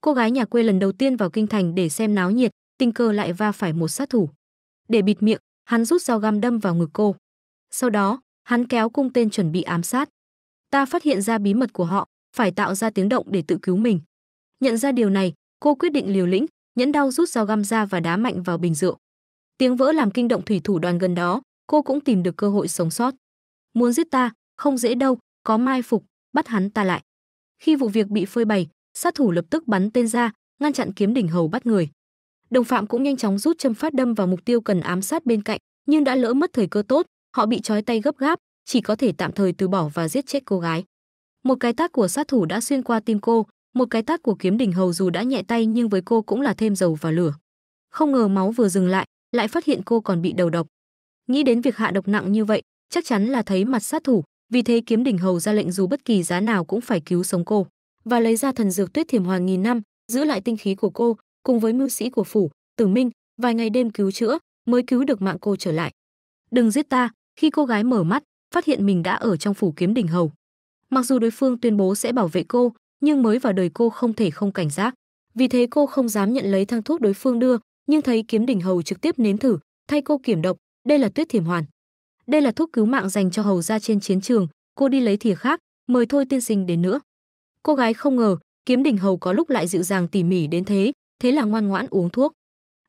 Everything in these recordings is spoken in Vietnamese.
cô gái nhà quê lần đầu tiên vào kinh thành để xem náo nhiệt, tình cờ lại va phải một sát thủ. Để bịt miệng, hắn rút dao găm đâm vào ngực cô. Sau đó, hắn kéo cung tên chuẩn bị ám sát. Ta phát hiện ra bí mật của họ, phải tạo ra tiếng động để tự cứu mình. Nhận ra điều này, cô quyết định liều lĩnh, nhẫn đau rút dao găm ra và đá mạnh vào bình rượu. Tiếng vỡ làm kinh động thủy thủ đoàn gần đó, cô cũng tìm được cơ hội sống sót. Muốn giết ta, không dễ đâu, có mai phục, bắt hắn ta lại. Khi vụ việc bị phơi bày, sát thủ lập tức bắn tên ra, ngăn chặn kiếm đỉnh hầu bắt người. Đồng phạm cũng nhanh chóng rút châm phát đâm vào mục tiêu cần ám sát bên cạnh, nhưng đã lỡ mất thời cơ tốt, họ bị trói tay gấp gáp, chỉ có thể tạm thời từ bỏ và giết chết cô gái. Một cái tác của sát thủ đã xuyên qua tim cô, một cái tác của kiếm đỉnh hầu dù đã nhẹ tay nhưng với cô cũng là thêm dầu vào lửa. Không ngờ máu vừa dừng lại, lại phát hiện cô còn bị đầu độc. Nghĩ đến việc hạ độc nặng như vậy, chắc chắn là thấy mặt sát thủ, vì thế kiếm đỉnh hầu ra lệnh dù bất kỳ giá nào cũng phải cứu sống cô và lấy ra thần dược tuyết thiểm hoàn nghìn năm giữ lại tinh khí của cô cùng với mưu sĩ của phủ tử minh vài ngày đêm cứu chữa mới cứu được mạng cô trở lại đừng giết ta khi cô gái mở mắt phát hiện mình đã ở trong phủ kiếm đình hầu mặc dù đối phương tuyên bố sẽ bảo vệ cô nhưng mới vào đời cô không thể không cảnh giác vì thế cô không dám nhận lấy thang thuốc đối phương đưa nhưng thấy kiếm đình hầu trực tiếp nếm thử thay cô kiểm độc đây là tuyết thiểm hoàn đây là thuốc cứu mạng dành cho hầu ra trên chiến trường cô đi lấy thìa khác mời thôi tiên sinh đến nữa cô gái không ngờ kiếm đình hầu có lúc lại dịu dàng tỉ mỉ đến thế thế là ngoan ngoãn uống thuốc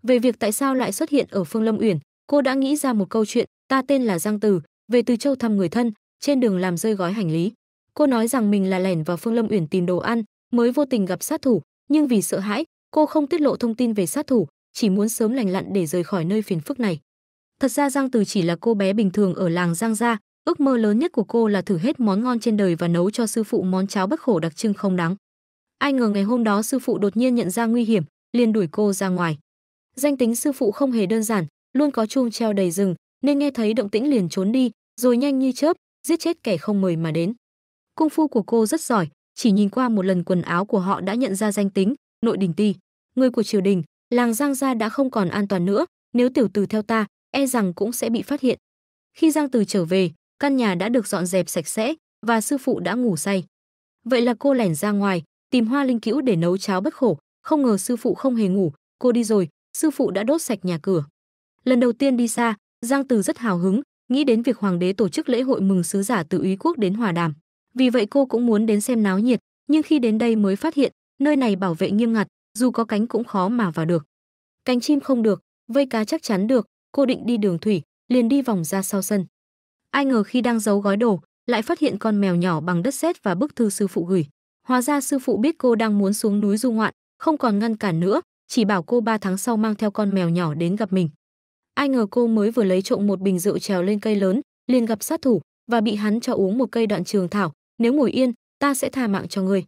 về việc tại sao lại xuất hiện ở phương lâm uyển cô đã nghĩ ra một câu chuyện ta tên là giang từ về từ châu thăm người thân trên đường làm rơi gói hành lý cô nói rằng mình là lẻn vào phương lâm uyển tìm đồ ăn mới vô tình gặp sát thủ nhưng vì sợ hãi cô không tiết lộ thông tin về sát thủ chỉ muốn sớm lành lặn để rời khỏi nơi phiền phức này thật ra giang từ chỉ là cô bé bình thường ở làng giang gia Ước mơ lớn nhất của cô là thử hết món ngon trên đời và nấu cho sư phụ món cháo bất khổ đặc trưng không đắng. Ai ngờ ngày hôm đó sư phụ đột nhiên nhận ra nguy hiểm, liền đuổi cô ra ngoài. Danh tính sư phụ không hề đơn giản, luôn có chuông treo đầy rừng, nên nghe thấy động tĩnh liền trốn đi, rồi nhanh như chớp, giết chết kẻ không mời mà đến. Cung phu của cô rất giỏi, chỉ nhìn qua một lần quần áo của họ đã nhận ra danh tính, nội đình ti, người của triều đình, làng Giang gia đã không còn an toàn nữa, nếu tiểu tử theo ta, e rằng cũng sẽ bị phát hiện. Khi Giang Từ trở về, căn nhà đã được dọn dẹp sạch sẽ và sư phụ đã ngủ say. Vậy là cô lẻn ra ngoài, tìm hoa linh cữu để nấu cháo bất khổ, không ngờ sư phụ không hề ngủ, cô đi rồi, sư phụ đã đốt sạch nhà cửa. Lần đầu tiên đi xa, Giang Từ rất hào hứng, nghĩ đến việc hoàng đế tổ chức lễ hội mừng sứ giả từ Úy quốc đến Hòa Đàm. Vì vậy cô cũng muốn đến xem náo nhiệt, nhưng khi đến đây mới phát hiện, nơi này bảo vệ nghiêm ngặt, dù có cánh cũng khó mà vào được. Cánh chim không được, vây cá chắc chắn được, cô định đi đường thủy, liền đi vòng ra sau sân. Ai ngờ khi đang giấu gói đồ, lại phát hiện con mèo nhỏ bằng đất sét và bức thư sư phụ gửi. Hóa ra sư phụ biết cô đang muốn xuống núi du ngoạn, không còn ngăn cản nữa, chỉ bảo cô 3 tháng sau mang theo con mèo nhỏ đến gặp mình. Ai ngờ cô mới vừa lấy trộm một bình rượu trèo lên cây lớn, liền gặp sát thủ và bị hắn cho uống một cây đoạn trường thảo, nếu ngồi yên, ta sẽ tha mạng cho ngươi.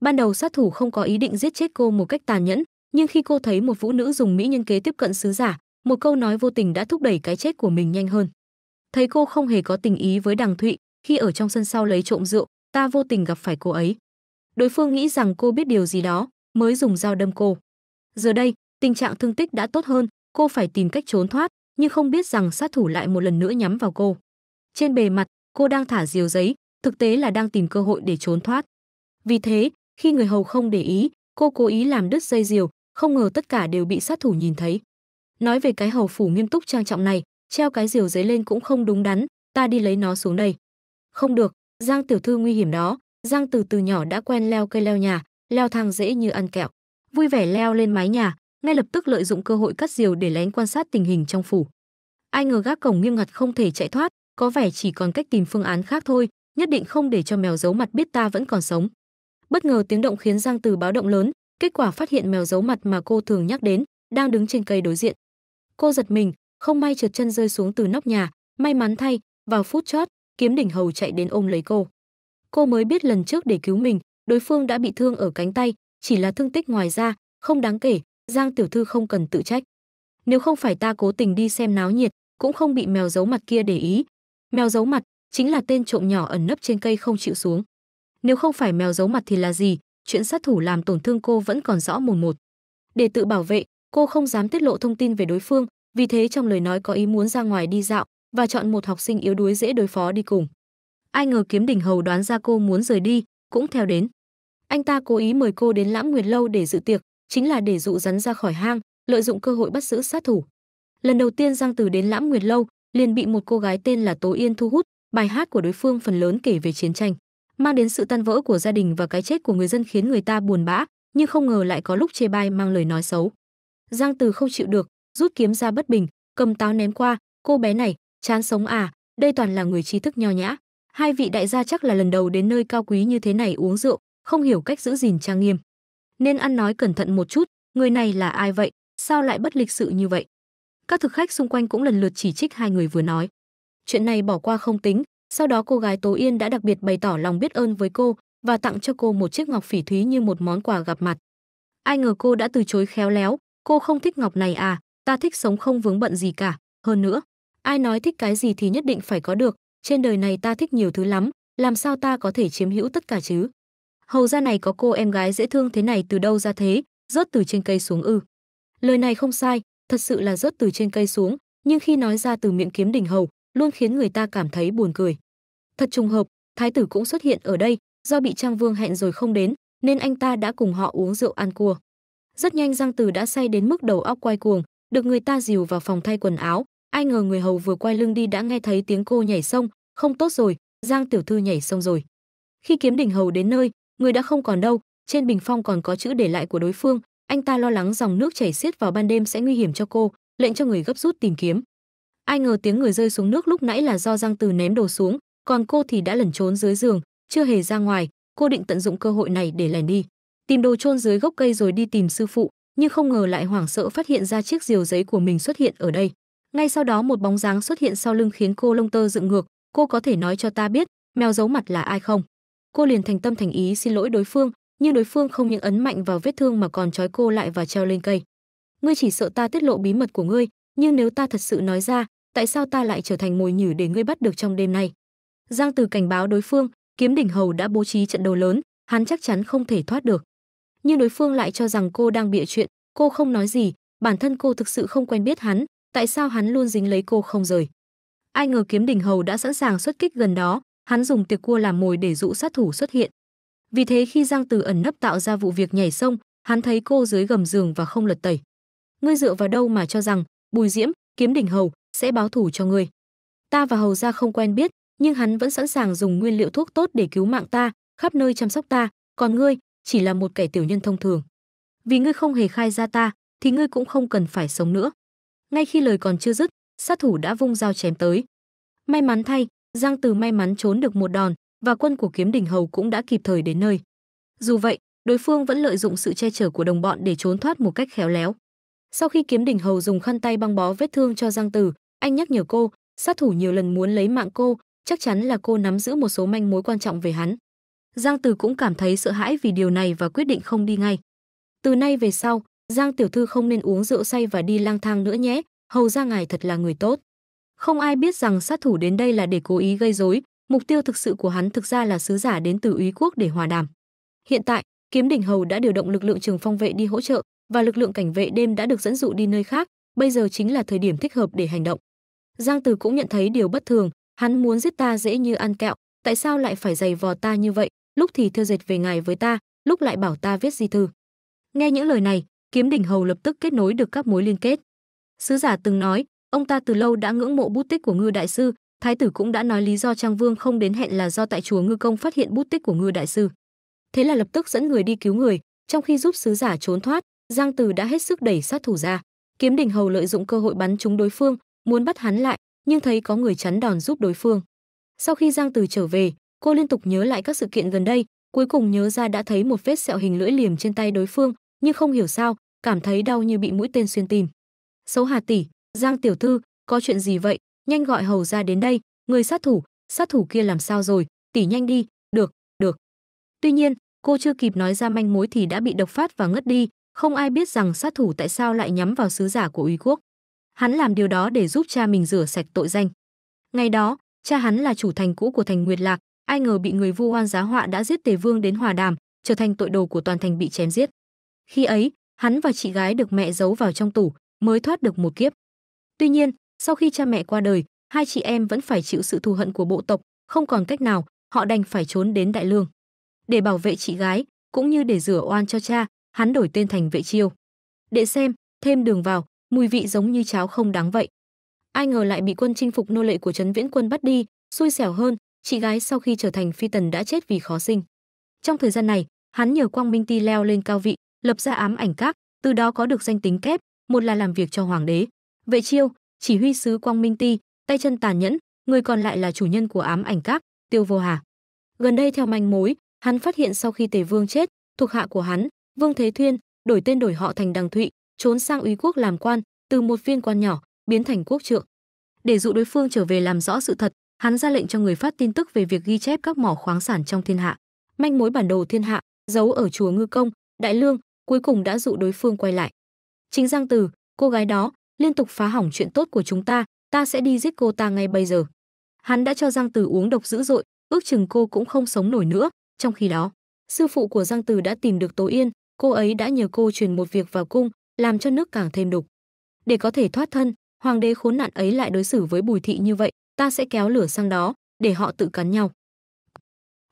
Ban đầu sát thủ không có ý định giết chết cô một cách tàn nhẫn, nhưng khi cô thấy một vũ nữ dùng mỹ nhân kế tiếp cận sứ giả, một câu nói vô tình đã thúc đẩy cái chết của mình nhanh hơn thấy cô không hề có tình ý với đằng Thụy, khi ở trong sân sau lấy trộm rượu, ta vô tình gặp phải cô ấy. Đối phương nghĩ rằng cô biết điều gì đó, mới dùng dao đâm cô. Giờ đây, tình trạng thương tích đã tốt hơn, cô phải tìm cách trốn thoát, nhưng không biết rằng sát thủ lại một lần nữa nhắm vào cô. Trên bề mặt, cô đang thả diều giấy, thực tế là đang tìm cơ hội để trốn thoát. Vì thế, khi người hầu không để ý, cô cố ý làm đứt dây diều, không ngờ tất cả đều bị sát thủ nhìn thấy. Nói về cái hầu phủ nghiêm túc trang trọng này, treo cái diều giấy lên cũng không đúng đắn, ta đi lấy nó xuống đây. Không được, Giang tiểu thư nguy hiểm đó, Giang từ từ nhỏ đã quen leo cây leo nhà, leo thang dễ như ăn kẹo. Vui vẻ leo lên mái nhà, ngay lập tức lợi dụng cơ hội cắt diều để lén quan sát tình hình trong phủ. Ai ngờ gác cổng nghiêm ngặt không thể chạy thoát, có vẻ chỉ còn cách tìm phương án khác thôi, nhất định không để cho mèo giấu mặt biết ta vẫn còn sống. Bất ngờ tiếng động khiến Giang Từ báo động lớn, kết quả phát hiện mèo giấu mặt mà cô thường nhắc đến đang đứng trên cây đối diện. Cô giật mình, không may trượt chân rơi xuống từ nóc nhà, may mắn thay, vào phút chót, kiếm đỉnh hầu chạy đến ôm lấy cô. Cô mới biết lần trước để cứu mình, đối phương đã bị thương ở cánh tay, chỉ là thương tích ngoài ra, không đáng kể, Giang tiểu thư không cần tự trách. Nếu không phải ta cố tình đi xem náo nhiệt, cũng không bị mèo giấu mặt kia để ý. Mèo giấu mặt chính là tên trộm nhỏ ẩn nấp trên cây không chịu xuống. Nếu không phải mèo giấu mặt thì là gì, chuyện sát thủ làm tổn thương cô vẫn còn rõ mồn một. Để tự bảo vệ, cô không dám tiết lộ thông tin về đối phương, vì thế trong lời nói có ý muốn ra ngoài đi dạo và chọn một học sinh yếu đuối dễ đối phó đi cùng. Ai ngờ Kiếm đỉnh Hầu đoán ra cô muốn rời đi, cũng theo đến. Anh ta cố ý mời cô đến lãm Nguyệt lâu để dự tiệc, chính là để dụ rắn ra khỏi hang, lợi dụng cơ hội bắt giữ sát thủ. Lần đầu tiên Giang Từ đến lãm Nguyệt lâu, liền bị một cô gái tên là Tố Yên thu hút, bài hát của đối phương phần lớn kể về chiến tranh, mang đến sự tan vỡ của gia đình và cái chết của người dân khiến người ta buồn bã, nhưng không ngờ lại có lúc chê bai mang lời nói xấu. Giang Từ không chịu được, rút kiếm ra bất bình cầm táo ném qua cô bé này chán sống à đây toàn là người trí thức nho nhã hai vị đại gia chắc là lần đầu đến nơi cao quý như thế này uống rượu không hiểu cách giữ gìn trang nghiêm nên ăn nói cẩn thận một chút người này là ai vậy sao lại bất lịch sự như vậy các thực khách xung quanh cũng lần lượt chỉ trích hai người vừa nói chuyện này bỏ qua không tính sau đó cô gái tố yên đã đặc biệt bày tỏ lòng biết ơn với cô và tặng cho cô một chiếc ngọc phỉ thúy như một món quà gặp mặt ai ngờ cô đã từ chối khéo léo cô không thích ngọc này à ta thích sống không vướng bận gì cả hơn nữa ai nói thích cái gì thì nhất định phải có được trên đời này ta thích nhiều thứ lắm làm sao ta có thể chiếm hữu tất cả chứ hầu ra này có cô em gái dễ thương thế này từ đâu ra thế rớt từ trên cây xuống ư lời này không sai thật sự là rớt từ trên cây xuống nhưng khi nói ra từ miệng kiếm đình hầu luôn khiến người ta cảm thấy buồn cười thật trùng hợp thái tử cũng xuất hiện ở đây do bị trang vương hẹn rồi không đến nên anh ta đã cùng họ uống rượu ăn cua rất nhanh giang từ đã say đến mức đầu óc quay cuồng được người ta dìu vào phòng thay quần áo ai ngờ người hầu vừa quay lưng đi đã nghe thấy tiếng cô nhảy sông không tốt rồi giang tiểu thư nhảy sông rồi khi kiếm đỉnh hầu đến nơi người đã không còn đâu trên bình phong còn có chữ để lại của đối phương anh ta lo lắng dòng nước chảy xiết vào ban đêm sẽ nguy hiểm cho cô lệnh cho người gấp rút tìm kiếm ai ngờ tiếng người rơi xuống nước lúc nãy là do giang từ ném đồ xuống còn cô thì đã lẩn trốn dưới giường chưa hề ra ngoài cô định tận dụng cơ hội này để lẻn đi tìm đồ chôn dưới gốc cây rồi đi tìm sư phụ nhưng không ngờ lại hoảng sợ phát hiện ra chiếc diều giấy của mình xuất hiện ở đây. Ngay sau đó một bóng dáng xuất hiện sau lưng khiến cô lông tơ dựng ngược, cô có thể nói cho ta biết, mèo giấu mặt là ai không? Cô liền thành tâm thành ý xin lỗi đối phương, nhưng đối phương không những ấn mạnh vào vết thương mà còn trói cô lại và treo lên cây. Ngươi chỉ sợ ta tiết lộ bí mật của ngươi, nhưng nếu ta thật sự nói ra, tại sao ta lại trở thành mồi nhử để ngươi bắt được trong đêm nay? Giang Từ cảnh báo đối phương, kiếm đỉnh hầu đã bố trí trận đồ lớn, hắn chắc chắn không thể thoát được nhưng đối phương lại cho rằng cô đang bịa chuyện, cô không nói gì, bản thân cô thực sự không quen biết hắn, tại sao hắn luôn dính lấy cô không rời. Ai ngờ kiếm đỉnh hầu đã sẵn sàng xuất kích gần đó, hắn dùng tiệc cua làm mồi để dụ sát thủ xuất hiện. Vì thế khi Giang Từ ẩn nấp tạo ra vụ việc nhảy sông, hắn thấy cô dưới gầm giường và không lật tẩy. Ngươi dựa vào đâu mà cho rằng Bùi Diễm, kiếm đỉnh hầu sẽ báo thủ cho ngươi? Ta và hầu gia không quen biết, nhưng hắn vẫn sẵn sàng dùng nguyên liệu thuốc tốt để cứu mạng ta, khắp nơi chăm sóc ta, còn ngươi, chỉ là một kẻ tiểu nhân thông thường. Vì ngươi không hề khai ra ta, thì ngươi cũng không cần phải sống nữa. Ngay khi lời còn chưa dứt, sát thủ đã vung dao chém tới. May mắn thay, Giang Từ may mắn trốn được một đòn và quân của kiếm đỉnh hầu cũng đã kịp thời đến nơi. Dù vậy, đối phương vẫn lợi dụng sự che chở của đồng bọn để trốn thoát một cách khéo léo. Sau khi kiếm đỉnh hầu dùng khăn tay băng bó vết thương cho Giang Từ, anh nhắc nhở cô, sát thủ nhiều lần muốn lấy mạng cô, chắc chắn là cô nắm giữ một số manh mối quan trọng về hắn. Giang Từ cũng cảm thấy sợ hãi vì điều này và quyết định không đi ngay. Từ nay về sau, Giang tiểu thư không nên uống rượu say và đi lang thang nữa nhé, hầu ra ngài thật là người tốt. Không ai biết rằng sát thủ đến đây là để cố ý gây rối, mục tiêu thực sự của hắn thực ra là sứ giả đến từ Ý quốc để hòa đàm. Hiện tại, Kiếm đỉnh hầu đã điều động lực lượng trường phong vệ đi hỗ trợ và lực lượng cảnh vệ đêm đã được dẫn dụ đi nơi khác, bây giờ chính là thời điểm thích hợp để hành động. Giang Từ cũng nhận thấy điều bất thường, hắn muốn giết ta dễ như ăn kẹo, tại sao lại phải giày vò ta như vậy, lúc thì thưa dệt về ngài với ta, lúc lại bảo ta viết di thư. Nghe những lời này, Kiếm Đỉnh Hầu lập tức kết nối được các mối liên kết. Sứ giả từng nói, ông ta từ lâu đã ngưỡng mộ bút tích của Ngư đại sư, thái tử cũng đã nói lý do Trang Vương không đến hẹn là do tại chùa Ngư công phát hiện bút tích của Ngư đại sư. Thế là lập tức dẫn người đi cứu người, trong khi giúp sứ giả trốn thoát, Giang Từ đã hết sức đẩy sát thủ ra. Kiếm Đỉnh Hầu lợi dụng cơ hội bắn trúng đối phương, muốn bắt hắn lại, nhưng thấy có người chắn đòn giúp đối phương. Sau khi Giang Từ trở về, Cô liên tục nhớ lại các sự kiện gần đây, cuối cùng nhớ ra đã thấy một vết sẹo hình lưỡi liềm trên tay đối phương, nhưng không hiểu sao, cảm thấy đau như bị mũi tên xuyên tim. "Xấu Hà tỷ, Giang tiểu thư, có chuyện gì vậy? Nhanh gọi hầu ra đến đây, người sát thủ, sát thủ kia làm sao rồi? Tỷ nhanh đi, được, được." Tuy nhiên, cô chưa kịp nói ra manh mối thì đã bị độc phát và ngất đi, không ai biết rằng sát thủ tại sao lại nhắm vào sứ giả của Uy quốc. Hắn làm điều đó để giúp cha mình rửa sạch tội danh. Ngày đó, cha hắn là chủ thành cũ của thành Nguyệt Lạc, ai ngờ bị người vu oan giá họa đã giết Tề Vương đến hòa đàm, trở thành tội đồ của toàn thành bị chém giết. Khi ấy, hắn và chị gái được mẹ giấu vào trong tủ, mới thoát được một kiếp. Tuy nhiên, sau khi cha mẹ qua đời, hai chị em vẫn phải chịu sự thù hận của bộ tộc, không còn cách nào, họ đành phải trốn đến Đại Lương. Để bảo vệ chị gái, cũng như để rửa oan cho cha, hắn đổi tên thành Vệ Chiêu. Để xem, thêm đường vào, mùi vị giống như cháo không đáng vậy. Ai ngờ lại bị quân chinh phục nô lệ của Trấn Viễn Quân bắt đi, xui xẻo hơn, chị gái sau khi trở thành phi tần đã chết vì khó sinh. Trong thời gian này, hắn nhờ Quang Minh Ti leo lên cao vị, lập ra ám ảnh các, từ đó có được danh tính kép, một là làm việc cho hoàng đế, vệ chiêu, chỉ huy sứ Quang Minh Ti, tay chân tàn nhẫn, người còn lại là chủ nhân của ám ảnh các, Tiêu Vô Hà. Gần đây theo manh mối, hắn phát hiện sau khi Tề Vương chết, thuộc hạ của hắn, Vương Thế Thuyên, đổi tên đổi họ thành Đằng Thụy, trốn sang Úy quốc làm quan, từ một viên quan nhỏ biến thành quốc trượng. Để dụ đối phương trở về làm rõ sự thật, hắn ra lệnh cho người phát tin tức về việc ghi chép các mỏ khoáng sản trong thiên hạ manh mối bản đồ thiên hạ giấu ở chùa ngư công đại lương cuối cùng đã dụ đối phương quay lại chính giang từ cô gái đó liên tục phá hỏng chuyện tốt của chúng ta ta sẽ đi giết cô ta ngay bây giờ hắn đã cho giang từ uống độc dữ dội ước chừng cô cũng không sống nổi nữa trong khi đó sư phụ của giang từ đã tìm được tố yên cô ấy đã nhờ cô truyền một việc vào cung làm cho nước càng thêm đục để có thể thoát thân hoàng đế khốn nạn ấy lại đối xử với bùi thị như vậy ta sẽ kéo lửa sang đó, để họ tự cắn nhau.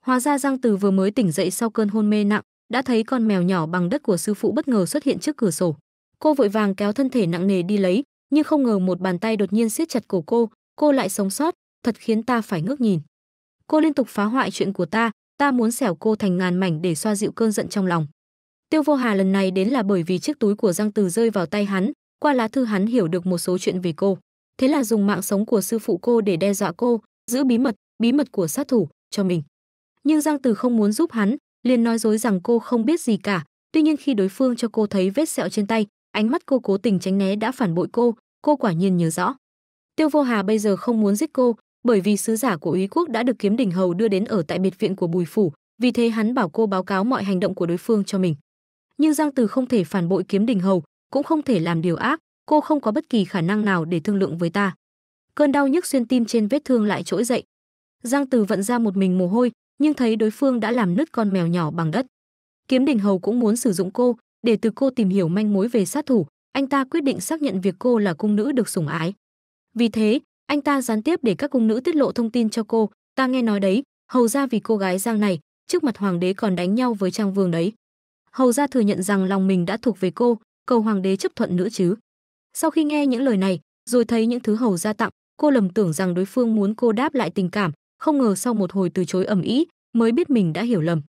Hóa ra Giang Từ vừa mới tỉnh dậy sau cơn hôn mê nặng, đã thấy con mèo nhỏ bằng đất của sư phụ bất ngờ xuất hiện trước cửa sổ. Cô vội vàng kéo thân thể nặng nề đi lấy, nhưng không ngờ một bàn tay đột nhiên siết chặt cổ cô, cô lại sống sót, thật khiến ta phải ngước nhìn. Cô liên tục phá hoại chuyện của ta, ta muốn xẻo cô thành ngàn mảnh để xoa dịu cơn giận trong lòng. Tiêu Vô Hà lần này đến là bởi vì chiếc túi của Giang Từ rơi vào tay hắn, qua lá thư hắn hiểu được một số chuyện về cô thế là dùng mạng sống của sư phụ cô để đe dọa cô, giữ bí mật, bí mật của sát thủ cho mình. Nhưng Giang Từ không muốn giúp hắn, liền nói dối rằng cô không biết gì cả. Tuy nhiên khi đối phương cho cô thấy vết sẹo trên tay, ánh mắt cô cố tình tránh né đã phản bội cô, cô quả nhiên nhớ rõ. Tiêu Vô Hà bây giờ không muốn giết cô, bởi vì sứ giả của Úy quốc đã được Kiếm đỉnh hầu đưa đến ở tại biệt viện của Bùi phủ, vì thế hắn bảo cô báo cáo mọi hành động của đối phương cho mình. Nhưng Giang Từ không thể phản bội Kiếm đỉnh hầu, cũng không thể làm điều ác, cô không có bất kỳ khả năng nào để thương lượng với ta. Cơn đau nhức xuyên tim trên vết thương lại trỗi dậy. Giang Từ vận ra một mình mồ hôi, nhưng thấy đối phương đã làm nứt con mèo nhỏ bằng đất. Kiếm Đình Hầu cũng muốn sử dụng cô, để từ cô tìm hiểu manh mối về sát thủ, anh ta quyết định xác nhận việc cô là cung nữ được sủng ái. Vì thế, anh ta gián tiếp để các cung nữ tiết lộ thông tin cho cô, ta nghe nói đấy, hầu ra vì cô gái Giang này, trước mặt hoàng đế còn đánh nhau với trang vương đấy. Hầu ra thừa nhận rằng lòng mình đã thuộc về cô, cầu hoàng đế chấp thuận nữa chứ. Sau khi nghe những lời này, rồi thấy những thứ hầu gia tặng, cô lầm tưởng rằng đối phương muốn cô đáp lại tình cảm, không ngờ sau một hồi từ chối ầm ĩ, mới biết mình đã hiểu lầm.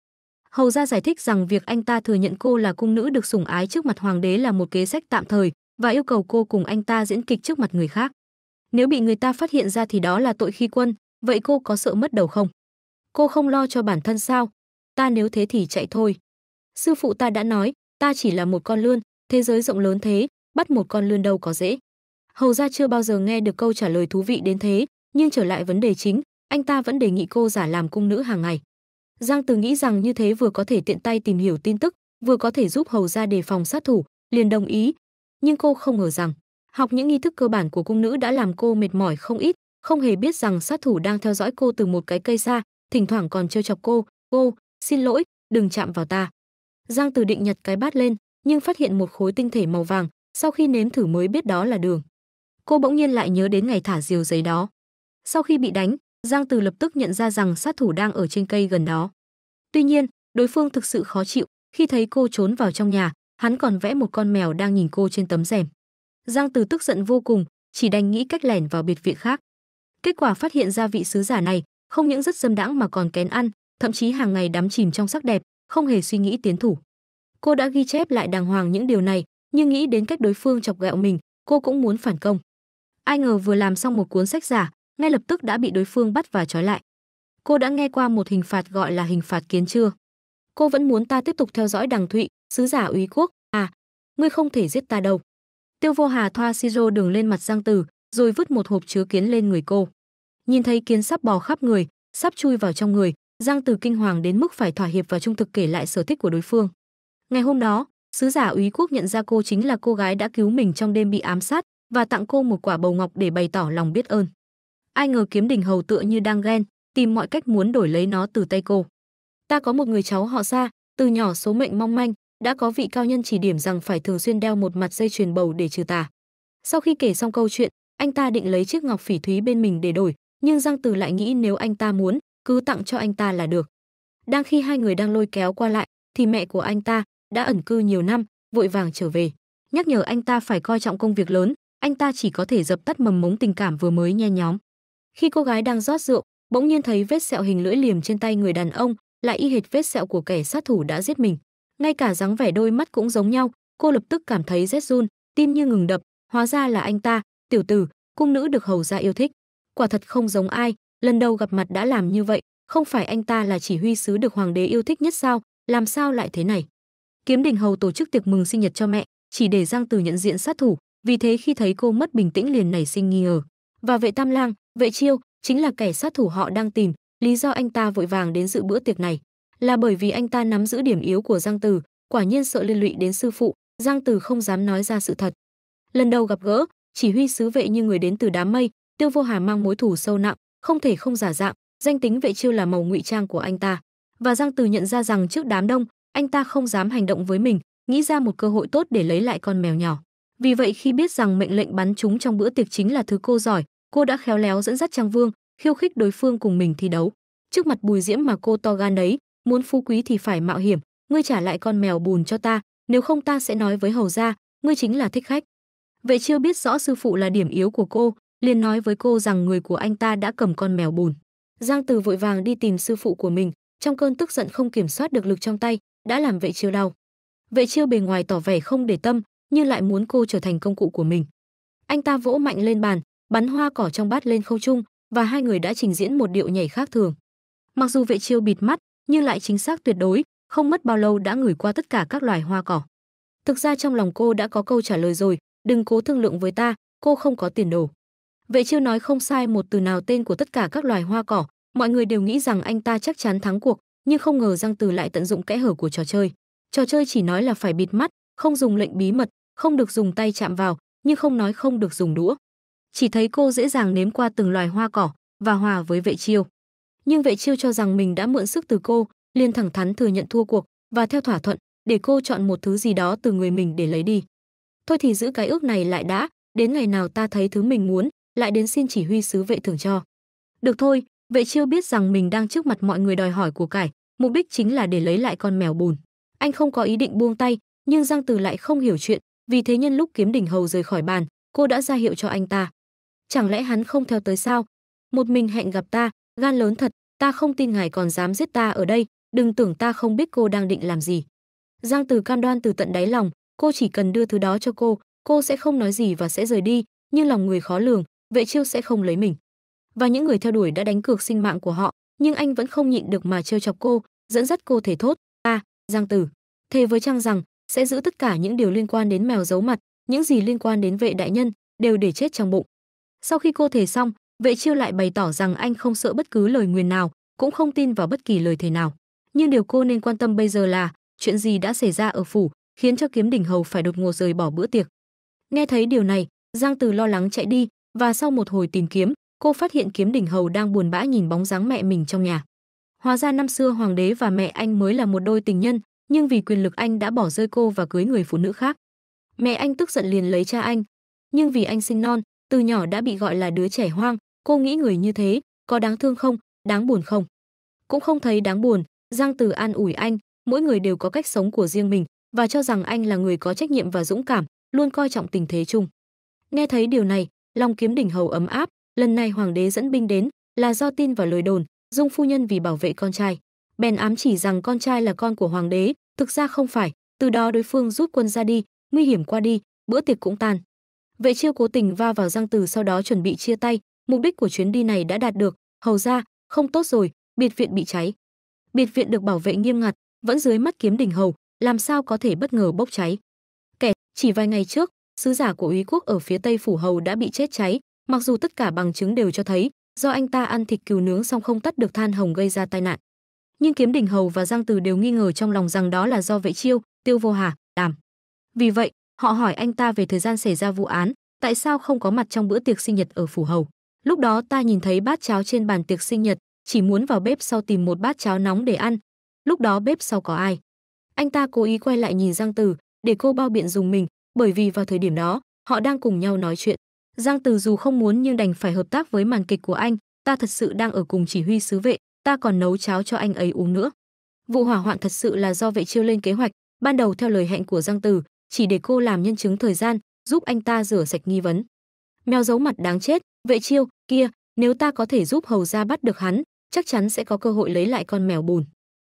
Hầu gia giải thích rằng việc anh ta thừa nhận cô là cung nữ được sủng ái trước mặt hoàng đế là một kế sách tạm thời và yêu cầu cô cùng anh ta diễn kịch trước mặt người khác. Nếu bị người ta phát hiện ra thì đó là tội khi quân, vậy cô có sợ mất đầu không? Cô không lo cho bản thân sao? Ta nếu thế thì chạy thôi. Sư phụ ta đã nói, ta chỉ là một con lươn, thế giới rộng lớn thế, bắt một con lươn đâu có dễ. Hầu ra chưa bao giờ nghe được câu trả lời thú vị đến thế, nhưng trở lại vấn đề chính, anh ta vẫn đề nghị cô giả làm cung nữ hàng ngày. Giang Từ nghĩ rằng như thế vừa có thể tiện tay tìm hiểu tin tức, vừa có thể giúp hầu ra đề phòng sát thủ, liền đồng ý. Nhưng cô không ngờ rằng, học những nghi thức cơ bản của cung nữ đã làm cô mệt mỏi không ít, không hề biết rằng sát thủ đang theo dõi cô từ một cái cây xa, thỉnh thoảng còn trêu chọc cô, "Cô, xin lỗi, đừng chạm vào ta." Giang Từ định nhặt cái bát lên, nhưng phát hiện một khối tinh thể màu vàng, sau khi nếm thử mới biết đó là đường. Cô bỗng nhiên lại nhớ đến ngày thả diều giấy đó. Sau khi bị đánh, Giang Từ lập tức nhận ra rằng sát thủ đang ở trên cây gần đó. Tuy nhiên, đối phương thực sự khó chịu, khi thấy cô trốn vào trong nhà, hắn còn vẽ một con mèo đang nhìn cô trên tấm rèm. Giang Từ tức giận vô cùng, chỉ đành nghĩ cách lẻn vào biệt viện khác. Kết quả phát hiện ra vị sứ giả này không những rất dâm đãng mà còn kén ăn, thậm chí hàng ngày đắm chìm trong sắc đẹp, không hề suy nghĩ tiến thủ. Cô đã ghi chép lại đàng hoàng những điều này, nhưng nghĩ đến cách đối phương chọc ghẹo mình, cô cũng muốn phản công. Ai ngờ vừa làm xong một cuốn sách giả, ngay lập tức đã bị đối phương bắt và trói lại. Cô đã nghe qua một hình phạt gọi là hình phạt kiến chưa? Cô vẫn muốn ta tiếp tục theo dõi Đằng Thụy, sứ giả Úy Quốc, à, ngươi không thể giết ta đâu. Tiêu Vô Hà thoa siro đường lên mặt Giang Tử, rồi vứt một hộp chứa kiến lên người cô. Nhìn thấy kiến sắp bò khắp người, sắp chui vào trong người, Giang Tử kinh hoàng đến mức phải thỏa hiệp và trung thực kể lại sở thích của đối phương. Ngày hôm đó, Sứ giả Úy Quốc nhận ra cô chính là cô gái đã cứu mình trong đêm bị ám sát và tặng cô một quả bầu ngọc để bày tỏ lòng biết ơn. Ai ngờ kiếm đình hầu tựa như đang ghen, tìm mọi cách muốn đổi lấy nó từ tay cô. Ta có một người cháu họ xa, từ nhỏ số mệnh mong manh, đã có vị cao nhân chỉ điểm rằng phải thường xuyên đeo một mặt dây chuyền bầu để trừ tà. Sau khi kể xong câu chuyện, anh ta định lấy chiếc ngọc phỉ thúy bên mình để đổi, nhưng Giang Từ lại nghĩ nếu anh ta muốn, cứ tặng cho anh ta là được. Đang khi hai người đang lôi kéo qua lại, thì mẹ của anh ta, đã ẩn cư nhiều năm, vội vàng trở về, nhắc nhở anh ta phải coi trọng công việc lớn, anh ta chỉ có thể dập tắt mầm mống tình cảm vừa mới nhe nhóm. Khi cô gái đang rót rượu, bỗng nhiên thấy vết sẹo hình lưỡi liềm trên tay người đàn ông, lại y hệt vết sẹo của kẻ sát thủ đã giết mình. Ngay cả dáng vẻ đôi mắt cũng giống nhau, cô lập tức cảm thấy rét run, tim như ngừng đập, hóa ra là anh ta, tiểu tử, cung nữ được hầu gia yêu thích. Quả thật không giống ai, lần đầu gặp mặt đã làm như vậy, không phải anh ta là chỉ huy sứ được hoàng đế yêu thích nhất sao, làm sao lại thế này? Kiếm Đình Hầu tổ chức tiệc mừng sinh nhật cho mẹ, chỉ để Giang Từ nhận diện sát thủ, vì thế khi thấy cô mất bình tĩnh liền nảy sinh nghi ngờ. Và vệ Tam Lang, vệ Chiêu chính là kẻ sát thủ họ đang tìm, lý do anh ta vội vàng đến dự bữa tiệc này là bởi vì anh ta nắm giữ điểm yếu của Giang Từ, quả nhiên sợ liên lụy đến sư phụ, Giang Từ không dám nói ra sự thật. Lần đầu gặp gỡ, chỉ huy sứ vệ như người đến từ đám mây, Tiêu Vô Hà mang mối thù sâu nặng, không thể không giả dạng, danh tính vệ chiêu là màu ngụy trang của anh ta. Và Giang Từ nhận ra rằng trước đám đông, anh ta không dám hành động với mình, nghĩ ra một cơ hội tốt để lấy lại con mèo nhỏ. Vì vậy khi biết rằng mệnh lệnh bắn chúng trong bữa tiệc chính là thứ cô giỏi, cô đã khéo léo dẫn dắt Trang Vương, khiêu khích đối phương cùng mình thi đấu. Trước mặt Bùi Diễm mà cô to gan đấy, muốn phú quý thì phải mạo hiểm, ngươi trả lại con mèo bùn cho ta, nếu không ta sẽ nói với hầu gia, ngươi chính là thích khách. Vệ chưa biết rõ sư phụ là điểm yếu của cô, liền nói với cô rằng người của anh ta đã cầm con mèo bùn. Giang Từ vội vàng đi tìm sư phụ của mình, trong cơn tức giận không kiểm soát được lực trong tay, đã làm vệ chiêu đau. Vệ chiêu bề ngoài tỏ vẻ không để tâm, nhưng lại muốn cô trở thành công cụ của mình. Anh ta vỗ mạnh lên bàn, bắn hoa cỏ trong bát lên không trung và hai người đã trình diễn một điệu nhảy khác thường. Mặc dù vệ chiêu bịt mắt, nhưng lại chính xác tuyệt đối, không mất bao lâu đã ngửi qua tất cả các loài hoa cỏ. Thực ra trong lòng cô đã có câu trả lời rồi, đừng cố thương lượng với ta, cô không có tiền đồ. Vệ chiêu nói không sai một từ nào tên của tất cả các loài hoa cỏ, mọi người đều nghĩ rằng anh ta chắc chắn thắng cuộc, nhưng không ngờ Giang Từ lại tận dụng kẽ hở của trò chơi. Trò chơi chỉ nói là phải bịt mắt, không dùng lệnh bí mật, không được dùng tay chạm vào, nhưng không nói không được dùng đũa. Chỉ thấy cô dễ dàng nếm qua từng loài hoa cỏ và hòa với Vệ Chiêu. Nhưng Vệ Chiêu cho rằng mình đã mượn sức từ cô, liền thẳng thắn thừa nhận thua cuộc và theo thỏa thuận, để cô chọn một thứ gì đó từ người mình để lấy đi. Thôi thì giữ cái ước này lại đã, đến ngày nào ta thấy thứ mình muốn, lại đến xin chỉ huy sứ vệ thưởng cho. Được thôi, Vệ Chiêu biết rằng mình đang trước mặt mọi người đòi hỏi của cải, mục đích chính là để lấy lại con mèo bùn. Anh không có ý định buông tay, nhưng Giang Từ lại không hiểu chuyện, vì thế nhân lúc Kiếm Đỉnh Hầu rời khỏi bàn, cô đã ra hiệu cho anh ta. Chẳng lẽ hắn không theo tới sao? Một mình hẹn gặp ta, gan lớn thật, ta không tin ngài còn dám giết ta ở đây, đừng tưởng ta không biết cô đang định làm gì. Giang Từ cam đoan từ tận đáy lòng, cô chỉ cần đưa thứ đó cho cô, cô sẽ không nói gì và sẽ rời đi, nhưng lòng người khó lường, Vệ Chiêu sẽ không lấy mình và những người theo đuổi đã đánh cược sinh mạng của họ, nhưng anh vẫn không nhịn được mà trêu chọc cô, dẫn dắt cô thể thốt, "A, à, Giang Tử, thề với Trang rằng sẽ giữ tất cả những điều liên quan đến mèo giấu mặt, những gì liên quan đến vệ đại nhân đều để chết trong bụng." Sau khi cô thể xong, vệ chiêu lại bày tỏ rằng anh không sợ bất cứ lời nguyền nào, cũng không tin vào bất kỳ lời thề nào. Nhưng điều cô nên quan tâm bây giờ là chuyện gì đã xảy ra ở phủ, khiến cho kiếm đỉnh hầu phải đột ngột rời bỏ bữa tiệc. Nghe thấy điều này, Giang Từ lo lắng chạy đi và sau một hồi tìm kiếm, cô phát hiện kiếm đỉnh hầu đang buồn bã nhìn bóng dáng mẹ mình trong nhà. Hóa ra năm xưa hoàng đế và mẹ anh mới là một đôi tình nhân, nhưng vì quyền lực anh đã bỏ rơi cô và cưới người phụ nữ khác. Mẹ anh tức giận liền lấy cha anh, nhưng vì anh sinh non, từ nhỏ đã bị gọi là đứa trẻ hoang, cô nghĩ người như thế có đáng thương không, đáng buồn không? Cũng không thấy đáng buồn, Giang Từ an ủi anh, mỗi người đều có cách sống của riêng mình và cho rằng anh là người có trách nhiệm và dũng cảm, luôn coi trọng tình thế chung. Nghe thấy điều này, lòng kiếm đỉnh hầu ấm áp, lần này hoàng đế dẫn binh đến là do tin vào lời đồn dung phu nhân vì bảo vệ con trai bèn ám chỉ rằng con trai là con của hoàng đế thực ra không phải từ đó đối phương rút quân ra đi nguy hiểm qua đi bữa tiệc cũng tan vệ chiêu cố tình va vào giang từ sau đó chuẩn bị chia tay mục đích của chuyến đi này đã đạt được hầu ra không tốt rồi biệt viện bị cháy biệt viện được bảo vệ nghiêm ngặt vẫn dưới mắt kiếm đỉnh hầu làm sao có thể bất ngờ bốc cháy kẻ chỉ vài ngày trước sứ giả của úy quốc ở phía tây phủ hầu đã bị chết cháy Mặc dù tất cả bằng chứng đều cho thấy do anh ta ăn thịt cừu nướng xong không tắt được than hồng gây ra tai nạn. Nhưng Kiếm Đình Hầu và Giang Từ đều nghi ngờ trong lòng rằng đó là do Vệ Chiêu, Tiêu Vô Hà làm. Vì vậy, họ hỏi anh ta về thời gian xảy ra vụ án, tại sao không có mặt trong bữa tiệc sinh nhật ở phủ hầu. Lúc đó ta nhìn thấy bát cháo trên bàn tiệc sinh nhật, chỉ muốn vào bếp sau tìm một bát cháo nóng để ăn. Lúc đó bếp sau có ai? Anh ta cố ý quay lại nhìn Giang Từ, để cô bao biện dùng mình, bởi vì vào thời điểm đó, họ đang cùng nhau nói chuyện. Giang Từ dù không muốn nhưng đành phải hợp tác với màn kịch của anh, ta thật sự đang ở cùng chỉ huy sứ vệ, ta còn nấu cháo cho anh ấy uống nữa. Vụ hỏa hoạn thật sự là do vệ chiêu lên kế hoạch, ban đầu theo lời hẹn của Giang Từ, chỉ để cô làm nhân chứng thời gian, giúp anh ta rửa sạch nghi vấn. Mèo giấu mặt đáng chết, vệ chiêu, kia, nếu ta có thể giúp hầu ra bắt được hắn, chắc chắn sẽ có cơ hội lấy lại con mèo bùn.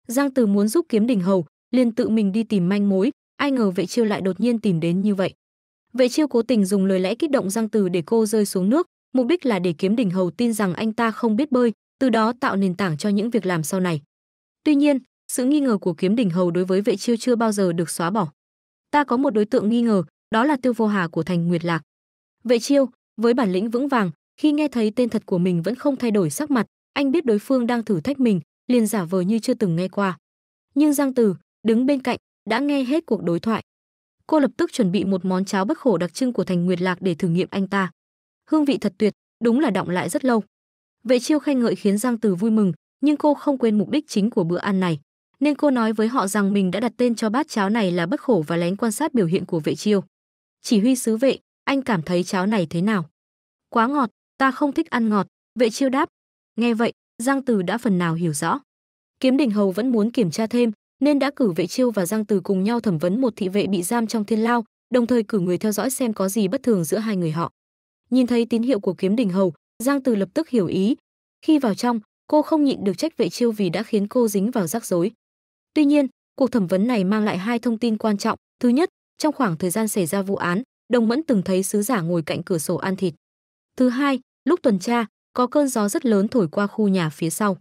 Giang Từ muốn giúp kiếm đình hầu, liền tự mình đi tìm manh mối, ai ngờ vệ chiêu lại đột nhiên tìm đến như vậy. Vệ chiêu cố tình dùng lời lẽ kích động giang Tử để cô rơi xuống nước, mục đích là để kiếm đỉnh hầu tin rằng anh ta không biết bơi, từ đó tạo nền tảng cho những việc làm sau này. Tuy nhiên, sự nghi ngờ của kiếm đỉnh hầu đối với vệ chiêu chưa bao giờ được xóa bỏ. Ta có một đối tượng nghi ngờ, đó là Tiêu Vô Hà của Thành Nguyệt Lạc. Vệ chiêu, với bản lĩnh vững vàng, khi nghe thấy tên thật của mình vẫn không thay đổi sắc mặt, anh biết đối phương đang thử thách mình, liền giả vờ như chưa từng nghe qua. Nhưng Giang Tử đứng bên cạnh, đã nghe hết cuộc đối thoại cô lập tức chuẩn bị một món cháo bất khổ đặc trưng của thành Nguyệt Lạc để thử nghiệm anh ta. Hương vị thật tuyệt, đúng là động lại rất lâu. Vệ Chiêu khen ngợi khiến Giang Từ vui mừng, nhưng cô không quên mục đích chính của bữa ăn này, nên cô nói với họ rằng mình đã đặt tên cho bát cháo này là bất khổ và lén quan sát biểu hiện của Vệ Chiêu. Chỉ huy sứ vệ, anh cảm thấy cháo này thế nào? Quá ngọt, ta không thích ăn ngọt, Vệ Chiêu đáp. Nghe vậy, Giang Từ đã phần nào hiểu rõ. Kiếm Đình Hầu vẫn muốn kiểm tra thêm, nên đã cử vệ chiêu và giang từ cùng nhau thẩm vấn một thị vệ bị giam trong thiên lao đồng thời cử người theo dõi xem có gì bất thường giữa hai người họ nhìn thấy tín hiệu của kiếm đình hầu giang từ lập tức hiểu ý khi vào trong cô không nhịn được trách vệ chiêu vì đã khiến cô dính vào rắc rối tuy nhiên cuộc thẩm vấn này mang lại hai thông tin quan trọng thứ nhất trong khoảng thời gian xảy ra vụ án đồng mẫn từng thấy sứ giả ngồi cạnh cửa sổ ăn thịt thứ hai lúc tuần tra có cơn gió rất lớn thổi qua khu nhà phía sau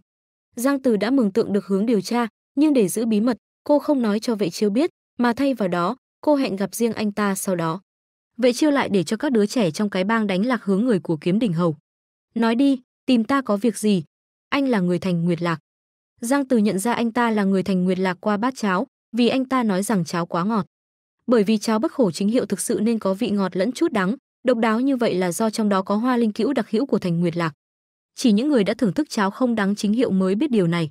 giang từ đã mường tượng được hướng điều tra nhưng để giữ bí mật, cô không nói cho vệ chiêu biết, mà thay vào đó, cô hẹn gặp riêng anh ta sau đó. Vệ chiêu lại để cho các đứa trẻ trong cái bang đánh lạc hướng người của kiếm đình hầu. Nói đi, tìm ta có việc gì? Anh là người thành Nguyệt Lạc. Giang Từ nhận ra anh ta là người thành Nguyệt Lạc qua bát cháo, vì anh ta nói rằng cháo quá ngọt. Bởi vì cháo bất khổ chính hiệu thực sự nên có vị ngọt lẫn chút đắng, độc đáo như vậy là do trong đó có hoa linh cữu đặc hữu của thành Nguyệt Lạc. Chỉ những người đã thưởng thức cháo không đắng chính hiệu mới biết điều này.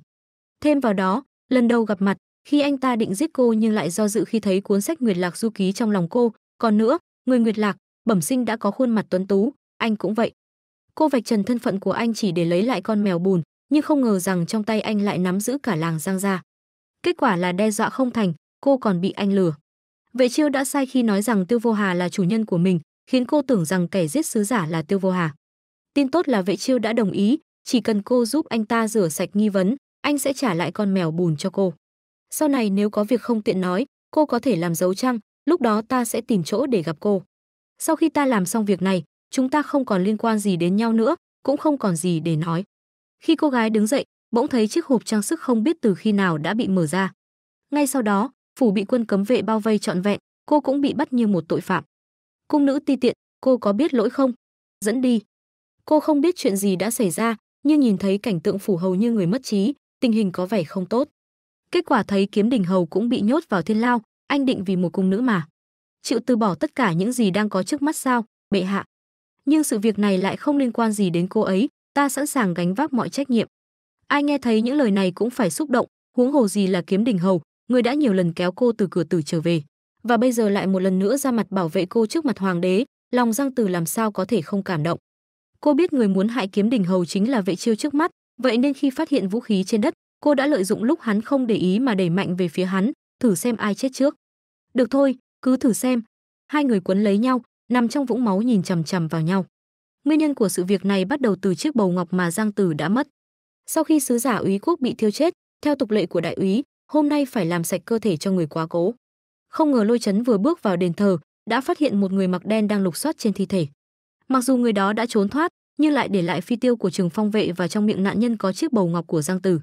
Thêm vào đó, Lần đầu gặp mặt, khi anh ta định giết cô nhưng lại do dự khi thấy cuốn sách Nguyệt Lạc Du Ký trong lòng cô, còn nữa, người Nguyệt Lạc, bẩm sinh đã có khuôn mặt tuấn tú, anh cũng vậy. Cô vạch trần thân phận của anh chỉ để lấy lại con mèo bùn, nhưng không ngờ rằng trong tay anh lại nắm giữ cả làng Giang gia. Kết quả là đe dọa không thành, cô còn bị anh lừa. Vệ Chiêu đã sai khi nói rằng Tiêu Vô Hà là chủ nhân của mình, khiến cô tưởng rằng kẻ giết sứ giả là Tiêu Vô Hà. Tin tốt là Vệ Chiêu đã đồng ý, chỉ cần cô giúp anh ta rửa sạch nghi vấn, anh sẽ trả lại con mèo bùn cho cô. Sau này nếu có việc không tiện nói, cô có thể làm dấu trăng, lúc đó ta sẽ tìm chỗ để gặp cô. Sau khi ta làm xong việc này, chúng ta không còn liên quan gì đến nhau nữa, cũng không còn gì để nói. Khi cô gái đứng dậy, bỗng thấy chiếc hộp trang sức không biết từ khi nào đã bị mở ra. Ngay sau đó, phủ bị quân cấm vệ bao vây trọn vẹn, cô cũng bị bắt như một tội phạm. Cung nữ ti tiện, cô có biết lỗi không? Dẫn đi. Cô không biết chuyện gì đã xảy ra, nhưng nhìn thấy cảnh tượng phủ hầu như người mất trí, tình hình có vẻ không tốt. Kết quả thấy kiếm đình hầu cũng bị nhốt vào thiên lao, anh định vì một cung nữ mà. Chịu từ bỏ tất cả những gì đang có trước mắt sao, bệ hạ. Nhưng sự việc này lại không liên quan gì đến cô ấy, ta sẵn sàng gánh vác mọi trách nhiệm. Ai nghe thấy những lời này cũng phải xúc động, huống hồ gì là kiếm đình hầu, người đã nhiều lần kéo cô từ cửa tử trở về. Và bây giờ lại một lần nữa ra mặt bảo vệ cô trước mặt hoàng đế, lòng giang từ làm sao có thể không cảm động. Cô biết người muốn hại kiếm đình hầu chính là vệ chiêu trước mắt, Vậy nên khi phát hiện vũ khí trên đất, cô đã lợi dụng lúc hắn không để ý mà đẩy mạnh về phía hắn, thử xem ai chết trước. Được thôi, cứ thử xem. Hai người quấn lấy nhau, nằm trong vũng máu nhìn chằm chằm vào nhau. Nguyên nhân của sự việc này bắt đầu từ chiếc bầu ngọc mà Giang Tử đã mất. Sau khi sứ giả úy quốc bị thiêu chết, theo tục lệ của đại úy, hôm nay phải làm sạch cơ thể cho người quá cố. Không ngờ Lôi Chấn vừa bước vào đền thờ, đã phát hiện một người mặc đen đang lục soát trên thi thể. Mặc dù người đó đã trốn thoát, nhưng lại để lại phi tiêu của Trường Phong vệ và trong miệng nạn nhân có chiếc bầu ngọc của Giang Tử.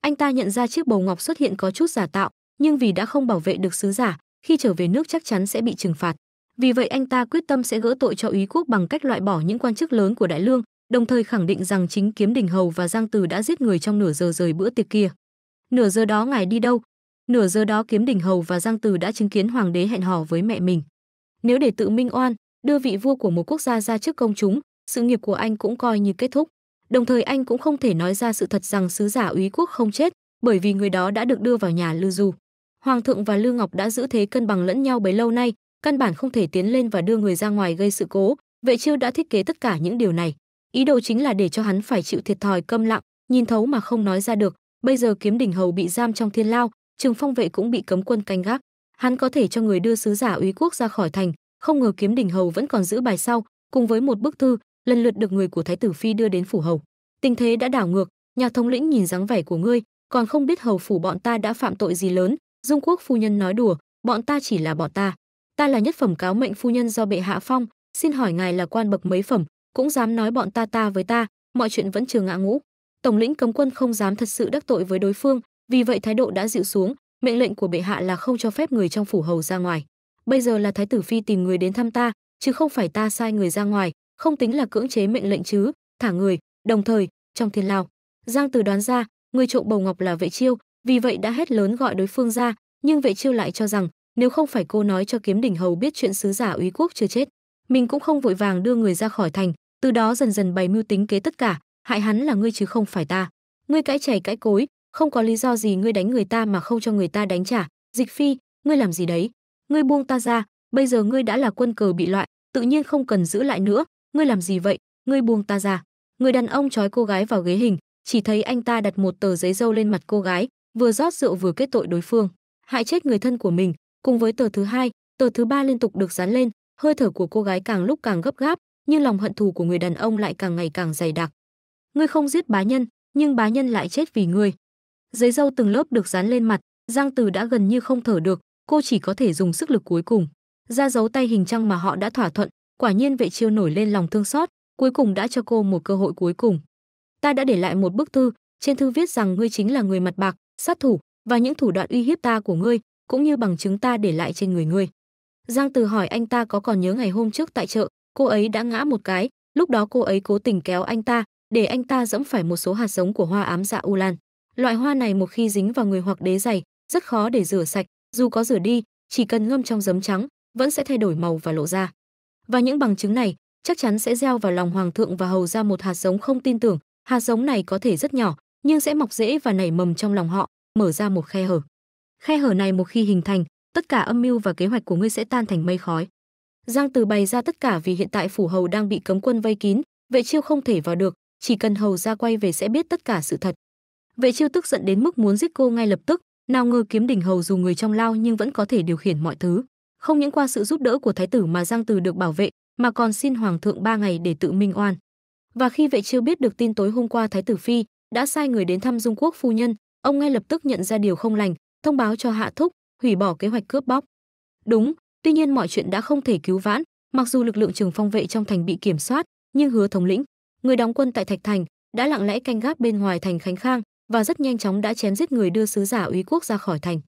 Anh ta nhận ra chiếc bầu ngọc xuất hiện có chút giả tạo, nhưng vì đã không bảo vệ được sứ giả, khi trở về nước chắc chắn sẽ bị trừng phạt. Vì vậy anh ta quyết tâm sẽ gỡ tội cho Ý quốc bằng cách loại bỏ những quan chức lớn của Đại Lương, đồng thời khẳng định rằng chính Kiếm Đình Hầu và Giang Tử đã giết người trong nửa giờ rời bữa tiệc kia. Nửa giờ đó ngài đi đâu? Nửa giờ đó Kiếm Đình Hầu và Giang Tử đã chứng kiến hoàng đế hẹn hò với mẹ mình. Nếu để tự minh oan, đưa vị vua của một quốc gia ra trước công chúng, sự nghiệp của anh cũng coi như kết thúc. Đồng thời anh cũng không thể nói ra sự thật rằng sứ giả Úy quốc không chết, bởi vì người đó đã được đưa vào nhà Lưu Du. Hoàng thượng và Lưu Ngọc đã giữ thế cân bằng lẫn nhau bấy lâu nay, căn bản không thể tiến lên và đưa người ra ngoài gây sự cố, Vệ Chiêu đã thiết kế tất cả những điều này. Ý đồ chính là để cho hắn phải chịu thiệt thòi câm lặng, nhìn thấu mà không nói ra được. Bây giờ kiếm đỉnh hầu bị giam trong thiên lao, Trường Phong vệ cũng bị cấm quân canh gác. Hắn có thể cho người đưa sứ giả Úy quốc ra khỏi thành, không ngờ kiếm đỉnh hầu vẫn còn giữ bài sau, cùng với một bức thư, lần lượt được người của thái tử phi đưa đến phủ hầu tình thế đã đảo ngược nhà thống lĩnh nhìn dáng vẻ của ngươi còn không biết hầu phủ bọn ta đã phạm tội gì lớn dung quốc phu nhân nói đùa bọn ta chỉ là bọn ta ta là nhất phẩm cáo mệnh phu nhân do bệ hạ phong xin hỏi ngài là quan bậc mấy phẩm cũng dám nói bọn ta ta với ta mọi chuyện vẫn chưa ngã ngũ tổng lĩnh cấm quân không dám thật sự đắc tội với đối phương vì vậy thái độ đã dịu xuống mệnh lệnh của bệ hạ là không cho phép người trong phủ hầu ra ngoài bây giờ là thái tử phi tìm người đến thăm ta chứ không phải ta sai người ra ngoài không tính là cưỡng chế mệnh lệnh chứ, thả người, đồng thời, trong thiên lao. Giang Từ đoán ra, người trộm bầu ngọc là Vệ Chiêu, vì vậy đã hét lớn gọi đối phương ra, nhưng Vệ Chiêu lại cho rằng, nếu không phải cô nói cho Kiếm đỉnh hầu biết chuyện sứ giả Úy quốc chưa chết, mình cũng không vội vàng đưa người ra khỏi thành, từ đó dần dần bày mưu tính kế tất cả, hại hắn là ngươi chứ không phải ta. Ngươi cãi chảy cãi cối, không có lý do gì ngươi đánh người ta mà không cho người ta đánh trả, Dịch Phi, ngươi làm gì đấy? Ngươi buông ta ra, bây giờ ngươi đã là quân cờ bị loại, tự nhiên không cần giữ lại nữa, ngươi làm gì vậy ngươi buông ta ra người đàn ông trói cô gái vào ghế hình chỉ thấy anh ta đặt một tờ giấy dâu lên mặt cô gái vừa rót rượu vừa kết tội đối phương hại chết người thân của mình cùng với tờ thứ hai tờ thứ ba liên tục được dán lên hơi thở của cô gái càng lúc càng gấp gáp nhưng lòng hận thù của người đàn ông lại càng ngày càng dày đặc ngươi không giết bá nhân nhưng bá nhân lại chết vì ngươi giấy dâu từng lớp được dán lên mặt giang từ đã gần như không thở được cô chỉ có thể dùng sức lực cuối cùng ra dấu tay hình trăng mà họ đã thỏa thuận quả nhiên vệ chiêu nổi lên lòng thương xót cuối cùng đã cho cô một cơ hội cuối cùng ta đã để lại một bức thư trên thư viết rằng ngươi chính là người mặt bạc sát thủ và những thủ đoạn uy hiếp ta của ngươi cũng như bằng chứng ta để lại trên người ngươi giang từ hỏi anh ta có còn nhớ ngày hôm trước tại chợ cô ấy đã ngã một cái lúc đó cô ấy cố tình kéo anh ta để anh ta dẫm phải một số hạt giống của hoa ám dạ u lan loại hoa này một khi dính vào người hoặc đế dày rất khó để rửa sạch dù có rửa đi chỉ cần ngâm trong giấm trắng vẫn sẽ thay đổi màu và lộ ra và những bằng chứng này chắc chắn sẽ gieo vào lòng hoàng thượng và hầu ra một hạt giống không tin tưởng, hạt giống này có thể rất nhỏ, nhưng sẽ mọc rễ và nảy mầm trong lòng họ, mở ra một khe hở. Khe hở này một khi hình thành, tất cả âm mưu và kế hoạch của ngươi sẽ tan thành mây khói. Giang Từ bày ra tất cả vì hiện tại phủ hầu đang bị cấm quân vây kín, Vệ Chiêu không thể vào được, chỉ cần hầu ra quay về sẽ biết tất cả sự thật. Vệ Chiêu tức giận đến mức muốn giết cô ngay lập tức, nào ngờ kiếm đỉnh hầu dù người trong lao nhưng vẫn có thể điều khiển mọi thứ không những qua sự giúp đỡ của thái tử mà Giang Từ được bảo vệ, mà còn xin hoàng thượng ba ngày để tự minh oan. Và khi vệ chưa biết được tin tối hôm qua thái tử phi đã sai người đến thăm Dung Quốc phu nhân, ông ngay lập tức nhận ra điều không lành, thông báo cho Hạ Thúc, hủy bỏ kế hoạch cướp bóc. Đúng, tuy nhiên mọi chuyện đã không thể cứu vãn, mặc dù lực lượng trường phong vệ trong thành bị kiểm soát, nhưng Hứa thống lĩnh, người đóng quân tại Thạch Thành, đã lặng lẽ canh gác bên ngoài thành Khánh Khang và rất nhanh chóng đã chém giết người đưa sứ giả Úy quốc ra khỏi thành.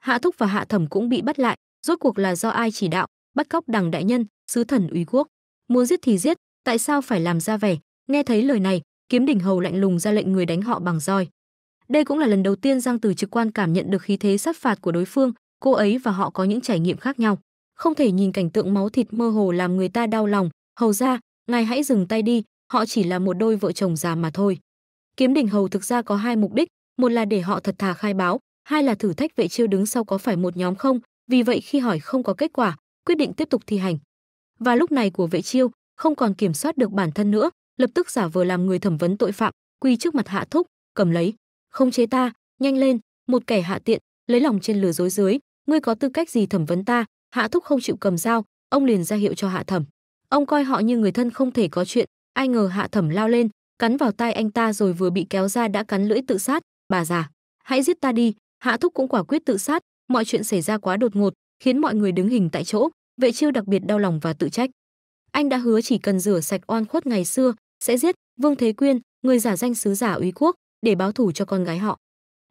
Hạ Thúc và Hạ Thẩm cũng bị bắt lại, rốt cuộc là do ai chỉ đạo, bắt cóc đằng đại nhân, sứ thần uy quốc. Muốn giết thì giết, tại sao phải làm ra vẻ? Nghe thấy lời này, Kiếm đỉnh hầu lạnh lùng ra lệnh người đánh họ bằng roi. Đây cũng là lần đầu tiên Giang Từ trực quan cảm nhận được khí thế sát phạt của đối phương, cô ấy và họ có những trải nghiệm khác nhau. Không thể nhìn cảnh tượng máu thịt mơ hồ làm người ta đau lòng, hầu ra, ngài hãy dừng tay đi, họ chỉ là một đôi vợ chồng già mà thôi. Kiếm đỉnh hầu thực ra có hai mục đích, một là để họ thật thà khai báo, hai là thử thách vệ chiêu đứng sau có phải một nhóm không, vì vậy khi hỏi không có kết quả, quyết định tiếp tục thi hành. Và lúc này của vệ chiêu không còn kiểm soát được bản thân nữa, lập tức giả vờ làm người thẩm vấn tội phạm, quy trước mặt hạ thúc, cầm lấy, không chế ta, nhanh lên, một kẻ hạ tiện, lấy lòng trên lừa dối dưới, ngươi có tư cách gì thẩm vấn ta? Hạ thúc không chịu cầm dao, ông liền ra hiệu cho hạ thẩm. Ông coi họ như người thân không thể có chuyện, ai ngờ hạ thẩm lao lên, cắn vào tai anh ta rồi vừa bị kéo ra đã cắn lưỡi tự sát, bà già, hãy giết ta đi, hạ thúc cũng quả quyết tự sát, mọi chuyện xảy ra quá đột ngột khiến mọi người đứng hình tại chỗ vệ chiêu đặc biệt đau lòng và tự trách anh đã hứa chỉ cần rửa sạch oan khuất ngày xưa sẽ giết vương thế quyên người giả danh sứ giả úy quốc để báo thù cho con gái họ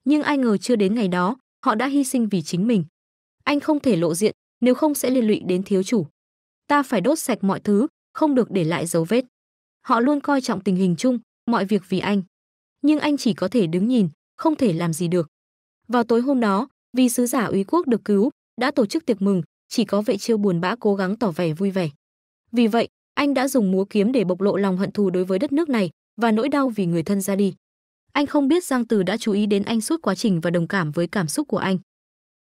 nhưng ai ngờ chưa đến ngày đó họ đã hy sinh vì chính mình anh không thể lộ diện nếu không sẽ liên lụy đến thiếu chủ ta phải đốt sạch mọi thứ không được để lại dấu vết họ luôn coi trọng tình hình chung mọi việc vì anh nhưng anh chỉ có thể đứng nhìn không thể làm gì được vào tối hôm đó vì sứ giả Úy quốc được cứu, đã tổ chức tiệc mừng, chỉ có vệ chiêu buồn bã cố gắng tỏ vẻ vui vẻ. Vì vậy, anh đã dùng múa kiếm để bộc lộ lòng hận thù đối với đất nước này và nỗi đau vì người thân ra đi. Anh không biết Giang Từ đã chú ý đến anh suốt quá trình và đồng cảm với cảm xúc của anh.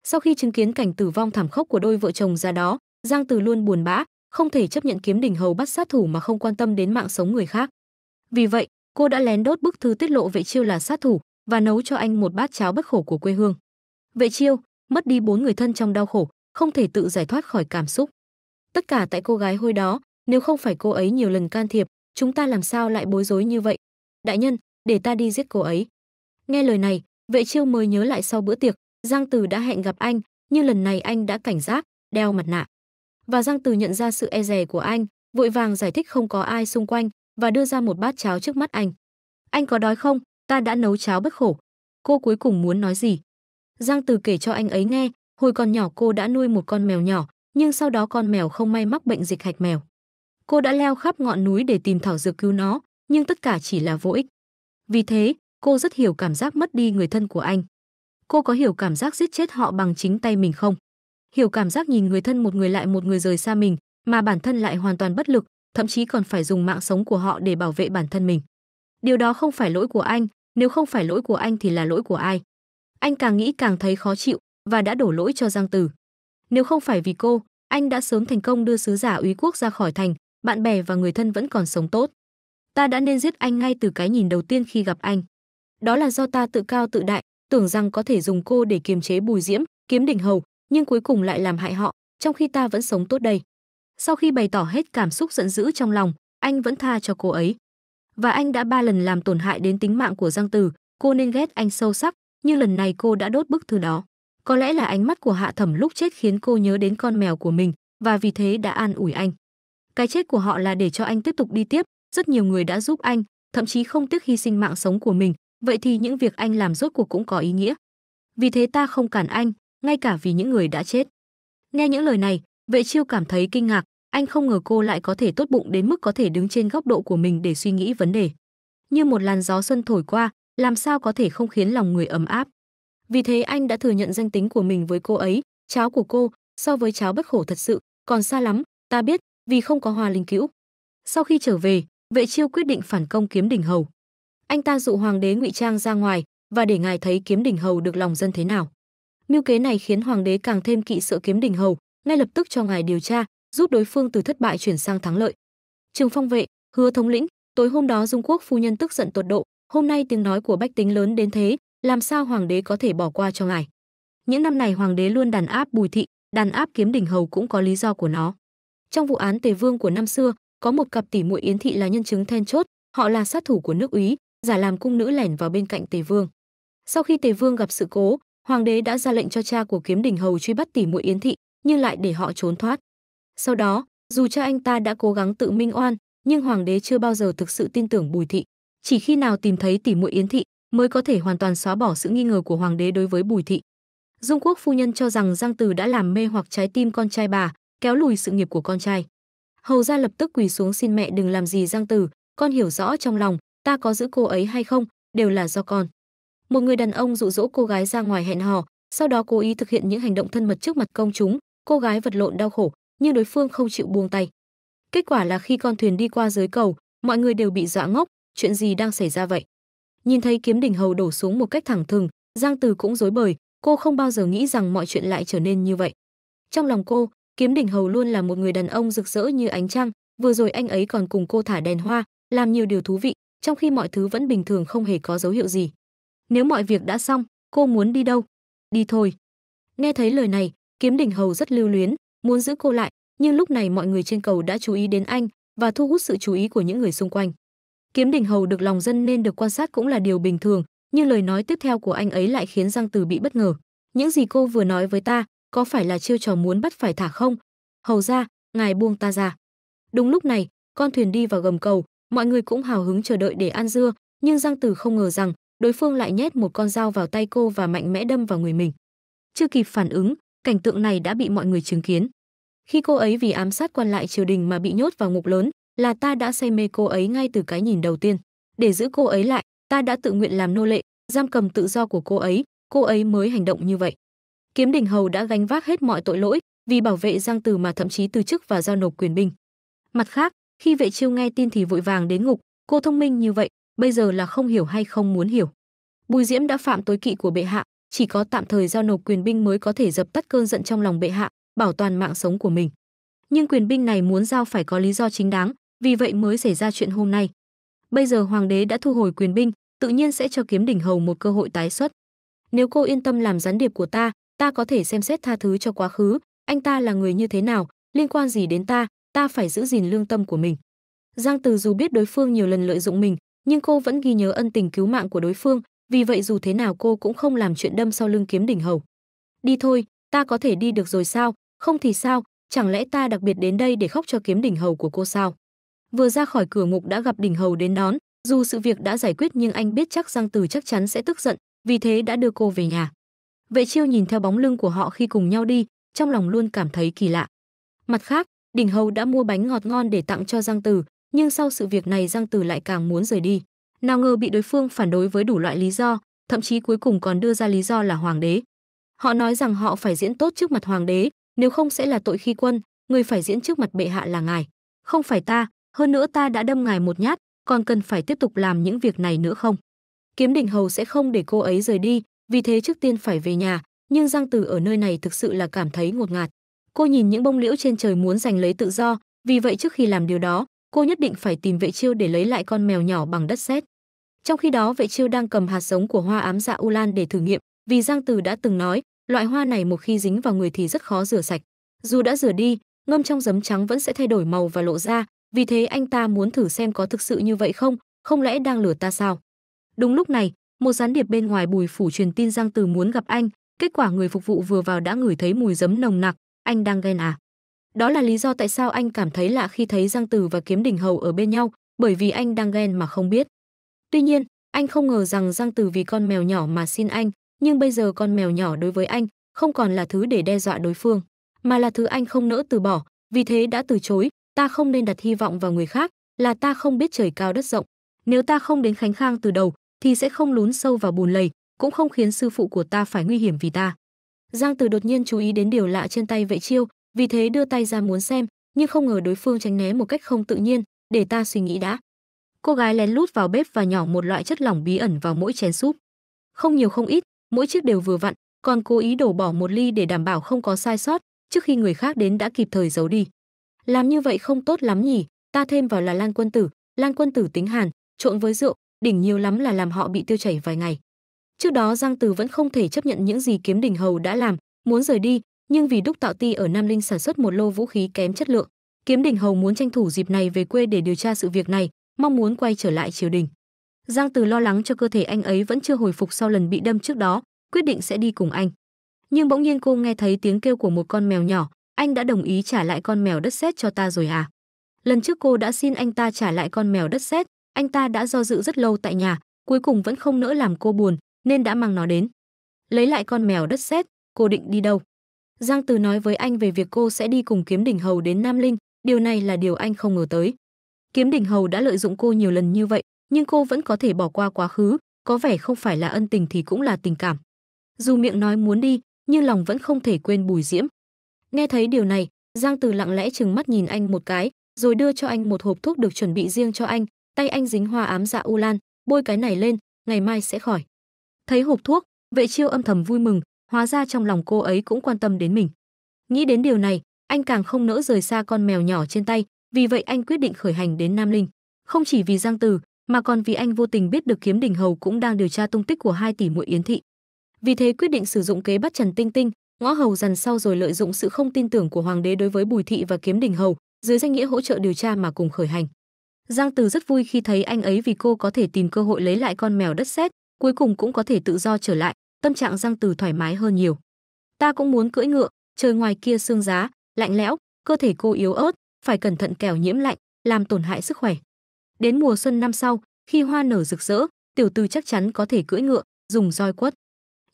Sau khi chứng kiến cảnh tử vong thảm khốc của đôi vợ chồng già đó, Giang Từ luôn buồn bã, không thể chấp nhận kiếm đình hầu bắt sát thủ mà không quan tâm đến mạng sống người khác. Vì vậy, cô đã lén đốt bức thư tiết lộ vệ chiêu là sát thủ và nấu cho anh một bát cháo bất khổ của quê hương. Vệ chiêu, mất đi bốn người thân trong đau khổ, không thể tự giải thoát khỏi cảm xúc. Tất cả tại cô gái hôi đó, nếu không phải cô ấy nhiều lần can thiệp, chúng ta làm sao lại bối rối như vậy? Đại nhân, để ta đi giết cô ấy. Nghe lời này, vệ chiêu mới nhớ lại sau bữa tiệc, Giang Từ đã hẹn gặp anh, nhưng lần này anh đã cảnh giác, đeo mặt nạ. Và Giang Từ nhận ra sự e dè của anh, vội vàng giải thích không có ai xung quanh và đưa ra một bát cháo trước mắt anh. Anh có đói không? Ta đã nấu cháo bất khổ. Cô cuối cùng muốn nói gì? Giang Từ kể cho anh ấy nghe, hồi còn nhỏ cô đã nuôi một con mèo nhỏ, nhưng sau đó con mèo không may mắc bệnh dịch hạch mèo. Cô đã leo khắp ngọn núi để tìm thảo dược cứu nó, nhưng tất cả chỉ là vô ích. Vì thế, cô rất hiểu cảm giác mất đi người thân của anh. Cô có hiểu cảm giác giết chết họ bằng chính tay mình không? Hiểu cảm giác nhìn người thân một người lại một người rời xa mình, mà bản thân lại hoàn toàn bất lực, thậm chí còn phải dùng mạng sống của họ để bảo vệ bản thân mình. Điều đó không phải lỗi của anh, nếu không phải lỗi của anh thì là lỗi của ai? Anh càng nghĩ càng thấy khó chịu và đã đổ lỗi cho Giang Tử. Nếu không phải vì cô, anh đã sớm thành công đưa sứ giả úy quốc ra khỏi thành, bạn bè và người thân vẫn còn sống tốt. Ta đã nên giết anh ngay từ cái nhìn đầu tiên khi gặp anh. Đó là do ta tự cao tự đại, tưởng rằng có thể dùng cô để kiềm chế Bùi Diễm, kiếm đỉnh hầu, nhưng cuối cùng lại làm hại họ, trong khi ta vẫn sống tốt đây. Sau khi bày tỏ hết cảm xúc giận dữ trong lòng, anh vẫn tha cho cô ấy. Và anh đã ba lần làm tổn hại đến tính mạng của Giang Tử, cô nên ghét anh sâu sắc, nhưng lần này cô đã đốt bức thư đó. Có lẽ là ánh mắt của Hạ Thẩm lúc chết khiến cô nhớ đến con mèo của mình và vì thế đã an ủi anh. Cái chết của họ là để cho anh tiếp tục đi tiếp, rất nhiều người đã giúp anh, thậm chí không tiếc hy sinh mạng sống của mình, vậy thì những việc anh làm rốt cuộc cũng có ý nghĩa. Vì thế ta không cản anh, ngay cả vì những người đã chết. Nghe những lời này, Vệ Chiêu cảm thấy kinh ngạc, anh không ngờ cô lại có thể tốt bụng đến mức có thể đứng trên góc độ của mình để suy nghĩ vấn đề. Như một làn gió xuân thổi qua, làm sao có thể không khiến lòng người ấm áp. Vì thế anh đã thừa nhận danh tính của mình với cô ấy, cháu của cô, so với cháu bất khổ thật sự, còn xa lắm, ta biết, vì không có hòa linh cữu. Sau khi trở về, vệ chiêu quyết định phản công kiếm đỉnh hầu. Anh ta dụ hoàng đế ngụy trang ra ngoài và để ngài thấy kiếm đỉnh hầu được lòng dân thế nào. Mưu kế này khiến hoàng đế càng thêm kỵ sợ kiếm đỉnh hầu, ngay lập tức cho ngài điều tra, giúp đối phương từ thất bại chuyển sang thắng lợi. Trường phong vệ, hứa thống lĩnh, tối hôm đó Dung Quốc phu nhân tức giận tột độ, hôm nay tiếng nói của bách tính lớn đến thế, làm sao hoàng đế có thể bỏ qua cho ngài. Những năm này hoàng đế luôn đàn áp Bùi Thị, đàn áp Kiếm Đình Hầu cũng có lý do của nó. Trong vụ án Tề Vương của năm xưa, có một cặp tỷ muội Yến thị là nhân chứng then chốt, họ là sát thủ của nước Úy, giả làm cung nữ lẻn vào bên cạnh Tề Vương. Sau khi Tề Vương gặp sự cố, hoàng đế đã ra lệnh cho cha của Kiếm Đình Hầu truy bắt tỷ muội Yến thị, nhưng lại để họ trốn thoát. Sau đó, dù cha anh ta đã cố gắng tự minh oan, nhưng hoàng đế chưa bao giờ thực sự tin tưởng Bùi thị chỉ khi nào tìm thấy tỷ muội Yến thị mới có thể hoàn toàn xóa bỏ sự nghi ngờ của hoàng đế đối với Bùi thị. Dung Quốc phu nhân cho rằng Giang Từ đã làm mê hoặc trái tim con trai bà, kéo lùi sự nghiệp của con trai. Hầu gia lập tức quỳ xuống xin mẹ đừng làm gì Giang Từ, con hiểu rõ trong lòng, ta có giữ cô ấy hay không, đều là do con. Một người đàn ông dụ dỗ cô gái ra ngoài hẹn hò, sau đó cố ý thực hiện những hành động thân mật trước mặt công chúng, cô gái vật lộn đau khổ, nhưng đối phương không chịu buông tay. Kết quả là khi con thuyền đi qua dưới cầu, mọi người đều bị dọa ngốc, chuyện gì đang xảy ra vậy nhìn thấy kiếm đỉnh hầu đổ xuống một cách thẳng thừng giang từ cũng rối bời cô không bao giờ nghĩ rằng mọi chuyện lại trở nên như vậy trong lòng cô kiếm đỉnh hầu luôn là một người đàn ông rực rỡ như ánh trăng vừa rồi anh ấy còn cùng cô thả đèn hoa làm nhiều điều thú vị trong khi mọi thứ vẫn bình thường không hề có dấu hiệu gì nếu mọi việc đã xong cô muốn đi đâu đi thôi nghe thấy lời này kiếm đỉnh hầu rất lưu luyến muốn giữ cô lại nhưng lúc này mọi người trên cầu đã chú ý đến anh và thu hút sự chú ý của những người xung quanh Kiếm đỉnh Hầu được lòng dân nên được quan sát cũng là điều bình thường, nhưng lời nói tiếp theo của anh ấy lại khiến Giang Tử bị bất ngờ. Những gì cô vừa nói với ta, có phải là chiêu trò muốn bắt phải thả không? Hầu ra, ngài buông ta ra. Đúng lúc này, con thuyền đi vào gầm cầu, mọi người cũng hào hứng chờ đợi để ăn dưa, nhưng Giang Tử không ngờ rằng đối phương lại nhét một con dao vào tay cô và mạnh mẽ đâm vào người mình. Chưa kịp phản ứng, cảnh tượng này đã bị mọi người chứng kiến. Khi cô ấy vì ám sát quan lại triều đình mà bị nhốt vào ngục lớn, là ta đã say mê cô ấy ngay từ cái nhìn đầu tiên. Để giữ cô ấy lại, ta đã tự nguyện làm nô lệ, giam cầm tự do của cô ấy, cô ấy mới hành động như vậy. Kiếm Đình Hầu đã gánh vác hết mọi tội lỗi, vì bảo vệ Giang Từ mà thậm chí từ chức và giao nộp quyền binh. Mặt khác, khi Vệ Chiêu nghe tin thì vội vàng đến ngục, cô thông minh như vậy, bây giờ là không hiểu hay không muốn hiểu. Bùi Diễm đã phạm tối kỵ của bệ hạ, chỉ có tạm thời giao nộp quyền binh mới có thể dập tắt cơn giận trong lòng bệ hạ, bảo toàn mạng sống của mình. Nhưng quyền binh này muốn giao phải có lý do chính đáng, vì vậy mới xảy ra chuyện hôm nay. Bây giờ hoàng đế đã thu hồi quyền binh, tự nhiên sẽ cho kiếm đỉnh hầu một cơ hội tái xuất. Nếu cô yên tâm làm gián điệp của ta, ta có thể xem xét tha thứ cho quá khứ, anh ta là người như thế nào, liên quan gì đến ta, ta phải giữ gìn lương tâm của mình. Giang Từ dù biết đối phương nhiều lần lợi dụng mình, nhưng cô vẫn ghi nhớ ân tình cứu mạng của đối phương, vì vậy dù thế nào cô cũng không làm chuyện đâm sau lưng kiếm đỉnh hầu. Đi thôi, ta có thể đi được rồi sao, không thì sao, chẳng lẽ ta đặc biệt đến đây để khóc cho kiếm đỉnh hầu của cô sao? vừa ra khỏi cửa ngục đã gặp đỉnh hầu đến đón dù sự việc đã giải quyết nhưng anh biết chắc giang từ chắc chắn sẽ tức giận vì thế đã đưa cô về nhà vệ chiêu nhìn theo bóng lưng của họ khi cùng nhau đi trong lòng luôn cảm thấy kỳ lạ mặt khác đỉnh hầu đã mua bánh ngọt ngon để tặng cho giang từ nhưng sau sự việc này giang từ lại càng muốn rời đi nào ngờ bị đối phương phản đối với đủ loại lý do thậm chí cuối cùng còn đưa ra lý do là hoàng đế họ nói rằng họ phải diễn tốt trước mặt hoàng đế nếu không sẽ là tội khi quân người phải diễn trước mặt bệ hạ là ngài không phải ta hơn nữa ta đã đâm ngài một nhát còn cần phải tiếp tục làm những việc này nữa không kiếm đỉnh hầu sẽ không để cô ấy rời đi vì thế trước tiên phải về nhà nhưng giang từ ở nơi này thực sự là cảm thấy ngột ngạt cô nhìn những bông liễu trên trời muốn giành lấy tự do vì vậy trước khi làm điều đó cô nhất định phải tìm vệ chiêu để lấy lại con mèo nhỏ bằng đất sét trong khi đó vệ chiêu đang cầm hạt giống của hoa ám dạ u lan để thử nghiệm vì giang từ đã từng nói loại hoa này một khi dính vào người thì rất khó rửa sạch dù đã rửa đi ngâm trong giấm trắng vẫn sẽ thay đổi màu và lộ ra vì thế anh ta muốn thử xem có thực sự như vậy không, không lẽ đang lừa ta sao? Đúng lúc này, một gián điệp bên ngoài Bùi phủ truyền tin Giang Từ muốn gặp anh, kết quả người phục vụ vừa vào đã ngửi thấy mùi giấm nồng nặc, anh đang ghen à? Đó là lý do tại sao anh cảm thấy lạ khi thấy Giang Từ và Kiếm Đình Hầu ở bên nhau, bởi vì anh đang ghen mà không biết. Tuy nhiên, anh không ngờ rằng Giang Từ vì con mèo nhỏ mà xin anh, nhưng bây giờ con mèo nhỏ đối với anh không còn là thứ để đe dọa đối phương, mà là thứ anh không nỡ từ bỏ, vì thế đã từ chối, ta không nên đặt hy vọng vào người khác, là ta không biết trời cao đất rộng. Nếu ta không đến Khánh Khang từ đầu, thì sẽ không lún sâu vào bùn lầy, cũng không khiến sư phụ của ta phải nguy hiểm vì ta. Giang Từ đột nhiên chú ý đến điều lạ trên tay Vệ Chiêu, vì thế đưa tay ra muốn xem, nhưng không ngờ đối phương tránh né một cách không tự nhiên, để ta suy nghĩ đã. Cô gái lén lút vào bếp và nhỏ một loại chất lỏng bí ẩn vào mỗi chén súp. Không nhiều không ít, mỗi chiếc đều vừa vặn, còn cố ý đổ bỏ một ly để đảm bảo không có sai sót, trước khi người khác đến đã kịp thời giấu đi. Làm như vậy không tốt lắm nhỉ, ta thêm vào là Lan Quân Tử, Lan Quân Tử tính hàn, trộn với rượu, đỉnh nhiều lắm là làm họ bị tiêu chảy vài ngày. Trước đó Giang Từ vẫn không thể chấp nhận những gì Kiếm Đình Hầu đã làm, muốn rời đi, nhưng vì Đúc Tạo Ti ở Nam Linh sản xuất một lô vũ khí kém chất lượng, Kiếm Đình Hầu muốn tranh thủ dịp này về quê để điều tra sự việc này, mong muốn quay trở lại triều đình. Giang Từ lo lắng cho cơ thể anh ấy vẫn chưa hồi phục sau lần bị đâm trước đó, quyết định sẽ đi cùng anh. Nhưng bỗng nhiên cô nghe thấy tiếng kêu của một con mèo nhỏ, anh đã đồng ý trả lại con mèo đất sét cho ta rồi à? Lần trước cô đã xin anh ta trả lại con mèo đất sét, anh ta đã do dự rất lâu tại nhà, cuối cùng vẫn không nỡ làm cô buồn, nên đã mang nó đến. Lấy lại con mèo đất sét, cô định đi đâu? Giang Từ nói với anh về việc cô sẽ đi cùng Kiếm Đỉnh Hầu đến Nam Linh, điều này là điều anh không ngờ tới. Kiếm Đỉnh Hầu đã lợi dụng cô nhiều lần như vậy, nhưng cô vẫn có thể bỏ qua quá khứ, có vẻ không phải là ân tình thì cũng là tình cảm. Dù miệng nói muốn đi, nhưng lòng vẫn không thể quên Bùi Diễm, Nghe thấy điều này, Giang Từ lặng lẽ chừng mắt nhìn anh một cái, rồi đưa cho anh một hộp thuốc được chuẩn bị riêng cho anh, tay anh dính hoa ám dạ u lan, bôi cái này lên, ngày mai sẽ khỏi. Thấy hộp thuốc, Vệ Chiêu âm thầm vui mừng, hóa ra trong lòng cô ấy cũng quan tâm đến mình. Nghĩ đến điều này, anh càng không nỡ rời xa con mèo nhỏ trên tay, vì vậy anh quyết định khởi hành đến Nam Linh. Không chỉ vì Giang Từ, mà còn vì anh vô tình biết được Kiếm Đình Hầu cũng đang điều tra tung tích của hai tỷ muội Yến thị. Vì thế quyết định sử dụng kế bắt Trần Tinh Tinh, ngõ hầu dần sau rồi lợi dụng sự không tin tưởng của hoàng đế đối với Bùi thị và Kiếm Đình hầu, dưới danh nghĩa hỗ trợ điều tra mà cùng khởi hành. Giang Từ rất vui khi thấy anh ấy vì cô có thể tìm cơ hội lấy lại con mèo đất sét, cuối cùng cũng có thể tự do trở lại, tâm trạng Giang Từ thoải mái hơn nhiều. Ta cũng muốn cưỡi ngựa, trời ngoài kia sương giá, lạnh lẽo, cơ thể cô yếu ớt, phải cẩn thận kẻo nhiễm lạnh, làm tổn hại sức khỏe. Đến mùa xuân năm sau, khi hoa nở rực rỡ, tiểu Từ chắc chắn có thể cưỡi ngựa, dùng roi quất.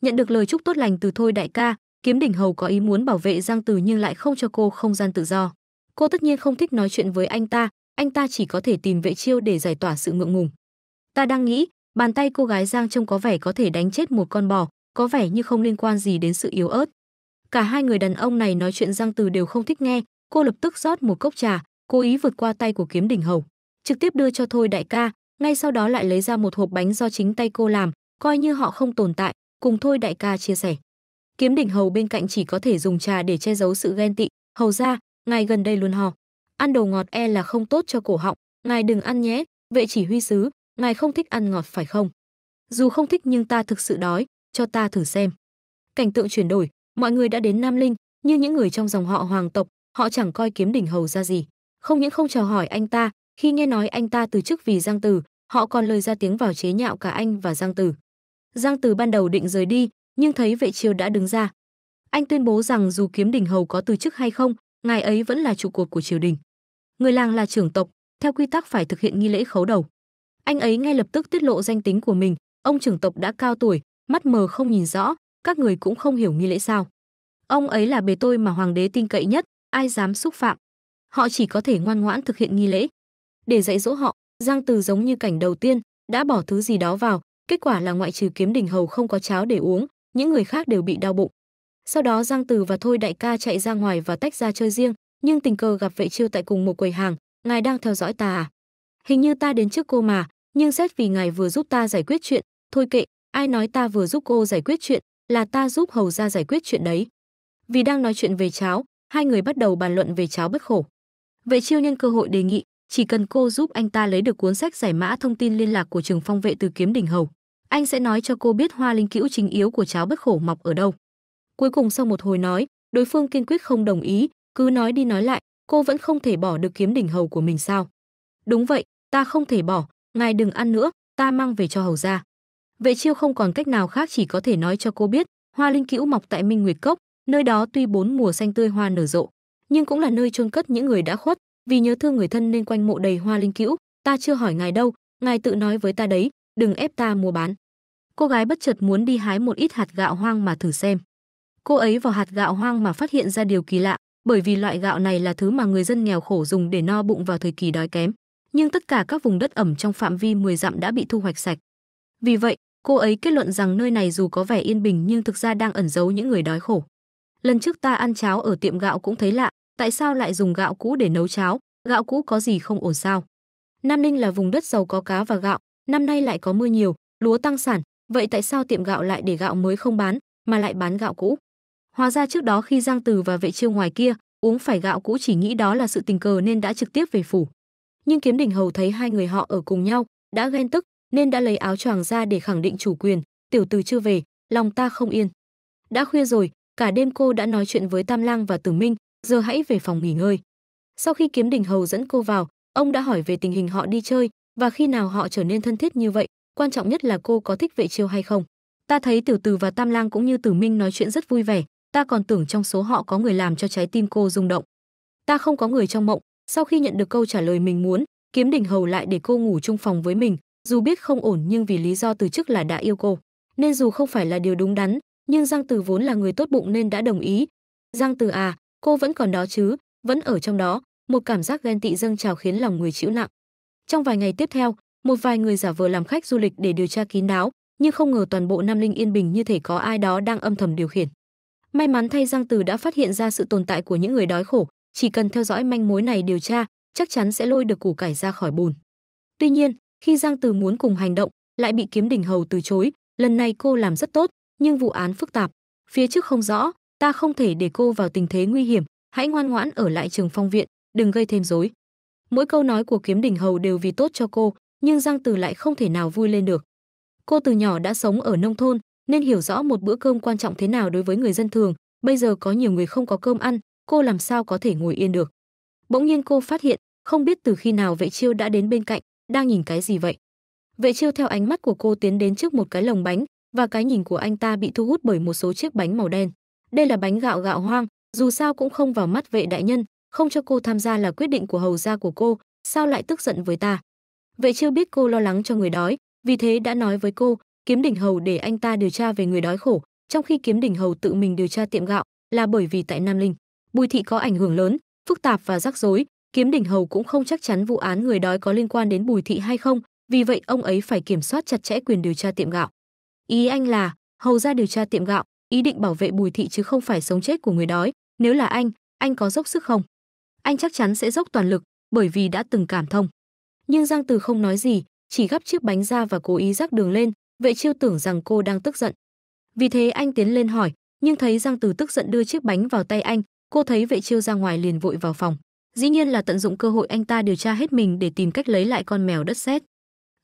Nhận được lời chúc tốt lành từ Thôi đại ca, Kiếm đỉnh hầu có ý muốn bảo vệ Giang Từ nhưng lại không cho cô không gian tự do. Cô tất nhiên không thích nói chuyện với anh ta, anh ta chỉ có thể tìm vệ chiêu để giải tỏa sự ngượng ngùng. Ta đang nghĩ, bàn tay cô gái Giang trông có vẻ có thể đánh chết một con bò, có vẻ như không liên quan gì đến sự yếu ớt. Cả hai người đàn ông này nói chuyện Giang Từ đều không thích nghe, cô lập tức rót một cốc trà, cố ý vượt qua tay của kiếm đỉnh hầu, trực tiếp đưa cho Thôi đại ca, ngay sau đó lại lấy ra một hộp bánh do chính tay cô làm, coi như họ không tồn tại, cùng Thôi đại ca chia sẻ kiếm đỉnh hầu bên cạnh chỉ có thể dùng trà để che giấu sự ghen tị hầu ra ngài gần đây luôn hò ăn đồ ngọt e là không tốt cho cổ họng ngài đừng ăn nhé vệ chỉ huy sứ ngài không thích ăn ngọt phải không dù không thích nhưng ta thực sự đói cho ta thử xem cảnh tượng chuyển đổi mọi người đã đến nam linh như những người trong dòng họ hoàng tộc họ chẳng coi kiếm đỉnh hầu ra gì không những không chào hỏi anh ta khi nghe nói anh ta từ chức vì giang Tử, họ còn lời ra tiếng vào chế nhạo cả anh và giang Tử. giang Tử ban đầu định rời đi nhưng thấy vệ triều đã đứng ra. Anh tuyên bố rằng dù kiếm đỉnh hầu có từ chức hay không, ngài ấy vẫn là trụ cột của triều đình. Người làng là trưởng tộc, theo quy tắc phải thực hiện nghi lễ khấu đầu. Anh ấy ngay lập tức tiết lộ danh tính của mình, ông trưởng tộc đã cao tuổi, mắt mờ không nhìn rõ, các người cũng không hiểu nghi lễ sao. Ông ấy là bề tôi mà hoàng đế tin cậy nhất, ai dám xúc phạm. Họ chỉ có thể ngoan ngoãn thực hiện nghi lễ. Để dạy dỗ họ, Giang Từ giống như cảnh đầu tiên, đã bỏ thứ gì đó vào, kết quả là ngoại trừ kiếm đỉnh hầu không có cháo để uống, những người khác đều bị đau bụng. Sau đó Giang Từ và Thôi đại ca chạy ra ngoài và tách ra chơi riêng, nhưng tình cờ gặp Vệ Chiêu tại cùng một quầy hàng, "Ngài đang theo dõi ta à?" "Hình như ta đến trước cô mà, nhưng xét vì ngài vừa giúp ta giải quyết chuyện, thôi kệ, ai nói ta vừa giúp cô giải quyết chuyện, là ta giúp hầu ra giải quyết chuyện đấy." Vì đang nói chuyện về cháo, hai người bắt đầu bàn luận về cháo bất khổ. Vệ Chiêu nhân cơ hội đề nghị, chỉ cần cô giúp anh ta lấy được cuốn sách giải mã thông tin liên lạc của trường phong vệ từ kiếm đỉnh hầu anh sẽ nói cho cô biết hoa linh cữu chính yếu của cháu bất khổ mọc ở đâu. Cuối cùng sau một hồi nói, đối phương kiên quyết không đồng ý, cứ nói đi nói lại, cô vẫn không thể bỏ được kiếm đỉnh hầu của mình sao? Đúng vậy, ta không thể bỏ, ngài đừng ăn nữa, ta mang về cho hầu ra. Vệ chiêu không còn cách nào khác chỉ có thể nói cho cô biết, hoa linh cữu mọc tại Minh Nguyệt Cốc, nơi đó tuy bốn mùa xanh tươi hoa nở rộ, nhưng cũng là nơi chôn cất những người đã khuất, vì nhớ thương người thân nên quanh mộ đầy hoa linh cữu, ta chưa hỏi ngài đâu, ngài tự nói với ta đấy, đừng ép ta mua bán. Cô gái bất chợt muốn đi hái một ít hạt gạo hoang mà thử xem. Cô ấy vào hạt gạo hoang mà phát hiện ra điều kỳ lạ, bởi vì loại gạo này là thứ mà người dân nghèo khổ dùng để no bụng vào thời kỳ đói kém, nhưng tất cả các vùng đất ẩm trong phạm vi 10 dặm đã bị thu hoạch sạch. Vì vậy, cô ấy kết luận rằng nơi này dù có vẻ yên bình nhưng thực ra đang ẩn giấu những người đói khổ. Lần trước ta ăn cháo ở tiệm gạo cũng thấy lạ, tại sao lại dùng gạo cũ để nấu cháo, gạo cũ có gì không ổn sao? Nam Ninh là vùng đất giàu có cá và gạo, năm nay lại có mưa nhiều, lúa tăng sản, vậy tại sao tiệm gạo lại để gạo mới không bán, mà lại bán gạo cũ? Hóa ra trước đó khi Giang Từ và Vệ Chiêu ngoài kia uống phải gạo cũ chỉ nghĩ đó là sự tình cờ nên đã trực tiếp về phủ. Nhưng Kiếm Đình Hầu thấy hai người họ ở cùng nhau, đã ghen tức nên đã lấy áo choàng ra để khẳng định chủ quyền, tiểu từ chưa về, lòng ta không yên. Đã khuya rồi, cả đêm cô đã nói chuyện với Tam Lang và Tử Minh, giờ hãy về phòng nghỉ ngơi. Sau khi Kiếm Đình Hầu dẫn cô vào, ông đã hỏi về tình hình họ đi chơi, và khi nào họ trở nên thân thiết như vậy, quan trọng nhất là cô có thích Vệ Chiêu hay không. Ta thấy Tiểu Từ và Tam Lang cũng như Tử Minh nói chuyện rất vui vẻ, ta còn tưởng trong số họ có người làm cho trái tim cô rung động. Ta không có người trong mộng, sau khi nhận được câu trả lời mình muốn, Kiếm Đình Hầu lại để cô ngủ chung phòng với mình, dù biết không ổn nhưng vì lý do từ chức là đã yêu cô, nên dù không phải là điều đúng đắn, nhưng Giang Từ vốn là người tốt bụng nên đã đồng ý. Giang Từ à, cô vẫn còn đó chứ, vẫn ở trong đó, một cảm giác ghen tị dâng trào khiến lòng người chịu nặng. Trong vài ngày tiếp theo, một vài người giả vờ làm khách du lịch để điều tra kín đáo, nhưng không ngờ toàn bộ Nam Linh yên bình như thể có ai đó đang âm thầm điều khiển. May mắn thay Giang Từ đã phát hiện ra sự tồn tại của những người đói khổ, chỉ cần theo dõi manh mối này điều tra, chắc chắn sẽ lôi được củ cải ra khỏi bùn. Tuy nhiên, khi Giang Từ muốn cùng hành động, lại bị Kiếm Đình Hầu từ chối, lần này cô làm rất tốt, nhưng vụ án phức tạp, phía trước không rõ, ta không thể để cô vào tình thế nguy hiểm, hãy ngoan ngoãn ở lại Trường Phong viện, đừng gây thêm rối mỗi câu nói của kiếm đỉnh hầu đều vì tốt cho cô, nhưng Giang Từ lại không thể nào vui lên được. Cô từ nhỏ đã sống ở nông thôn, nên hiểu rõ một bữa cơm quan trọng thế nào đối với người dân thường, bây giờ có nhiều người không có cơm ăn, cô làm sao có thể ngồi yên được. Bỗng nhiên cô phát hiện, không biết từ khi nào vệ chiêu đã đến bên cạnh, đang nhìn cái gì vậy. Vệ chiêu theo ánh mắt của cô tiến đến trước một cái lồng bánh, và cái nhìn của anh ta bị thu hút bởi một số chiếc bánh màu đen. Đây là bánh gạo gạo hoang, dù sao cũng không vào mắt vệ đại nhân, không cho cô tham gia là quyết định của hầu gia của cô, sao lại tức giận với ta? Vệ Chiêu biết cô lo lắng cho người đói, vì thế đã nói với cô, kiếm đỉnh hầu để anh ta điều tra về người đói khổ, trong khi kiếm đỉnh hầu tự mình điều tra tiệm gạo, là bởi vì tại Nam Linh, Bùi thị có ảnh hưởng lớn, phức tạp và rắc rối, kiếm đỉnh hầu cũng không chắc chắn vụ án người đói có liên quan đến Bùi thị hay không, vì vậy ông ấy phải kiểm soát chặt chẽ quyền điều tra tiệm gạo. Ý anh là, hầu gia điều tra tiệm gạo, ý định bảo vệ Bùi thị chứ không phải sống chết của người đói, nếu là anh, anh có dốc sức không? anh chắc chắn sẽ dốc toàn lực bởi vì đã từng cảm thông nhưng giang từ không nói gì chỉ gắp chiếc bánh ra và cố ý rắc đường lên vệ chiêu tưởng rằng cô đang tức giận vì thế anh tiến lên hỏi nhưng thấy giang từ tức giận đưa chiếc bánh vào tay anh cô thấy vệ chiêu ra ngoài liền vội vào phòng dĩ nhiên là tận dụng cơ hội anh ta điều tra hết mình để tìm cách lấy lại con mèo đất sét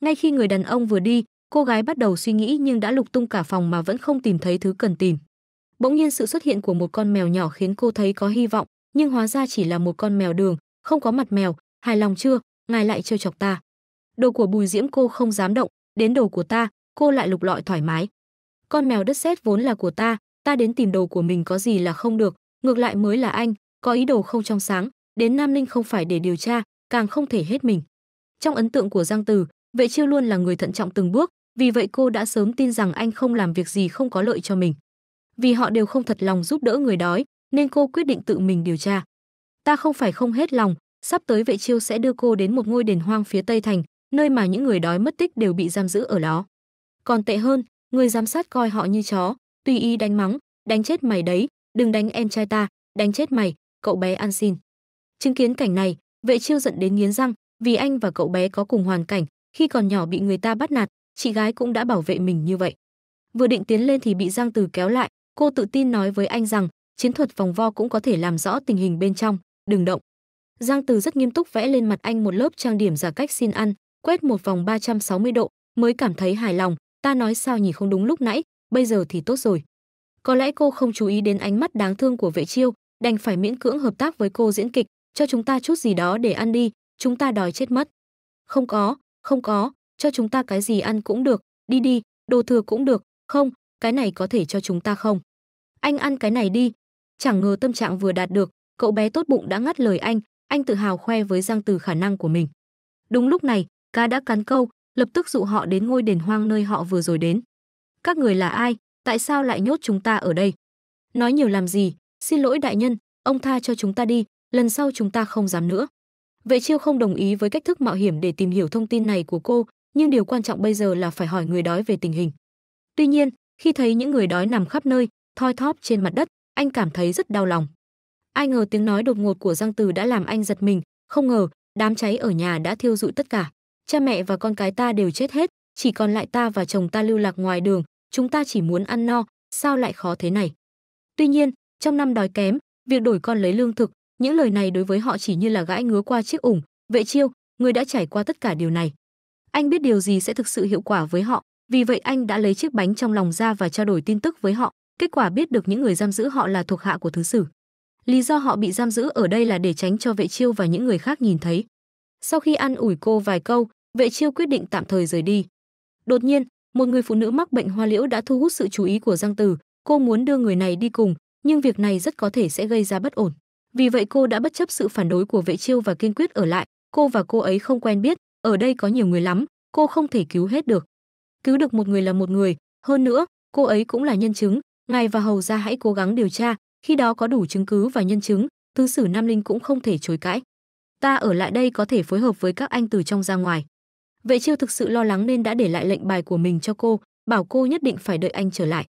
ngay khi người đàn ông vừa đi cô gái bắt đầu suy nghĩ nhưng đã lục tung cả phòng mà vẫn không tìm thấy thứ cần tìm bỗng nhiên sự xuất hiện của một con mèo nhỏ khiến cô thấy có hy vọng nhưng hóa ra chỉ là một con mèo đường, không có mặt mèo, hài lòng chưa, ngài lại trêu chọc ta. Đồ của Bùi Diễm cô không dám động, đến đồ của ta, cô lại lục lọi thoải mái. Con mèo đất sét vốn là của ta, ta đến tìm đồ của mình có gì là không được, ngược lại mới là anh, có ý đồ không trong sáng, đến Nam Ninh không phải để điều tra, càng không thể hết mình. Trong ấn tượng của Giang Từ, Vệ Chiêu luôn là người thận trọng từng bước, vì vậy cô đã sớm tin rằng anh không làm việc gì không có lợi cho mình. Vì họ đều không thật lòng giúp đỡ người đói, nên cô quyết định tự mình điều tra. Ta không phải không hết lòng, sắp tới vệ chiêu sẽ đưa cô đến một ngôi đền hoang phía Tây Thành, nơi mà những người đói mất tích đều bị giam giữ ở đó. Còn tệ hơn, người giám sát coi họ như chó, tùy ý đánh mắng, đánh chết mày đấy, đừng đánh em trai ta, đánh chết mày, cậu bé ăn xin. Chứng kiến cảnh này, vệ chiêu giận đến nghiến răng, vì anh và cậu bé có cùng hoàn cảnh, khi còn nhỏ bị người ta bắt nạt, chị gái cũng đã bảo vệ mình như vậy. Vừa định tiến lên thì bị Giang Từ kéo lại, cô tự tin nói với anh rằng chiến thuật vòng vo cũng có thể làm rõ tình hình bên trong, đừng động. Giang Từ rất nghiêm túc vẽ lên mặt anh một lớp trang điểm giả cách xin ăn, quét một vòng 360 độ, mới cảm thấy hài lòng, ta nói sao nhỉ không đúng lúc nãy, bây giờ thì tốt rồi. Có lẽ cô không chú ý đến ánh mắt đáng thương của vệ chiêu, đành phải miễn cưỡng hợp tác với cô diễn kịch, cho chúng ta chút gì đó để ăn đi, chúng ta đòi chết mất. Không có, không có, cho chúng ta cái gì ăn cũng được, đi đi, đồ thừa cũng được, không, cái này có thể cho chúng ta không? Anh ăn cái này đi, Chẳng ngờ tâm trạng vừa đạt được, cậu bé tốt bụng đã ngắt lời anh, anh tự hào khoe với Giang Từ khả năng của mình. Đúng lúc này, cá đã cắn câu, lập tức dụ họ đến ngôi đền hoang nơi họ vừa rồi đến. Các người là ai, tại sao lại nhốt chúng ta ở đây? Nói nhiều làm gì, xin lỗi đại nhân, ông tha cho chúng ta đi, lần sau chúng ta không dám nữa. Vệ chiêu không đồng ý với cách thức mạo hiểm để tìm hiểu thông tin này của cô, nhưng điều quan trọng bây giờ là phải hỏi người đói về tình hình. Tuy nhiên, khi thấy những người đói nằm khắp nơi, thoi thóp trên mặt đất, anh cảm thấy rất đau lòng. Ai ngờ tiếng nói đột ngột của Giang Từ đã làm anh giật mình, không ngờ đám cháy ở nhà đã thiêu rụi tất cả. Cha mẹ và con cái ta đều chết hết, chỉ còn lại ta và chồng ta lưu lạc ngoài đường, chúng ta chỉ muốn ăn no, sao lại khó thế này. Tuy nhiên, trong năm đói kém, việc đổi con lấy lương thực, những lời này đối với họ chỉ như là gãi ngứa qua chiếc ủng, vệ chiêu, người đã trải qua tất cả điều này. Anh biết điều gì sẽ thực sự hiệu quả với họ, vì vậy anh đã lấy chiếc bánh trong lòng ra và trao đổi tin tức với họ, Kết quả biết được những người giam giữ họ là thuộc hạ của thứ sử. Lý do họ bị giam giữ ở đây là để tránh cho vệ chiêu và những người khác nhìn thấy. Sau khi ăn ủi cô vài câu, vệ chiêu quyết định tạm thời rời đi. Đột nhiên, một người phụ nữ mắc bệnh hoa liễu đã thu hút sự chú ý của Giang Tử, cô muốn đưa người này đi cùng, nhưng việc này rất có thể sẽ gây ra bất ổn. Vì vậy cô đã bất chấp sự phản đối của vệ chiêu và kiên quyết ở lại, cô và cô ấy không quen biết, ở đây có nhiều người lắm, cô không thể cứu hết được. Cứu được một người là một người, hơn nữa, cô ấy cũng là nhân chứng, ngài và hầu gia hãy cố gắng điều tra khi đó có đủ chứng cứ và nhân chứng thứ sử nam linh cũng không thể chối cãi ta ở lại đây có thể phối hợp với các anh từ trong ra ngoài vệ chiêu thực sự lo lắng nên đã để lại lệnh bài của mình cho cô bảo cô nhất định phải đợi anh trở lại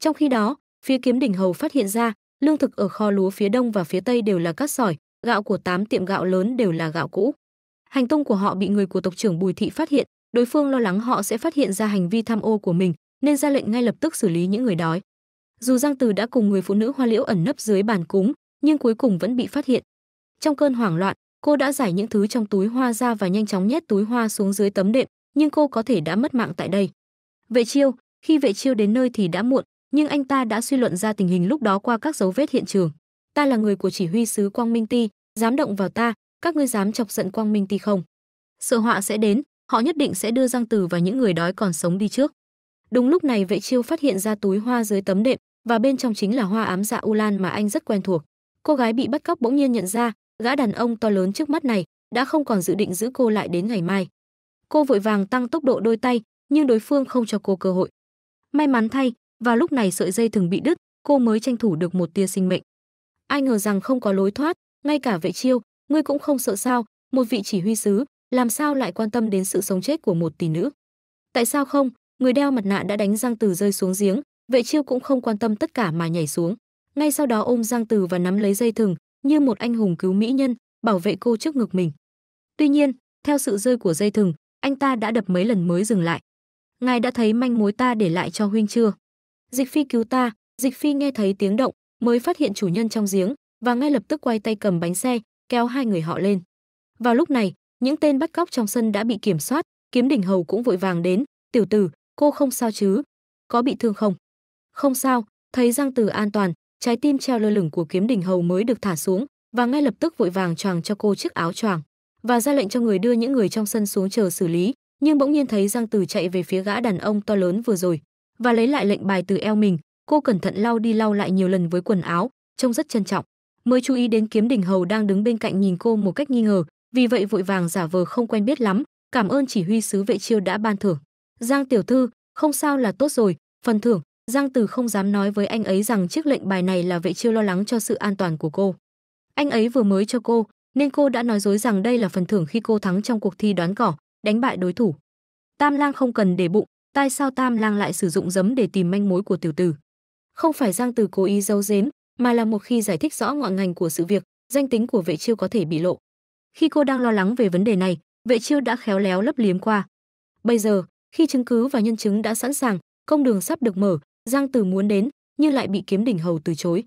trong khi đó phía kiếm đỉnh hầu phát hiện ra lương thực ở kho lúa phía đông và phía tây đều là cát sỏi gạo của tám tiệm gạo lớn đều là gạo cũ hành tung của họ bị người của tộc trưởng bùi thị phát hiện đối phương lo lắng họ sẽ phát hiện ra hành vi tham ô của mình nên ra lệnh ngay lập tức xử lý những người đói dù Giang Từ đã cùng người phụ nữ hoa liễu ẩn nấp dưới bàn cúng, nhưng cuối cùng vẫn bị phát hiện. Trong cơn hoảng loạn, cô đã giải những thứ trong túi hoa ra và nhanh chóng nhét túi hoa xuống dưới tấm đệm, nhưng cô có thể đã mất mạng tại đây. Vệ Chiêu, khi Vệ Chiêu đến nơi thì đã muộn, nhưng anh ta đã suy luận ra tình hình lúc đó qua các dấu vết hiện trường. Ta là người của chỉ huy sứ Quang Minh Ti, dám động vào ta, các ngươi dám chọc giận Quang Minh Ti không? Sợ họa sẽ đến, họ nhất định sẽ đưa Giang Từ và những người đói còn sống đi trước. Đúng lúc này Vệ Chiêu phát hiện ra túi hoa dưới tấm đệm, và bên trong chính là hoa ám dạ u lan mà anh rất quen thuộc. Cô gái bị bắt cóc bỗng nhiên nhận ra, gã đàn ông to lớn trước mắt này đã không còn dự định giữ cô lại đến ngày mai. Cô vội vàng tăng tốc độ đôi tay, nhưng đối phương không cho cô cơ hội. May mắn thay, vào lúc này sợi dây thường bị đứt, cô mới tranh thủ được một tia sinh mệnh. Ai ngờ rằng không có lối thoát, ngay cả vệ chiêu, ngươi cũng không sợ sao, một vị chỉ huy sứ, làm sao lại quan tâm đến sự sống chết của một tỷ nữ. Tại sao không, người đeo mặt nạ đã đánh răng từ rơi xuống giếng, Vệ Chiêu cũng không quan tâm tất cả mà nhảy xuống, ngay sau đó ôm Giang Từ và nắm lấy dây thừng, như một anh hùng cứu mỹ nhân, bảo vệ cô trước ngực mình. Tuy nhiên, theo sự rơi của dây thừng, anh ta đã đập mấy lần mới dừng lại. Ngài đã thấy manh mối ta để lại cho huynh chưa? Dịch Phi cứu ta, Dịch Phi nghe thấy tiếng động, mới phát hiện chủ nhân trong giếng và ngay lập tức quay tay cầm bánh xe, kéo hai người họ lên. Vào lúc này, những tên bắt cóc trong sân đã bị kiểm soát, kiếm đỉnh hầu cũng vội vàng đến, "Tiểu tử, cô không sao chứ? Có bị thương không?" Không sao, thấy Giang Từ an toàn, trái tim treo lơ lửng của kiếm đỉnh hầu mới được thả xuống và ngay lập tức vội vàng choàng cho cô chiếc áo choàng và ra lệnh cho người đưa những người trong sân xuống chờ xử lý, nhưng bỗng nhiên thấy Giang Từ chạy về phía gã đàn ông to lớn vừa rồi và lấy lại lệnh bài từ eo mình, cô cẩn thận lau đi lau lại nhiều lần với quần áo, trông rất trân trọng. Mới chú ý đến kiếm đỉnh hầu đang đứng bên cạnh nhìn cô một cách nghi ngờ, vì vậy vội vàng giả vờ không quen biết lắm, cảm ơn chỉ huy sứ vệ chiêu đã ban thưởng. Giang tiểu thư, không sao là tốt rồi, phần thưởng Giang Tử không dám nói với anh ấy rằng chiếc lệnh bài này là vệ chiêu lo lắng cho sự an toàn của cô. Anh ấy vừa mới cho cô, nên cô đã nói dối rằng đây là phần thưởng khi cô thắng trong cuộc thi đoán cỏ, đánh bại đối thủ. Tam Lang không cần để bụng, tại sao Tam Lang lại sử dụng giấm để tìm manh mối của tiểu tử? Không phải Giang Tử cố ý giấu giếm, mà là một khi giải thích rõ ngọn ngành của sự việc, danh tính của vệ chiêu có thể bị lộ. Khi cô đang lo lắng về vấn đề này, vệ chiêu đã khéo léo lấp liếm qua. Bây giờ, khi chứng cứ và nhân chứng đã sẵn sàng, công đường sắp được mở, Giang Tử muốn đến, nhưng lại bị Kiếm Đỉnh Hầu từ chối.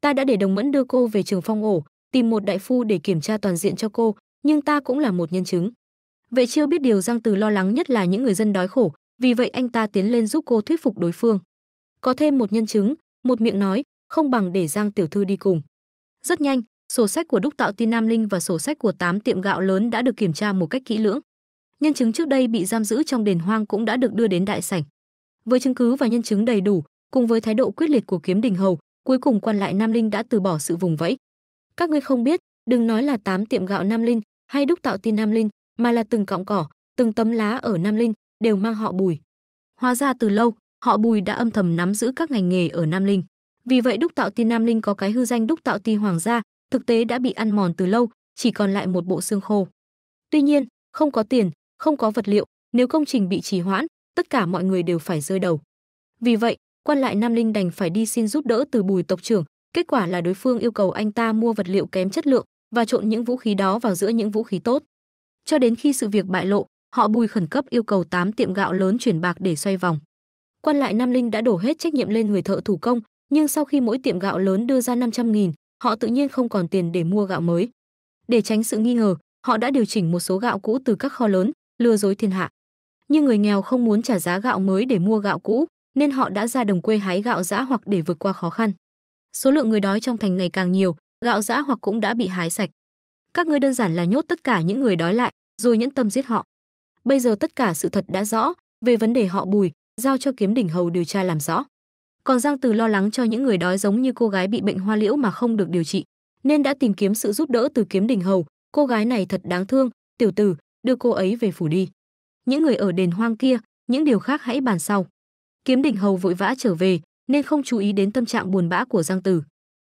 Ta đã để Đồng Mẫn đưa cô về trường phong ổ, tìm một đại phu để kiểm tra toàn diện cho cô, nhưng ta cũng là một nhân chứng. Vệ Chiêu biết điều Giang Tử lo lắng nhất là những người dân đói khổ, vì vậy anh ta tiến lên giúp cô thuyết phục đối phương. Có thêm một nhân chứng, một miệng nói, không bằng để Giang tiểu thư đi cùng. Rất nhanh, sổ sách của Đúc Tạo Tin Nam Linh và sổ sách của 8 tiệm gạo lớn đã được kiểm tra một cách kỹ lưỡng. Nhân chứng trước đây bị giam giữ trong đền hoang cũng đã được đưa đến đại sảnh với chứng cứ và nhân chứng đầy đủ cùng với thái độ quyết liệt của kiếm đình hầu cuối cùng quan lại nam linh đã từ bỏ sự vùng vẫy các ngươi không biết đừng nói là tám tiệm gạo nam linh hay đúc tạo tin nam linh mà là từng cọng cỏ từng tấm lá ở nam linh đều mang họ bùi hóa ra từ lâu họ bùi đã âm thầm nắm giữ các ngành nghề ở nam linh vì vậy đúc tạo tin nam linh có cái hư danh đúc tạo ti hoàng gia thực tế đã bị ăn mòn từ lâu chỉ còn lại một bộ xương khô tuy nhiên không có tiền không có vật liệu nếu công trình bị trì hoãn tất cả mọi người đều phải rơi đầu. Vì vậy, quan lại Nam Linh đành phải đi xin giúp đỡ từ Bùi tộc trưởng, kết quả là đối phương yêu cầu anh ta mua vật liệu kém chất lượng và trộn những vũ khí đó vào giữa những vũ khí tốt. Cho đến khi sự việc bại lộ, họ Bùi khẩn cấp yêu cầu 8 tiệm gạo lớn chuyển bạc để xoay vòng. Quan lại Nam Linh đã đổ hết trách nhiệm lên người thợ thủ công, nhưng sau khi mỗi tiệm gạo lớn đưa ra 500.000, họ tự nhiên không còn tiền để mua gạo mới. Để tránh sự nghi ngờ, họ đã điều chỉnh một số gạo cũ từ các kho lớn, lừa dối thiên hạ nhưng người nghèo không muốn trả giá gạo mới để mua gạo cũ, nên họ đã ra đồng quê hái gạo giã hoặc để vượt qua khó khăn. Số lượng người đói trong thành ngày càng nhiều, gạo giã hoặc cũng đã bị hái sạch. Các ngươi đơn giản là nhốt tất cả những người đói lại, rồi nhẫn tâm giết họ. Bây giờ tất cả sự thật đã rõ, về vấn đề họ Bùi, giao cho kiếm đỉnh hầu điều tra làm rõ. Còn Giang Từ lo lắng cho những người đói giống như cô gái bị bệnh hoa liễu mà không được điều trị, nên đã tìm kiếm sự giúp đỡ từ kiếm đỉnh hầu, cô gái này thật đáng thương, tiểu tử, đưa cô ấy về phủ đi những người ở đền hoang kia, những điều khác hãy bàn sau. Kiếm Đỉnh Hầu vội vã trở về, nên không chú ý đến tâm trạng buồn bã của Giang Tử.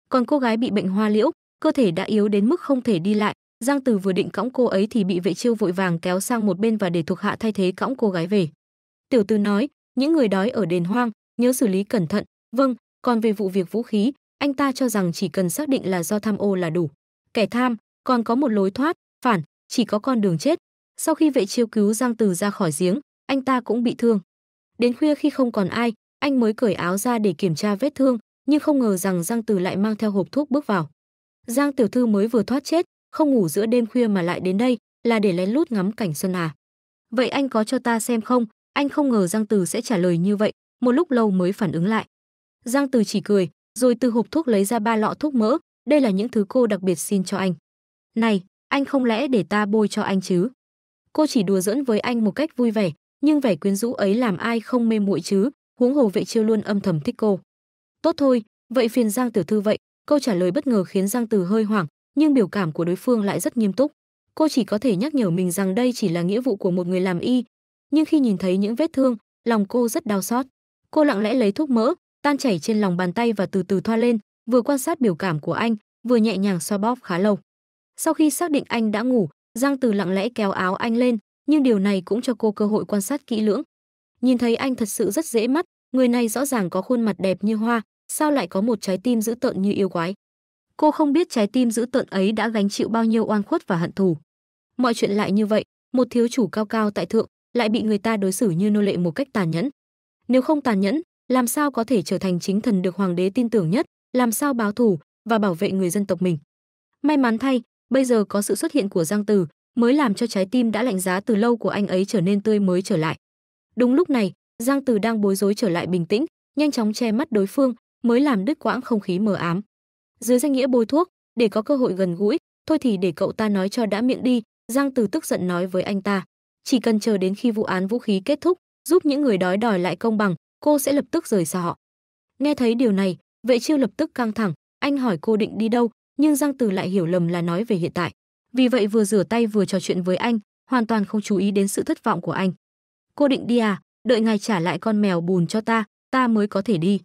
Còn cô gái bị bệnh hoa liễu, cơ thể đã yếu đến mức không thể đi lại, Giang Tử vừa định cõng cô ấy thì bị Vệ Chiêu vội vàng kéo sang một bên và để thuộc hạ thay thế cõng cô gái về. Tiểu Tư nói, những người đói ở đền hoang, nhớ xử lý cẩn thận. Vâng, còn về vụ việc vũ khí, anh ta cho rằng chỉ cần xác định là do tham ô là đủ. Kẻ tham, còn có một lối thoát, phản, chỉ có con đường chết, sau khi vệ chiêu cứu Giang Từ ra khỏi giếng, anh ta cũng bị thương. Đến khuya khi không còn ai, anh mới cởi áo ra để kiểm tra vết thương, nhưng không ngờ rằng Giang Từ lại mang theo hộp thuốc bước vào. Giang tiểu thư mới vừa thoát chết, không ngủ giữa đêm khuya mà lại đến đây, là để lén lút ngắm cảnh xuân à. Vậy anh có cho ta xem không? Anh không ngờ Giang Từ sẽ trả lời như vậy, một lúc lâu mới phản ứng lại. Giang Từ chỉ cười, rồi từ hộp thuốc lấy ra ba lọ thuốc mỡ, đây là những thứ cô đặc biệt xin cho anh. Này, anh không lẽ để ta bôi cho anh chứ? cô chỉ đùa giỡn với anh một cách vui vẻ, nhưng vẻ quyến rũ ấy làm ai không mê muội chứ, huống hồ vệ chiêu luôn âm thầm thích cô. Tốt thôi, vậy phiền Giang tiểu thư vậy, câu trả lời bất ngờ khiến Giang Từ hơi hoảng, nhưng biểu cảm của đối phương lại rất nghiêm túc. Cô chỉ có thể nhắc nhở mình rằng đây chỉ là nghĩa vụ của một người làm y, nhưng khi nhìn thấy những vết thương, lòng cô rất đau xót. Cô lặng lẽ lấy thuốc mỡ, tan chảy trên lòng bàn tay và từ từ thoa lên, vừa quan sát biểu cảm của anh, vừa nhẹ nhàng xoa bóp khá lâu. Sau khi xác định anh đã ngủ, Giang Từ lặng lẽ kéo áo anh lên, nhưng điều này cũng cho cô cơ hội quan sát kỹ lưỡng. Nhìn thấy anh thật sự rất dễ mắt, người này rõ ràng có khuôn mặt đẹp như hoa, sao lại có một trái tim dữ tợn như yêu quái. Cô không biết trái tim dữ tợn ấy đã gánh chịu bao nhiêu oan khuất và hận thù. Mọi chuyện lại như vậy, một thiếu chủ cao cao tại thượng lại bị người ta đối xử như nô lệ một cách tàn nhẫn. Nếu không tàn nhẫn, làm sao có thể trở thành chính thần được hoàng đế tin tưởng nhất, làm sao báo thù và bảo vệ người dân tộc mình. May mắn thay, bây giờ có sự xuất hiện của Giang Tử mới làm cho trái tim đã lạnh giá từ lâu của anh ấy trở nên tươi mới trở lại. Đúng lúc này, Giang Tử đang bối rối trở lại bình tĩnh, nhanh chóng che mắt đối phương, mới làm đứt quãng không khí mờ ám. Dưới danh nghĩa bôi thuốc, để có cơ hội gần gũi, thôi thì để cậu ta nói cho đã miệng đi, Giang Tử tức giận nói với anh ta, chỉ cần chờ đến khi vụ án vũ khí kết thúc, giúp những người đói đòi lại công bằng, cô sẽ lập tức rời xa họ. Nghe thấy điều này, Vệ Chiêu lập tức căng thẳng, anh hỏi cô định đi đâu, nhưng Giang Từ lại hiểu lầm là nói về hiện tại. Vì vậy vừa rửa tay vừa trò chuyện với anh, hoàn toàn không chú ý đến sự thất vọng của anh. "Cô định đi à? Đợi ngài trả lại con mèo bùn cho ta, ta mới có thể đi."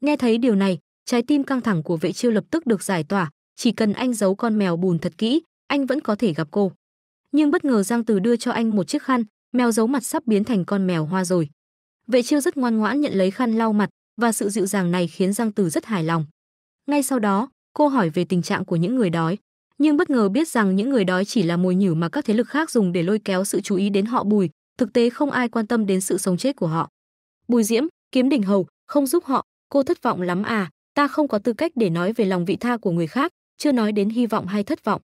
Nghe thấy điều này, trái tim căng thẳng của Vệ Chiêu lập tức được giải tỏa, chỉ cần anh giấu con mèo bùn thật kỹ, anh vẫn có thể gặp cô. Nhưng bất ngờ Giang Từ đưa cho anh một chiếc khăn, mèo giấu mặt sắp biến thành con mèo hoa rồi. Vệ Chiêu rất ngoan ngoãn nhận lấy khăn lau mặt, và sự dịu dàng này khiến Giang Từ rất hài lòng. Ngay sau đó, cô hỏi về tình trạng của những người đói, nhưng bất ngờ biết rằng những người đói chỉ là mồi nhử mà các thế lực khác dùng để lôi kéo sự chú ý đến họ Bùi, thực tế không ai quan tâm đến sự sống chết của họ. Bùi Diễm, kiếm đỉnh hầu, không giúp họ, cô thất vọng lắm à, ta không có tư cách để nói về lòng vị tha của người khác, chưa nói đến hy vọng hay thất vọng.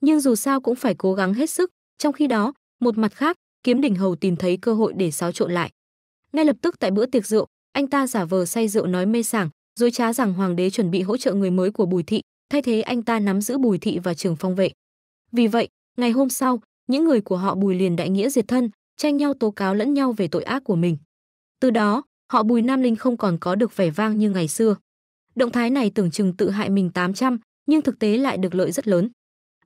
Nhưng dù sao cũng phải cố gắng hết sức, trong khi đó, một mặt khác, kiếm đỉnh hầu tìm thấy cơ hội để xáo trộn lại. Ngay lập tức tại bữa tiệc rượu, anh ta giả vờ say rượu nói mê sảng, dối trá rằng hoàng đế chuẩn bị hỗ trợ người mới của Bùi thị, thay thế anh ta nắm giữ Bùi thị và Trường Phong vệ. Vì vậy, ngày hôm sau, những người của họ Bùi liền đại nghĩa diệt thân, tranh nhau tố cáo lẫn nhau về tội ác của mình. Từ đó, họ Bùi Nam Linh không còn có được vẻ vang như ngày xưa. Động thái này tưởng chừng tự hại mình 800, nhưng thực tế lại được lợi rất lớn.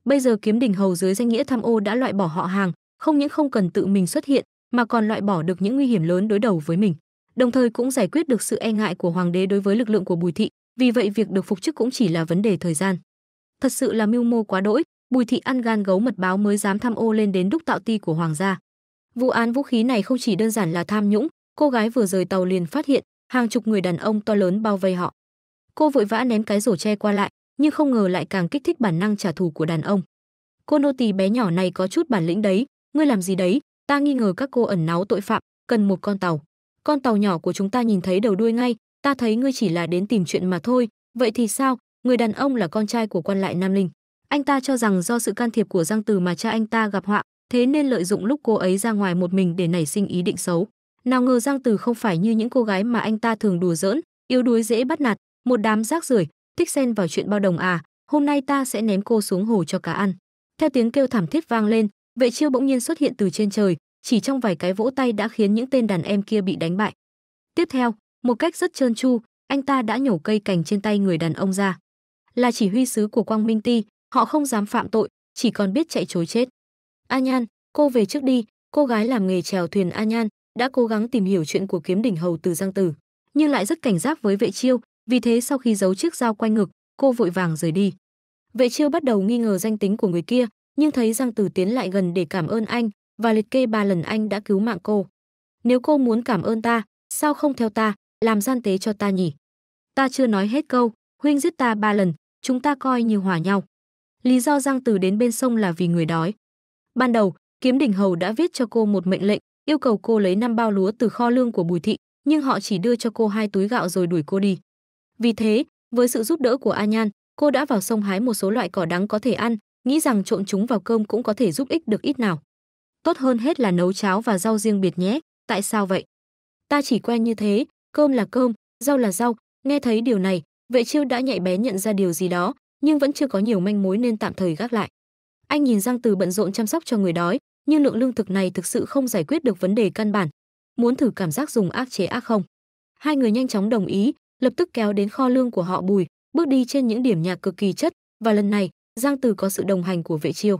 Bây giờ kiếm đình hầu dưới danh nghĩa tham ô đã loại bỏ họ hàng, không những không cần tự mình xuất hiện, mà còn loại bỏ được những nguy hiểm lớn đối đầu với mình đồng thời cũng giải quyết được sự e ngại của hoàng đế đối với lực lượng của Bùi thị, vì vậy việc được phục chức cũng chỉ là vấn đề thời gian. Thật sự là mưu mô quá đỗi, Bùi thị ăn gan gấu mật báo mới dám tham ô lên đến đúc tạo ti của hoàng gia. Vụ án vũ khí này không chỉ đơn giản là tham nhũng, cô gái vừa rời tàu liền phát hiện hàng chục người đàn ông to lớn bao vây họ. Cô vội vã ném cái rổ tre qua lại, nhưng không ngờ lại càng kích thích bản năng trả thù của đàn ông. Cô nô tỳ bé nhỏ này có chút bản lĩnh đấy, ngươi làm gì đấy? Ta nghi ngờ các cô ẩn náu tội phạm, cần một con tàu con tàu nhỏ của chúng ta nhìn thấy đầu đuôi ngay, ta thấy ngươi chỉ là đến tìm chuyện mà thôi, vậy thì sao, người đàn ông là con trai của quan lại Nam Linh. Anh ta cho rằng do sự can thiệp của Giang Từ mà cha anh ta gặp họa, thế nên lợi dụng lúc cô ấy ra ngoài một mình để nảy sinh ý định xấu. Nào ngờ Giang Từ không phải như những cô gái mà anh ta thường đùa giỡn, yếu đuối dễ bắt nạt, một đám rác rưởi, thích xen vào chuyện bao đồng à, hôm nay ta sẽ ném cô xuống hồ cho cá ăn. Theo tiếng kêu thảm thiết vang lên, vệ chiêu bỗng nhiên xuất hiện từ trên trời, chỉ trong vài cái vỗ tay đã khiến những tên đàn em kia bị đánh bại. Tiếp theo, một cách rất trơn tru, anh ta đã nhổ cây cành trên tay người đàn ông ra. Là chỉ huy sứ của Quang Minh Ti, họ không dám phạm tội, chỉ còn biết chạy trối chết. A Nhan, cô về trước đi, cô gái làm nghề chèo thuyền A Nhan đã cố gắng tìm hiểu chuyện của kiếm đỉnh hầu từ Giang Tử, nhưng lại rất cảnh giác với vệ chiêu, vì thế sau khi giấu chiếc dao quanh ngực, cô vội vàng rời đi. Vệ chiêu bắt đầu nghi ngờ danh tính của người kia, nhưng thấy Giang Tử tiến lại gần để cảm ơn anh, và liệt kê ba lần anh đã cứu mạng cô. Nếu cô muốn cảm ơn ta, sao không theo ta, làm gian tế cho ta nhỉ? Ta chưa nói hết câu, huynh giết ta ba lần, chúng ta coi như hòa nhau. Lý do Giang Từ đến bên sông là vì người đói. Ban đầu, Kiếm Đình Hầu đã viết cho cô một mệnh lệnh, yêu cầu cô lấy năm bao lúa từ kho lương của Bùi Thị, nhưng họ chỉ đưa cho cô hai túi gạo rồi đuổi cô đi. Vì thế, với sự giúp đỡ của A Nhan, cô đã vào sông hái một số loại cỏ đắng có thể ăn, nghĩ rằng trộn chúng vào cơm cũng có thể giúp ích được ít nào tốt hơn hết là nấu cháo và rau riêng biệt nhé. Tại sao vậy? Ta chỉ quen như thế, cơm là cơm, rau là rau. Nghe thấy điều này, vệ chiêu đã nhạy bén nhận ra điều gì đó, nhưng vẫn chưa có nhiều manh mối nên tạm thời gác lại. Anh nhìn Giang Từ bận rộn chăm sóc cho người đói, nhưng lượng lương thực này thực sự không giải quyết được vấn đề căn bản. Muốn thử cảm giác dùng ác chế ác không? Hai người nhanh chóng đồng ý, lập tức kéo đến kho lương của họ Bùi, bước đi trên những điểm nhạc cực kỳ chất, và lần này, Giang Từ có sự đồng hành của vệ chiêu.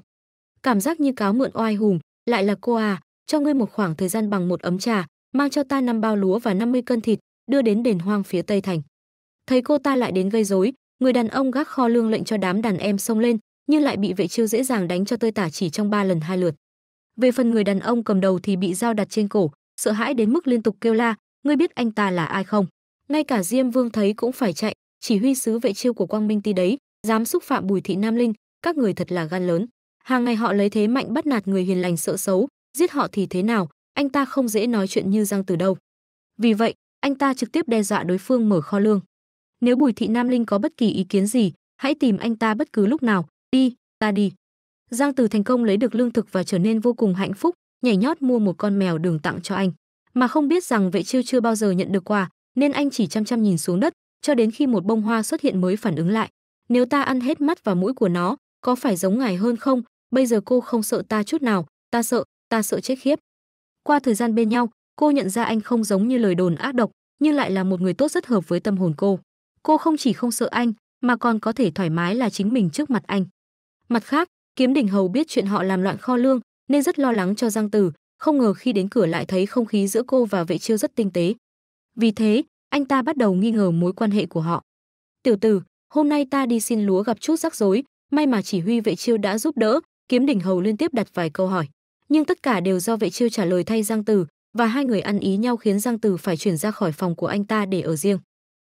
Cảm giác như cáo mượn oai hùng, lại là cô à, cho ngươi một khoảng thời gian bằng một ấm trà, mang cho ta năm bao lúa và 50 cân thịt, đưa đến đền hoang phía Tây Thành. Thấy cô ta lại đến gây rối, người đàn ông gác kho lương lệnh cho đám đàn em xông lên, nhưng lại bị vệ chiêu dễ dàng đánh cho tơi tả chỉ trong ba lần hai lượt. Về phần người đàn ông cầm đầu thì bị dao đặt trên cổ, sợ hãi đến mức liên tục kêu la, ngươi biết anh ta là ai không? Ngay cả Diêm Vương thấy cũng phải chạy, chỉ huy sứ vệ chiêu của Quang Minh Ti đấy, dám xúc phạm Bùi Thị Nam Linh, các người thật là gan lớn. Hàng ngày họ lấy thế mạnh bắt nạt người hiền lành sợ xấu, giết họ thì thế nào, anh ta không dễ nói chuyện như Giang từ đâu. Vì vậy, anh ta trực tiếp đe dọa đối phương mở kho lương. Nếu Bùi Thị Nam Linh có bất kỳ ý kiến gì, hãy tìm anh ta bất cứ lúc nào, đi, ta đi. Giang Từ thành công lấy được lương thực và trở nên vô cùng hạnh phúc, nhảy nhót mua một con mèo đường tặng cho anh, mà không biết rằng vệ chiêu chưa bao giờ nhận được quà, nên anh chỉ chăm chăm nhìn xuống đất, cho đến khi một bông hoa xuất hiện mới phản ứng lại. Nếu ta ăn hết mắt và mũi của nó, có phải giống ngài hơn không? Bây giờ cô không sợ ta chút nào, ta sợ, ta sợ chết khiếp. Qua thời gian bên nhau, cô nhận ra anh không giống như lời đồn ác độc, nhưng lại là một người tốt rất hợp với tâm hồn cô. Cô không chỉ không sợ anh, mà còn có thể thoải mái là chính mình trước mặt anh. Mặt khác, Kiếm Đình Hầu biết chuyện họ làm loạn kho lương, nên rất lo lắng cho Giang Tử, không ngờ khi đến cửa lại thấy không khí giữa cô và Vệ Chiêu rất tinh tế. Vì thế, anh ta bắt đầu nghi ngờ mối quan hệ của họ. "Tiểu tử, hôm nay ta đi xin lúa gặp chút rắc rối, may mà chỉ huy Vệ Chiêu đã giúp đỡ, Kiếm đỉnh hầu liên tiếp đặt vài câu hỏi, nhưng tất cả đều do vệ chiêu trả lời thay Giang Từ và hai người ăn ý nhau khiến Giang Từ phải chuyển ra khỏi phòng của anh ta để ở riêng.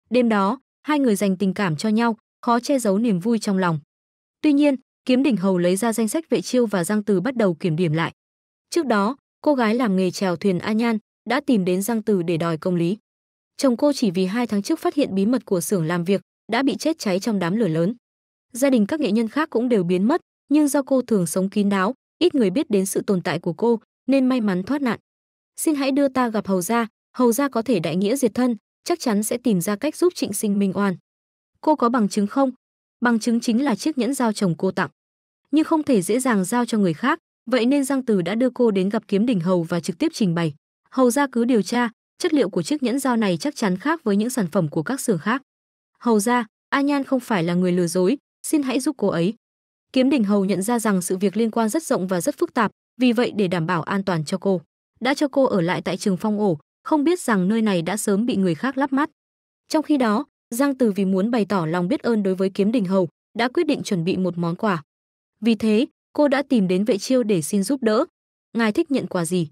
Đêm đó, hai người dành tình cảm cho nhau, khó che giấu niềm vui trong lòng. Tuy nhiên, Kiếm đỉnh hầu lấy ra danh sách vệ chiêu và Giang Từ bắt đầu kiểm điểm lại. Trước đó, cô gái làm nghề chèo thuyền A Nhan đã tìm đến Giang Từ để đòi công lý. Chồng cô chỉ vì hai tháng trước phát hiện bí mật của xưởng làm việc đã bị chết cháy trong đám lửa lớn. Gia đình các nghệ nhân khác cũng đều biến mất, nhưng do cô thường sống kín đáo, ít người biết đến sự tồn tại của cô, nên may mắn thoát nạn. Xin hãy đưa ta gặp hầu gia, hầu gia có thể đại nghĩa diệt thân, chắc chắn sẽ tìm ra cách giúp Trịnh Sinh minh oan. Cô có bằng chứng không? Bằng chứng chính là chiếc nhẫn dao chồng cô tặng. Nhưng không thể dễ dàng giao cho người khác, vậy nên Giang Từ đã đưa cô đến gặp Kiếm Đỉnh Hầu và trực tiếp trình bày. Hầu gia cứ điều tra, chất liệu của chiếc nhẫn dao này chắc chắn khác với những sản phẩm của các xưởng khác. Hầu gia, A Nhan không phải là người lừa dối, xin hãy giúp cô ấy. Kiếm Đình Hầu nhận ra rằng sự việc liên quan rất rộng và rất phức tạp, vì vậy để đảm bảo an toàn cho cô, đã cho cô ở lại tại trường phong ổ, không biết rằng nơi này đã sớm bị người khác lắp mắt. Trong khi đó, Giang Từ vì muốn bày tỏ lòng biết ơn đối với Kiếm Đình Hầu, đã quyết định chuẩn bị một món quà. Vì thế, cô đã tìm đến Vệ Chiêu để xin giúp đỡ. Ngài thích nhận quà gì?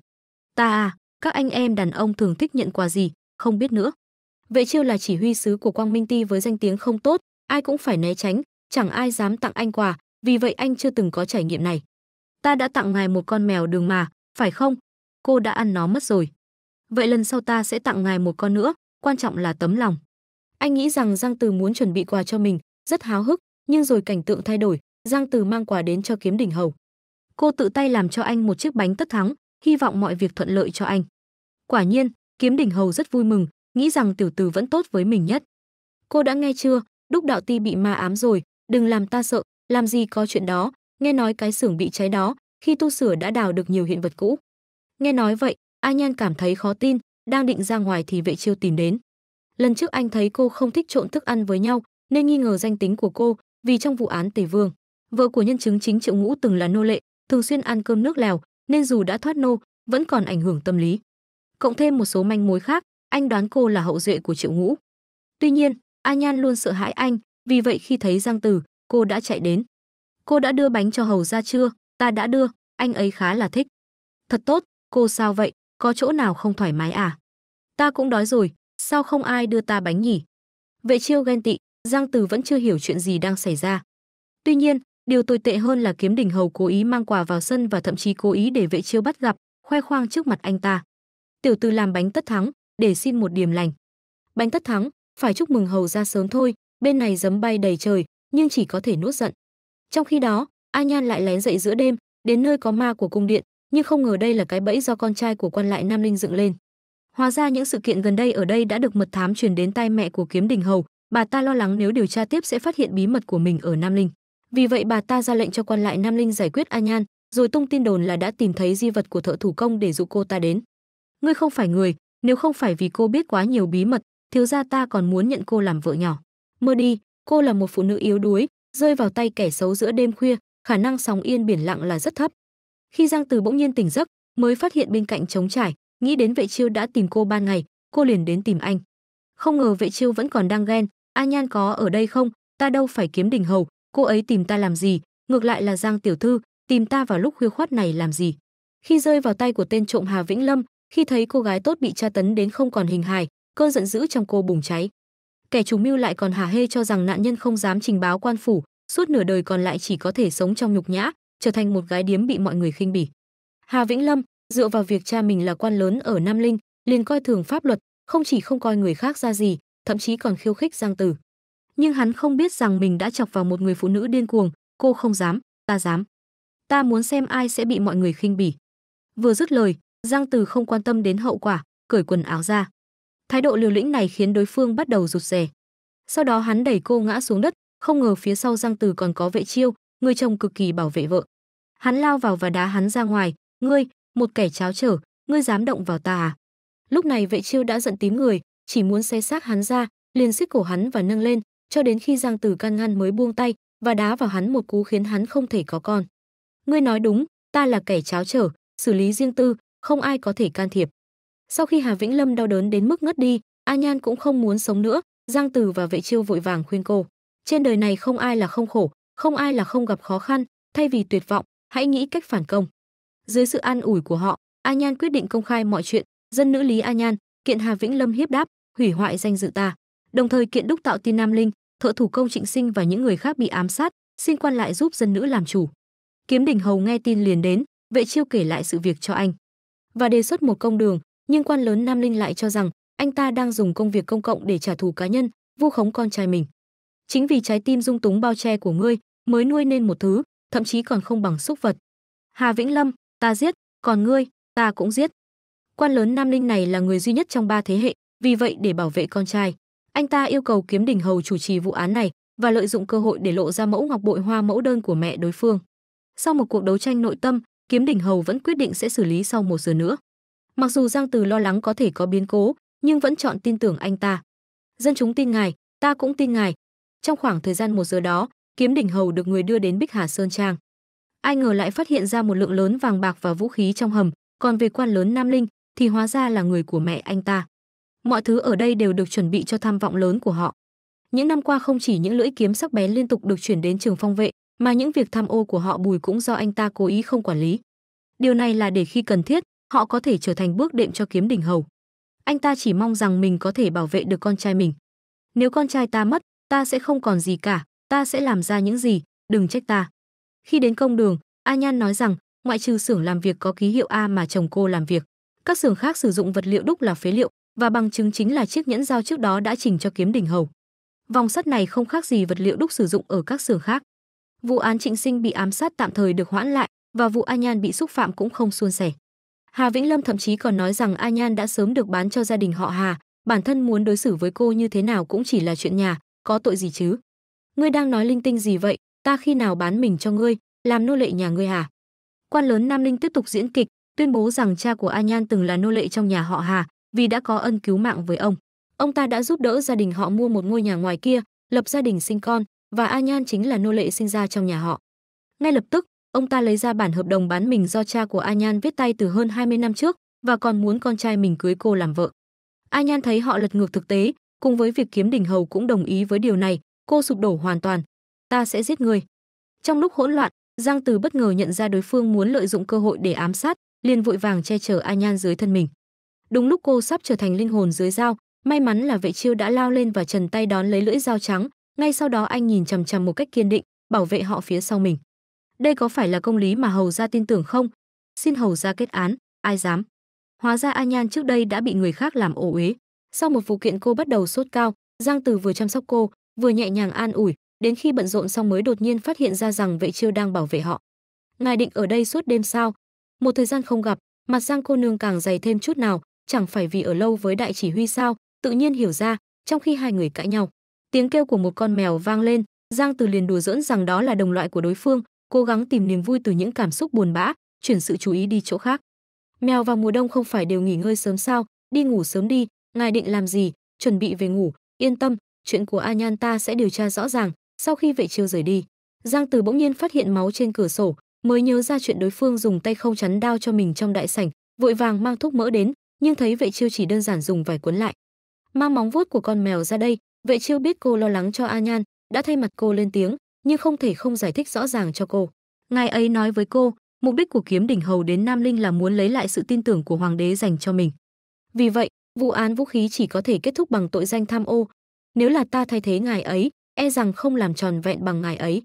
Ta à, các anh em đàn ông thường thích nhận quà gì, không biết nữa. Vệ Chiêu là chỉ huy sứ của Quang Minh Ti với danh tiếng không tốt, ai cũng phải né tránh, chẳng ai dám tặng anh quà, vì vậy anh chưa từng có trải nghiệm này. Ta đã tặng ngài một con mèo đường mà, phải không? Cô đã ăn nó mất rồi. Vậy lần sau ta sẽ tặng ngài một con nữa, quan trọng là tấm lòng. Anh nghĩ rằng Giang Từ muốn chuẩn bị quà cho mình, rất háo hức, nhưng rồi cảnh tượng thay đổi, Giang Từ mang quà đến cho Kiếm Đỉnh Hầu. Cô tự tay làm cho anh một chiếc bánh tất thắng, hy vọng mọi việc thuận lợi cho anh. Quả nhiên, Kiếm Đỉnh Hầu rất vui mừng, nghĩ rằng tiểu từ vẫn tốt với mình nhất. Cô đã nghe chưa, Đúc Đạo Ti bị ma ám rồi, đừng làm ta sợ, làm gì có chuyện đó, nghe nói cái xưởng bị cháy đó, khi tu sửa đã đào được nhiều hiện vật cũ. Nghe nói vậy, A Nhan cảm thấy khó tin, đang định ra ngoài thì vệ chiêu tìm đến. Lần trước anh thấy cô không thích trộn thức ăn với nhau, nên nghi ngờ danh tính của cô, vì trong vụ án Tề Vương, vợ của nhân chứng chính Triệu Ngũ từng là nô lệ, thường xuyên ăn cơm nước Lèo, nên dù đã thoát nô, vẫn còn ảnh hưởng tâm lý. Cộng thêm một số manh mối khác, anh đoán cô là hậu duệ của Triệu Ngũ. Tuy nhiên, A Nhan luôn sợ hãi anh, vì vậy khi thấy Giang Tử, cô đã chạy đến. Cô đã đưa bánh cho hầu ra chưa? Ta đã đưa, anh ấy khá là thích. Thật tốt, cô sao vậy? Có chỗ nào không thoải mái à? Ta cũng đói rồi, sao không ai đưa ta bánh nhỉ? Vệ chiêu ghen tị, Giang Từ vẫn chưa hiểu chuyện gì đang xảy ra. Tuy nhiên, điều tồi tệ hơn là kiếm đình hầu cố ý mang quà vào sân và thậm chí cố ý để vệ chiêu bắt gặp, khoe khoang trước mặt anh ta. Tiểu từ làm bánh tất thắng, để xin một điểm lành. Bánh tất thắng, phải chúc mừng hầu ra sớm thôi, bên này giấm bay đầy trời, nhưng chỉ có thể nuốt giận. Trong khi đó, A Nhan lại lén dậy giữa đêm, đến nơi có ma của cung điện, nhưng không ngờ đây là cái bẫy do con trai của quan lại Nam Linh dựng lên. Hóa ra những sự kiện gần đây ở đây đã được mật thám truyền đến tai mẹ của Kiếm Đình Hầu, bà ta lo lắng nếu điều tra tiếp sẽ phát hiện bí mật của mình ở Nam Linh. Vì vậy bà ta ra lệnh cho quan lại Nam Linh giải quyết A Nhan, rồi tung tin đồn là đã tìm thấy di vật của thợ thủ công để dụ cô ta đến. Ngươi không phải người, nếu không phải vì cô biết quá nhiều bí mật, thiếu gia ta còn muốn nhận cô làm vợ nhỏ. Mơ đi, cô là một phụ nữ yếu đuối rơi vào tay kẻ xấu giữa đêm khuya khả năng sóng yên biển lặng là rất thấp khi giang từ bỗng nhiên tỉnh giấc mới phát hiện bên cạnh trống trải nghĩ đến vệ chiêu đã tìm cô ban ngày cô liền đến tìm anh không ngờ vệ chiêu vẫn còn đang ghen a nhan có ở đây không ta đâu phải kiếm đình hầu cô ấy tìm ta làm gì ngược lại là giang tiểu thư tìm ta vào lúc khuya khoát này làm gì khi rơi vào tay của tên trộm hà vĩnh lâm khi thấy cô gái tốt bị tra tấn đến không còn hình hài cơn giận dữ trong cô bùng cháy kẻ chủ mưu lại còn hà hê cho rằng nạn nhân không dám trình báo quan phủ, suốt nửa đời còn lại chỉ có thể sống trong nhục nhã, trở thành một gái điếm bị mọi người khinh bỉ. Hà Vĩnh Lâm, dựa vào việc cha mình là quan lớn ở Nam Linh, liền coi thường pháp luật, không chỉ không coi người khác ra gì, thậm chí còn khiêu khích Giang Tử. Nhưng hắn không biết rằng mình đã chọc vào một người phụ nữ điên cuồng, cô không dám, ta dám. Ta muốn xem ai sẽ bị mọi người khinh bỉ. Vừa dứt lời, Giang Tử không quan tâm đến hậu quả, cởi quần áo ra. Thái độ liều lĩnh này khiến đối phương bắt đầu rụt rè. Sau đó hắn đẩy cô ngã xuống đất, không ngờ phía sau Giang Từ còn có vệ chiêu, người chồng cực kỳ bảo vệ vợ. Hắn lao vào và đá hắn ra ngoài, "Ngươi, một kẻ cháo trở, ngươi dám động vào ta à?" Lúc này vệ chiêu đã giận tím người, chỉ muốn xé xác hắn ra, liền xích cổ hắn và nâng lên, cho đến khi Giang Từ can ngăn mới buông tay và đá vào hắn một cú khiến hắn không thể có con. Ngươi nói đúng, ta là kẻ cháo trở, xử lý riêng tư, không ai có thể can thiệp. Sau khi Hà Vĩnh Lâm đau đớn đến mức ngất đi, A Nhan cũng không muốn sống nữa, Giang Tử và Vệ Chiêu vội vàng khuyên cô. Trên đời này không ai là không khổ, không ai là không gặp khó khăn, thay vì tuyệt vọng, hãy nghĩ cách phản công. Dưới sự an ủi của họ, A Nhan quyết định công khai mọi chuyện, dân nữ Lý A Nhan, kiện Hà Vĩnh Lâm hiếp đáp, hủy hoại danh dự ta, đồng thời kiện đúc tạo tin Nam Linh, thợ thủ công Trịnh Sinh và những người khác bị ám sát, xin quan lại giúp dân nữ làm chủ. Kiếm Đỉnh Hầu nghe tin liền đến, Vệ Chiêu kể lại sự việc cho anh và đề xuất một công đường, nhưng quan lớn Nam Linh lại cho rằng anh ta đang dùng công việc công cộng để trả thù cá nhân, vu khống con trai mình. Chính vì trái tim dung túng bao che của ngươi mới nuôi nên một thứ, thậm chí còn không bằng xúc vật. Hà Vĩnh Lâm, ta giết, còn ngươi, ta cũng giết. Quan lớn Nam Linh này là người duy nhất trong ba thế hệ, vì vậy để bảo vệ con trai, anh ta yêu cầu kiếm đỉnh hầu chủ trì vụ án này và lợi dụng cơ hội để lộ ra mẫu ngọc bội hoa mẫu đơn của mẹ đối phương. Sau một cuộc đấu tranh nội tâm, kiếm đỉnh hầu vẫn quyết định sẽ xử lý sau một giờ nữa. Mặc dù Giang Từ lo lắng có thể có biến cố, nhưng vẫn chọn tin tưởng anh ta. Dân chúng tin ngài, ta cũng tin ngài. Trong khoảng thời gian một giờ đó, kiếm đỉnh hầu được người đưa đến Bích Hà Sơn Trang. Ai ngờ lại phát hiện ra một lượng lớn vàng bạc và vũ khí trong hầm, còn về quan lớn Nam Linh thì hóa ra là người của mẹ anh ta. Mọi thứ ở đây đều được chuẩn bị cho tham vọng lớn của họ. Những năm qua không chỉ những lưỡi kiếm sắc bén liên tục được chuyển đến trường phong vệ, mà những việc tham ô của họ Bùi cũng do anh ta cố ý không quản lý. Điều này là để khi cần thiết, họ có thể trở thành bước đệm cho kiếm đình hầu. Anh ta chỉ mong rằng mình có thể bảo vệ được con trai mình. Nếu con trai ta mất, ta sẽ không còn gì cả, ta sẽ làm ra những gì, đừng trách ta. Khi đến công đường, A Nhan nói rằng, ngoại trừ xưởng làm việc có ký hiệu A mà chồng cô làm việc, các xưởng khác sử dụng vật liệu đúc là phế liệu và bằng chứng chính là chiếc nhẫn dao trước đó đã chỉnh cho kiếm đình hầu. Vòng sắt này không khác gì vật liệu đúc sử dụng ở các xưởng khác. Vụ án Trịnh Sinh bị ám sát tạm thời được hoãn lại và vụ A Nhan bị xúc phạm cũng không suôn sẻ. Hà Vĩnh Lâm thậm chí còn nói rằng A Nhan đã sớm được bán cho gia đình họ Hà, bản thân muốn đối xử với cô như thế nào cũng chỉ là chuyện nhà, có tội gì chứ? Ngươi đang nói linh tinh gì vậy, ta khi nào bán mình cho ngươi, làm nô lệ nhà ngươi à? Quan lớn Nam Linh tiếp tục diễn kịch, tuyên bố rằng cha của A Nhan từng là nô lệ trong nhà họ Hà, vì đã có ân cứu mạng với ông. Ông ta đã giúp đỡ gia đình họ mua một ngôi nhà ngoài kia, lập gia đình sinh con, và A Nhan chính là nô lệ sinh ra trong nhà họ. Ngay lập tức, ông ta lấy ra bản hợp đồng bán mình do cha của A Nhan viết tay từ hơn 20 năm trước và còn muốn con trai mình cưới cô làm vợ. A Nhan thấy họ lật ngược thực tế, cùng với việc kiếm đỉnh hầu cũng đồng ý với điều này, cô sụp đổ hoàn toàn. Ta sẽ giết người. Trong lúc hỗn loạn, Giang Từ bất ngờ nhận ra đối phương muốn lợi dụng cơ hội để ám sát, liền vội vàng che chở A Nhan dưới thân mình. Đúng lúc cô sắp trở thành linh hồn dưới dao, may mắn là vệ chiêu đã lao lên và trần tay đón lấy lưỡi dao trắng, ngay sau đó anh nhìn chằm chằm một cách kiên định, bảo vệ họ phía sau mình. Đây có phải là công lý mà hầu gia tin tưởng không? Xin hầu gia kết án, ai dám? Hóa ra A Nhan trước đây đã bị người khác làm ổ uế. Sau một vụ kiện cô bắt đầu sốt cao, Giang Từ vừa chăm sóc cô, vừa nhẹ nhàng an ủi, đến khi bận rộn xong mới đột nhiên phát hiện ra rằng vệ chiêu đang bảo vệ họ. Ngài định ở đây suốt đêm sao? Một thời gian không gặp, mặt Giang cô nương càng dày thêm chút nào, chẳng phải vì ở lâu với đại chỉ huy sao, tự nhiên hiểu ra, trong khi hai người cãi nhau. Tiếng kêu của một con mèo vang lên, Giang Từ liền đùa giỡn rằng đó là đồng loại của đối phương, cố gắng tìm niềm vui từ những cảm xúc buồn bã, chuyển sự chú ý đi chỗ khác. Mèo vào mùa đông không phải đều nghỉ ngơi sớm sao, đi ngủ sớm đi, ngài định làm gì, chuẩn bị về ngủ, yên tâm, chuyện của A Nhan ta sẽ điều tra rõ ràng, sau khi vệ chiêu rời đi. Giang Từ bỗng nhiên phát hiện máu trên cửa sổ, mới nhớ ra chuyện đối phương dùng tay không chắn đao cho mình trong đại sảnh, vội vàng mang thuốc mỡ đến, nhưng thấy vệ chiêu chỉ đơn giản dùng vải cuốn lại. Mang móng vuốt của con mèo ra đây, vệ chiêu biết cô lo lắng cho A Nhan, đã thay mặt cô lên tiếng, nhưng không thể không giải thích rõ ràng cho cô. Ngài ấy nói với cô, mục đích của kiếm đỉnh hầu đến Nam Linh là muốn lấy lại sự tin tưởng của hoàng đế dành cho mình. Vì vậy, vụ án vũ khí chỉ có thể kết thúc bằng tội danh tham ô. Nếu là ta thay thế ngài ấy, e rằng không làm tròn vẹn bằng ngài ấy.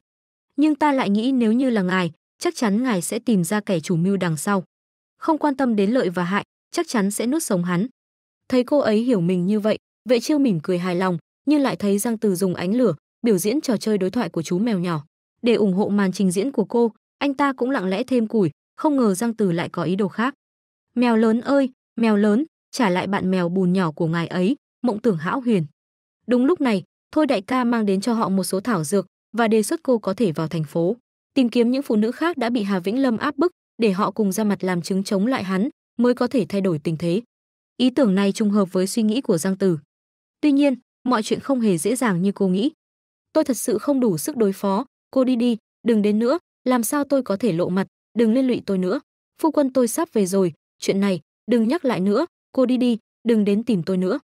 Nhưng ta lại nghĩ nếu như là ngài, chắc chắn ngài sẽ tìm ra kẻ chủ mưu đằng sau. Không quan tâm đến lợi và hại, chắc chắn sẽ nuốt sống hắn. Thấy cô ấy hiểu mình như vậy, vệ chiêu mỉm cười hài lòng, nhưng lại thấy Giang Từ dùng ánh lửa, biểu diễn trò chơi đối thoại của chú mèo nhỏ. Để ủng hộ màn trình diễn của cô, anh ta cũng lặng lẽ thêm củi, không ngờ Giang Từ lại có ý đồ khác. Mèo lớn ơi, mèo lớn, trả lại bạn mèo bùn nhỏ của ngài ấy, mộng tưởng hão huyền. Đúng lúc này, Thôi đại ca mang đến cho họ một số thảo dược và đề xuất cô có thể vào thành phố, tìm kiếm những phụ nữ khác đã bị Hà Vĩnh Lâm áp bức để họ cùng ra mặt làm chứng chống lại hắn mới có thể thay đổi tình thế. Ý tưởng này trùng hợp với suy nghĩ của Giang Tử. Tuy nhiên, mọi chuyện không hề dễ dàng như cô nghĩ tôi thật sự không đủ sức đối phó, cô đi đi, đừng đến nữa, làm sao tôi có thể lộ mặt, đừng liên lụy tôi nữa. Phu quân tôi sắp về rồi, chuyện này, đừng nhắc lại nữa, cô đi đi, đừng đến tìm tôi nữa.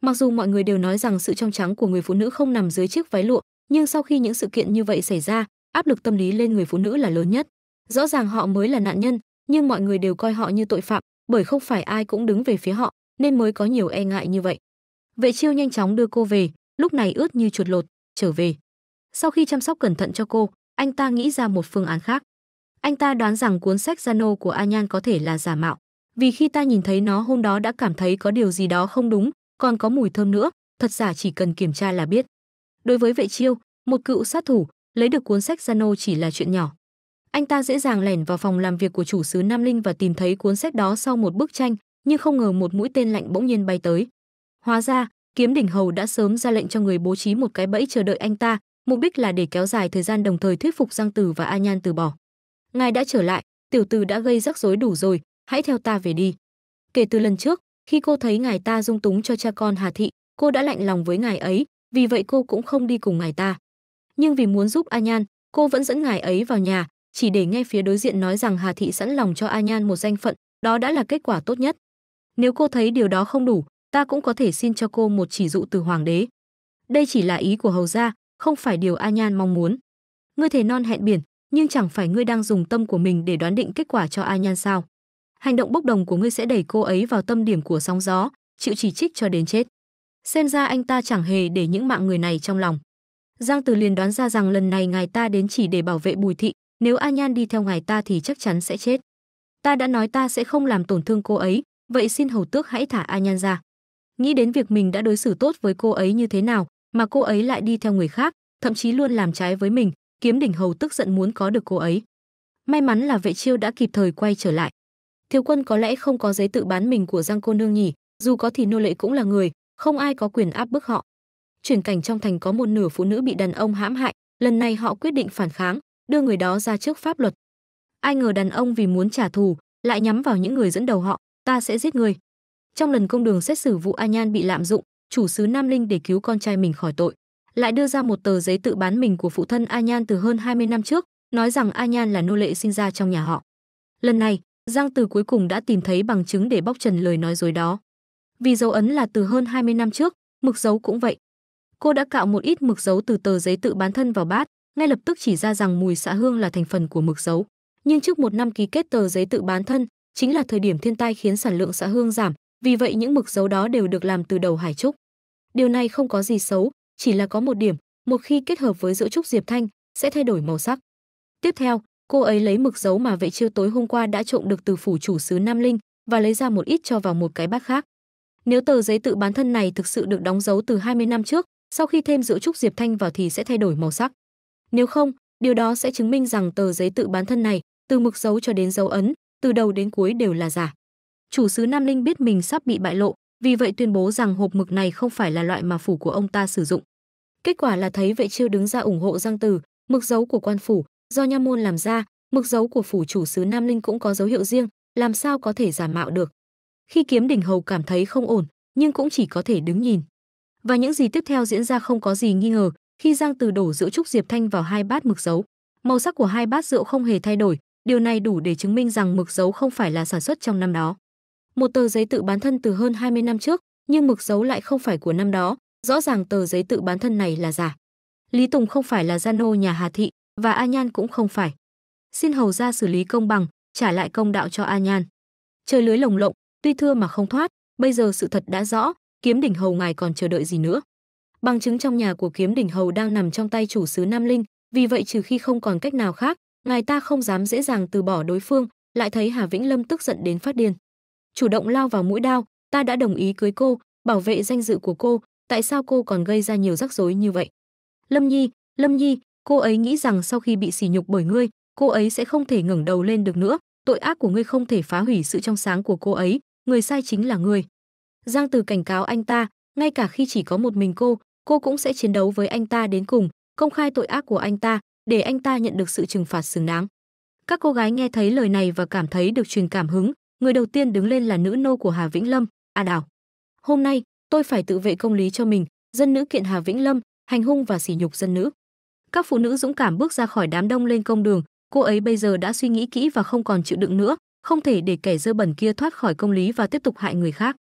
Mặc dù mọi người đều nói rằng sự trong trắng của người phụ nữ không nằm dưới chiếc váy lụa, nhưng sau khi những sự kiện như vậy xảy ra, áp lực tâm lý lên người phụ nữ là lớn nhất. Rõ ràng họ mới là nạn nhân, nhưng mọi người đều coi họ như tội phạm, bởi không phải ai cũng đứng về phía họ, nên mới có nhiều e ngại như vậy. Vệ Chiêu nhanh chóng đưa cô về, lúc này ướt như chuột lột trở về. Sau khi chăm sóc cẩn thận cho cô, anh ta nghĩ ra một phương án khác. Anh ta đoán rằng cuốn sách Zano của A có thể là giả mạo, vì khi ta nhìn thấy nó hôm đó đã cảm thấy có điều gì đó không đúng, còn có mùi thơm nữa, thật giả chỉ cần kiểm tra là biết. Đối với vệ chiêu, một cựu sát thủ, lấy được cuốn sách Zano chỉ là chuyện nhỏ. Anh ta dễ dàng lẻn vào phòng làm việc của chủ sứ Nam Linh và tìm thấy cuốn sách đó sau một bức tranh, nhưng không ngờ một mũi tên lạnh bỗng nhiên bay tới. Hóa ra, Kiếm đỉnh hầu đã sớm ra lệnh cho người bố trí một cái bẫy chờ đợi anh ta, mục đích là để kéo dài thời gian đồng thời thuyết phục Giang Tử và A Nhan từ bỏ. Ngài đã trở lại, tiểu tử đã gây rắc rối đủ rồi, hãy theo ta về đi. Kể từ lần trước, khi cô thấy ngài ta dung túng cho cha con Hà Thị, cô đã lạnh lòng với ngài ấy, vì vậy cô cũng không đi cùng ngài ta. Nhưng vì muốn giúp A Nhan, cô vẫn dẫn ngài ấy vào nhà, chỉ để nghe phía đối diện nói rằng Hà Thị sẵn lòng cho A Nhan một danh phận, đó đã là kết quả tốt nhất. Nếu cô thấy điều đó không đủ, ta cũng có thể xin cho cô một chỉ dụ từ hoàng đế. Đây chỉ là ý của hầu gia, không phải điều A Nhan mong muốn. Ngươi thể non hẹn biển, nhưng chẳng phải ngươi đang dùng tâm của mình để đoán định kết quả cho A Nhan sao? Hành động bốc đồng của ngươi sẽ đẩy cô ấy vào tâm điểm của sóng gió, chịu chỉ trích cho đến chết. Xem ra anh ta chẳng hề để những mạng người này trong lòng. Giang Từ liền đoán ra rằng lần này ngài ta đến chỉ để bảo vệ Bùi Thị, nếu A Nhan đi theo ngài ta thì chắc chắn sẽ chết. Ta đã nói ta sẽ không làm tổn thương cô ấy, vậy xin hầu tước hãy thả A Nhan ra nghĩ đến việc mình đã đối xử tốt với cô ấy như thế nào mà cô ấy lại đi theo người khác, thậm chí luôn làm trái với mình, kiếm đỉnh hầu tức giận muốn có được cô ấy. May mắn là vệ chiêu đã kịp thời quay trở lại. Thiếu quân có lẽ không có giấy tự bán mình của Giang cô nương nhỉ, dù có thì nô lệ cũng là người, không ai có quyền áp bức họ. Chuyển cảnh trong thành có một nửa phụ nữ bị đàn ông hãm hại, lần này họ quyết định phản kháng, đưa người đó ra trước pháp luật. Ai ngờ đàn ông vì muốn trả thù, lại nhắm vào những người dẫn đầu họ, ta sẽ giết người, trong lần công đường xét xử vụ A Nhan bị lạm dụng, chủ xứ Nam Linh để cứu con trai mình khỏi tội, lại đưa ra một tờ giấy tự bán mình của phụ thân A Nhan từ hơn 20 năm trước, nói rằng A Nhan là nô lệ sinh ra trong nhà họ. Lần này, Giang Từ cuối cùng đã tìm thấy bằng chứng để bóc trần lời nói dối đó. Vì dấu ấn là từ hơn 20 năm trước, mực dấu cũng vậy. Cô đã cạo một ít mực dấu từ tờ giấy tự bán thân vào bát, ngay lập tức chỉ ra rằng mùi xạ hương là thành phần của mực dấu. Nhưng trước một năm ký kết tờ giấy tự bán thân, chính là thời điểm thiên tai khiến sản lượng xạ hương giảm, vì vậy những mực dấu đó đều được làm từ đầu Hải Trúc. Điều này không có gì xấu, chỉ là có một điểm, một khi kết hợp với giữa trúc Diệp Thanh, sẽ thay đổi màu sắc. Tiếp theo, cô ấy lấy mực dấu mà vệ chiêu tối hôm qua đã trộm được từ phủ chủ sứ Nam Linh và lấy ra một ít cho vào một cái bát khác. Nếu tờ giấy tự bán thân này thực sự được đóng dấu từ 20 năm trước, sau khi thêm giữa trúc Diệp Thanh vào thì sẽ thay đổi màu sắc. Nếu không, điều đó sẽ chứng minh rằng tờ giấy tự bán thân này, từ mực dấu cho đến dấu ấn, từ đầu đến cuối đều là giả chủ sứ Nam Linh biết mình sắp bị bại lộ, vì vậy tuyên bố rằng hộp mực này không phải là loại mà phủ của ông ta sử dụng. Kết quả là thấy vệ chiêu đứng ra ủng hộ Giang Từ, mực dấu của quan phủ do nha môn làm ra, mực dấu của phủ chủ sứ Nam Linh cũng có dấu hiệu riêng, làm sao có thể giả mạo được. Khi kiếm đỉnh hầu cảm thấy không ổn, nhưng cũng chỉ có thể đứng nhìn. Và những gì tiếp theo diễn ra không có gì nghi ngờ, khi Giang Từ đổ rượu trúc diệp thanh vào hai bát mực dấu, màu sắc của hai bát rượu không hề thay đổi, điều này đủ để chứng minh rằng mực dấu không phải là sản xuất trong năm đó một tờ giấy tự bán thân từ hơn 20 năm trước, nhưng mực dấu lại không phải của năm đó, rõ ràng tờ giấy tự bán thân này là giả. Lý Tùng không phải là gian hô nhà Hà Thị và A Nhan cũng không phải. Xin hầu ra xử lý công bằng, trả lại công đạo cho A Nhan. Trời lưới lồng lộng, tuy thưa mà không thoát, bây giờ sự thật đã rõ, kiếm đỉnh hầu ngài còn chờ đợi gì nữa. Bằng chứng trong nhà của kiếm đỉnh hầu đang nằm trong tay chủ sứ Nam Linh, vì vậy trừ khi không còn cách nào khác, ngài ta không dám dễ dàng từ bỏ đối phương, lại thấy Hà Vĩnh Lâm tức giận đến phát điên chủ động lao vào mũi đao, ta đã đồng ý cưới cô, bảo vệ danh dự của cô, tại sao cô còn gây ra nhiều rắc rối như vậy? Lâm Nhi, Lâm Nhi, cô ấy nghĩ rằng sau khi bị sỉ nhục bởi ngươi, cô ấy sẽ không thể ngẩng đầu lên được nữa, tội ác của ngươi không thể phá hủy sự trong sáng của cô ấy, người sai chính là ngươi. Giang Từ cảnh cáo anh ta, ngay cả khi chỉ có một mình cô, cô cũng sẽ chiến đấu với anh ta đến cùng, công khai tội ác của anh ta, để anh ta nhận được sự trừng phạt xứng đáng. Các cô gái nghe thấy lời này và cảm thấy được truyền cảm hứng, Người đầu tiên đứng lên là nữ nô của Hà Vĩnh Lâm, A Đào. Hôm nay, tôi phải tự vệ công lý cho mình, dân nữ kiện Hà Vĩnh Lâm, hành hung và sỉ nhục dân nữ. Các phụ nữ dũng cảm bước ra khỏi đám đông lên công đường, cô ấy bây giờ đã suy nghĩ kỹ và không còn chịu đựng nữa, không thể để kẻ dơ bẩn kia thoát khỏi công lý và tiếp tục hại người khác.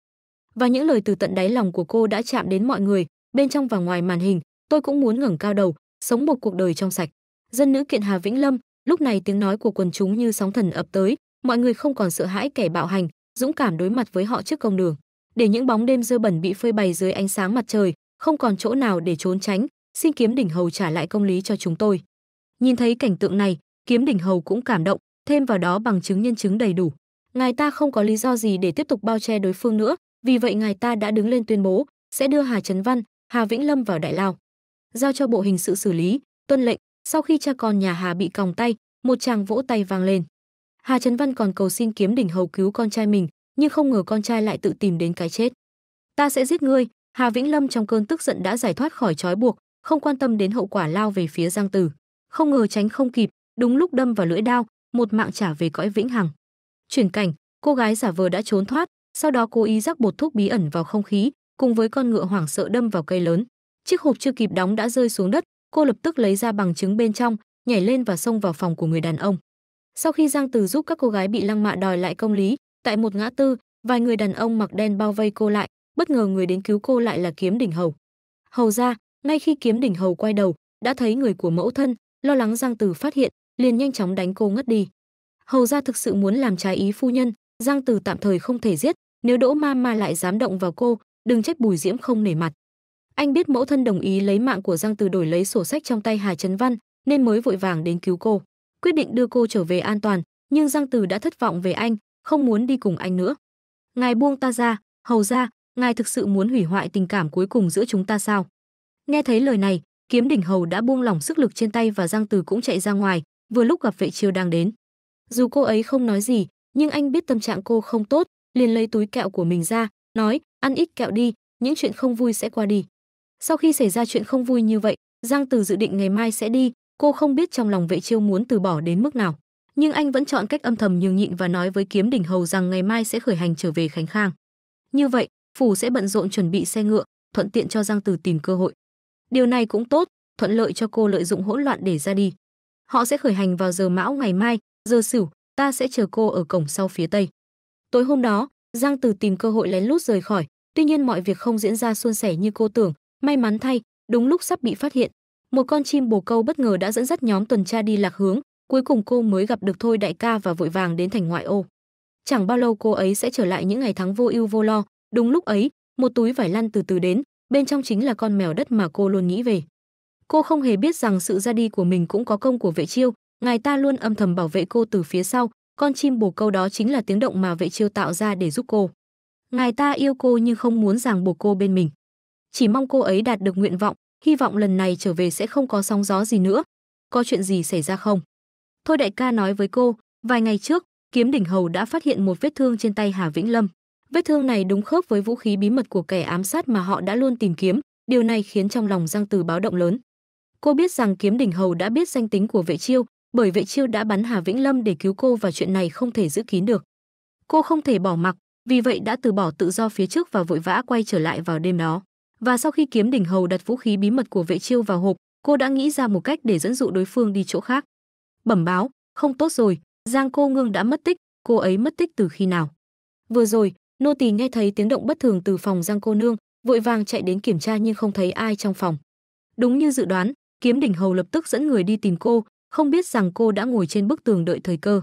Và những lời từ tận đáy lòng của cô đã chạm đến mọi người, bên trong và ngoài màn hình, tôi cũng muốn ngẩng cao đầu, sống một cuộc đời trong sạch. Dân nữ kiện Hà Vĩnh Lâm, lúc này tiếng nói của quần chúng như sóng thần ập tới, mọi người không còn sợ hãi kẻ bạo hành dũng cảm đối mặt với họ trước công đường để những bóng đêm dơ bẩn bị phơi bày dưới ánh sáng mặt trời không còn chỗ nào để trốn tránh xin kiếm đỉnh hầu trả lại công lý cho chúng tôi nhìn thấy cảnh tượng này kiếm đỉnh hầu cũng cảm động thêm vào đó bằng chứng nhân chứng đầy đủ ngài ta không có lý do gì để tiếp tục bao che đối phương nữa vì vậy ngài ta đã đứng lên tuyên bố sẽ đưa hà trấn văn hà vĩnh lâm vào đại lao giao cho bộ hình sự xử lý tuân lệnh sau khi cha con nhà hà bị còng tay một chàng vỗ tay vang lên Hà Trấn Văn còn cầu xin kiếm đỉnh hầu cứu con trai mình, nhưng không ngờ con trai lại tự tìm đến cái chết. Ta sẽ giết ngươi, Hà Vĩnh Lâm trong cơn tức giận đã giải thoát khỏi trói buộc, không quan tâm đến hậu quả lao về phía Giang Tử. Không ngờ tránh không kịp, đúng lúc đâm vào lưỡi đao, một mạng trả về cõi vĩnh hằng. Chuyển cảnh, cô gái giả vờ đã trốn thoát, sau đó cố ý rắc bột thuốc bí ẩn vào không khí, cùng với con ngựa hoảng sợ đâm vào cây lớn. Chiếc hộp chưa kịp đóng đã rơi xuống đất, cô lập tức lấy ra bằng chứng bên trong, nhảy lên và xông vào phòng của người đàn ông. Sau khi Giang Từ giúp các cô gái bị lăng mạ đòi lại công lý, tại một ngã tư, vài người đàn ông mặc đen bao vây cô lại, bất ngờ người đến cứu cô lại là Kiếm Đỉnh Hầu. Hầu ra, ngay khi Kiếm Đỉnh Hầu quay đầu, đã thấy người của mẫu thân, lo lắng Giang Từ phát hiện, liền nhanh chóng đánh cô ngất đi. Hầu ra thực sự muốn làm trái ý phu nhân, Giang Từ tạm thời không thể giết, nếu Đỗ Ma Ma lại dám động vào cô, đừng trách Bùi Diễm không nể mặt. Anh biết mẫu thân đồng ý lấy mạng của Giang Từ đổi lấy sổ sách trong tay Hà Trấn Văn, nên mới vội vàng đến cứu cô quyết định đưa cô trở về an toàn, nhưng Giang Từ đã thất vọng về anh, không muốn đi cùng anh nữa. Ngài buông ta ra, hầu ra, ngài thực sự muốn hủy hoại tình cảm cuối cùng giữa chúng ta sao? Nghe thấy lời này, kiếm đỉnh hầu đã buông lỏng sức lực trên tay và Giang Từ cũng chạy ra ngoài, vừa lúc gặp vệ chiêu đang đến. Dù cô ấy không nói gì, nhưng anh biết tâm trạng cô không tốt, liền lấy túi kẹo của mình ra, nói, ăn ít kẹo đi, những chuyện không vui sẽ qua đi. Sau khi xảy ra chuyện không vui như vậy, Giang Từ dự định ngày mai sẽ đi, Cô không biết trong lòng Vệ Chiêu muốn từ bỏ đến mức nào, nhưng anh vẫn chọn cách âm thầm nhường nhịn và nói với Kiếm đỉnh Hầu rằng ngày mai sẽ khởi hành trở về Khánh Khang. Như vậy, phủ sẽ bận rộn chuẩn bị xe ngựa, thuận tiện cho Giang Từ tìm cơ hội. Điều này cũng tốt, thuận lợi cho cô lợi dụng hỗn loạn để ra đi. Họ sẽ khởi hành vào giờ Mão ngày mai, giờ Sửu, ta sẽ chờ cô ở cổng sau phía tây. Tối hôm đó, Giang Từ tìm cơ hội lén lút rời khỏi, tuy nhiên mọi việc không diễn ra suôn sẻ như cô tưởng, may mắn thay, đúng lúc sắp bị phát hiện, một con chim bồ câu bất ngờ đã dẫn dắt nhóm tuần tra đi lạc hướng, cuối cùng cô mới gặp được Thôi đại ca và vội vàng đến thành ngoại ô. Chẳng bao lâu cô ấy sẽ trở lại những ngày tháng vô ưu vô lo, đúng lúc ấy, một túi vải lăn từ từ đến, bên trong chính là con mèo đất mà cô luôn nghĩ về. Cô không hề biết rằng sự ra đi của mình cũng có công của vệ chiêu, ngài ta luôn âm thầm bảo vệ cô từ phía sau, con chim bồ câu đó chính là tiếng động mà vệ chiêu tạo ra để giúp cô. Ngài ta yêu cô nhưng không muốn ràng buộc cô bên mình. Chỉ mong cô ấy đạt được nguyện vọng, hy vọng lần này trở về sẽ không có sóng gió gì nữa. Có chuyện gì xảy ra không? Thôi đại ca nói với cô, vài ngày trước, kiếm đỉnh hầu đã phát hiện một vết thương trên tay Hà Vĩnh Lâm. Vết thương này đúng khớp với vũ khí bí mật của kẻ ám sát mà họ đã luôn tìm kiếm, điều này khiến trong lòng Giang Từ báo động lớn. Cô biết rằng kiếm đỉnh hầu đã biết danh tính của vệ chiêu, bởi vệ chiêu đã bắn Hà Vĩnh Lâm để cứu cô và chuyện này không thể giữ kín được. Cô không thể bỏ mặc, vì vậy đã từ bỏ tự do phía trước và vội vã quay trở lại vào đêm đó và sau khi kiếm đỉnh hầu đặt vũ khí bí mật của vệ chiêu vào hộp cô đã nghĩ ra một cách để dẫn dụ đối phương đi chỗ khác bẩm báo không tốt rồi giang cô ngương đã mất tích cô ấy mất tích từ khi nào vừa rồi nô tỳ nghe thấy tiếng động bất thường từ phòng giang cô nương vội vàng chạy đến kiểm tra nhưng không thấy ai trong phòng đúng như dự đoán kiếm đỉnh hầu lập tức dẫn người đi tìm cô không biết rằng cô đã ngồi trên bức tường đợi thời cơ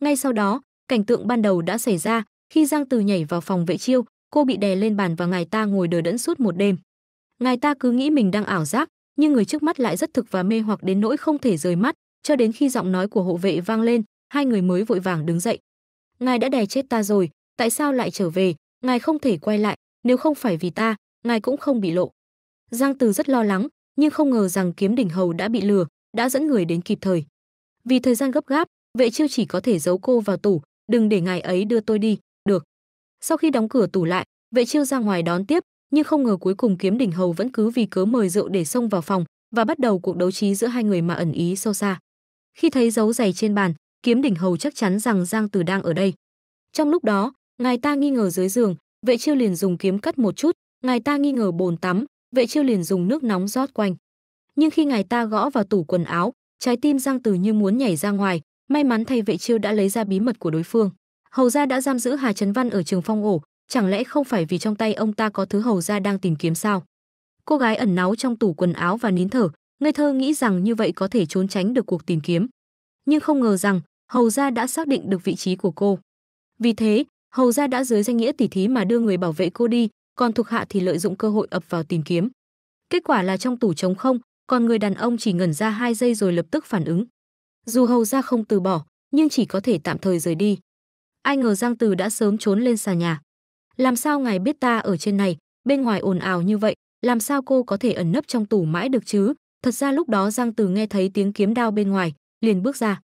ngay sau đó cảnh tượng ban đầu đã xảy ra khi giang từ nhảy vào phòng vệ chiêu cô bị đè lên bàn và ngài ta ngồi đờ đẫn suốt một đêm. Ngài ta cứ nghĩ mình đang ảo giác, nhưng người trước mắt lại rất thực và mê hoặc đến nỗi không thể rời mắt, cho đến khi giọng nói của hộ vệ vang lên, hai người mới vội vàng đứng dậy. Ngài đã đè chết ta rồi, tại sao lại trở về, ngài không thể quay lại, nếu không phải vì ta, ngài cũng không bị lộ. Giang Từ rất lo lắng, nhưng không ngờ rằng kiếm đỉnh hầu đã bị lừa, đã dẫn người đến kịp thời. Vì thời gian gấp gáp, vệ chiêu chỉ có thể giấu cô vào tủ, đừng để ngài ấy đưa tôi đi, được sau khi đóng cửa tủ lại vệ chiêu ra ngoài đón tiếp nhưng không ngờ cuối cùng kiếm đỉnh hầu vẫn cứ vì cớ mời rượu để xông vào phòng và bắt đầu cuộc đấu trí giữa hai người mà ẩn ý sâu xa khi thấy dấu giày trên bàn kiếm đỉnh hầu chắc chắn rằng giang từ đang ở đây trong lúc đó ngài ta nghi ngờ dưới giường vệ chiêu liền dùng kiếm cắt một chút ngài ta nghi ngờ bồn tắm vệ chiêu liền dùng nước nóng rót quanh nhưng khi ngài ta gõ vào tủ quần áo trái tim giang từ như muốn nhảy ra ngoài may mắn thay vệ chiêu đã lấy ra bí mật của đối phương hầu gia đã giam giữ hà trấn văn ở trường phong ổ chẳng lẽ không phải vì trong tay ông ta có thứ hầu gia đang tìm kiếm sao cô gái ẩn náu trong tủ quần áo và nín thở ngây thơ nghĩ rằng như vậy có thể trốn tránh được cuộc tìm kiếm nhưng không ngờ rằng hầu gia đã xác định được vị trí của cô vì thế hầu gia đã dưới danh nghĩa tỉ thí mà đưa người bảo vệ cô đi còn thuộc hạ thì lợi dụng cơ hội ập vào tìm kiếm kết quả là trong tủ trống không còn người đàn ông chỉ ngẩn ra hai giây rồi lập tức phản ứng dù hầu gia không từ bỏ nhưng chỉ có thể tạm thời rời đi ai ngờ Giang Từ đã sớm trốn lên xà nhà. Làm sao ngài biết ta ở trên này, bên ngoài ồn ào như vậy, làm sao cô có thể ẩn nấp trong tủ mãi được chứ? Thật ra lúc đó Giang Từ nghe thấy tiếng kiếm đao bên ngoài, liền bước ra.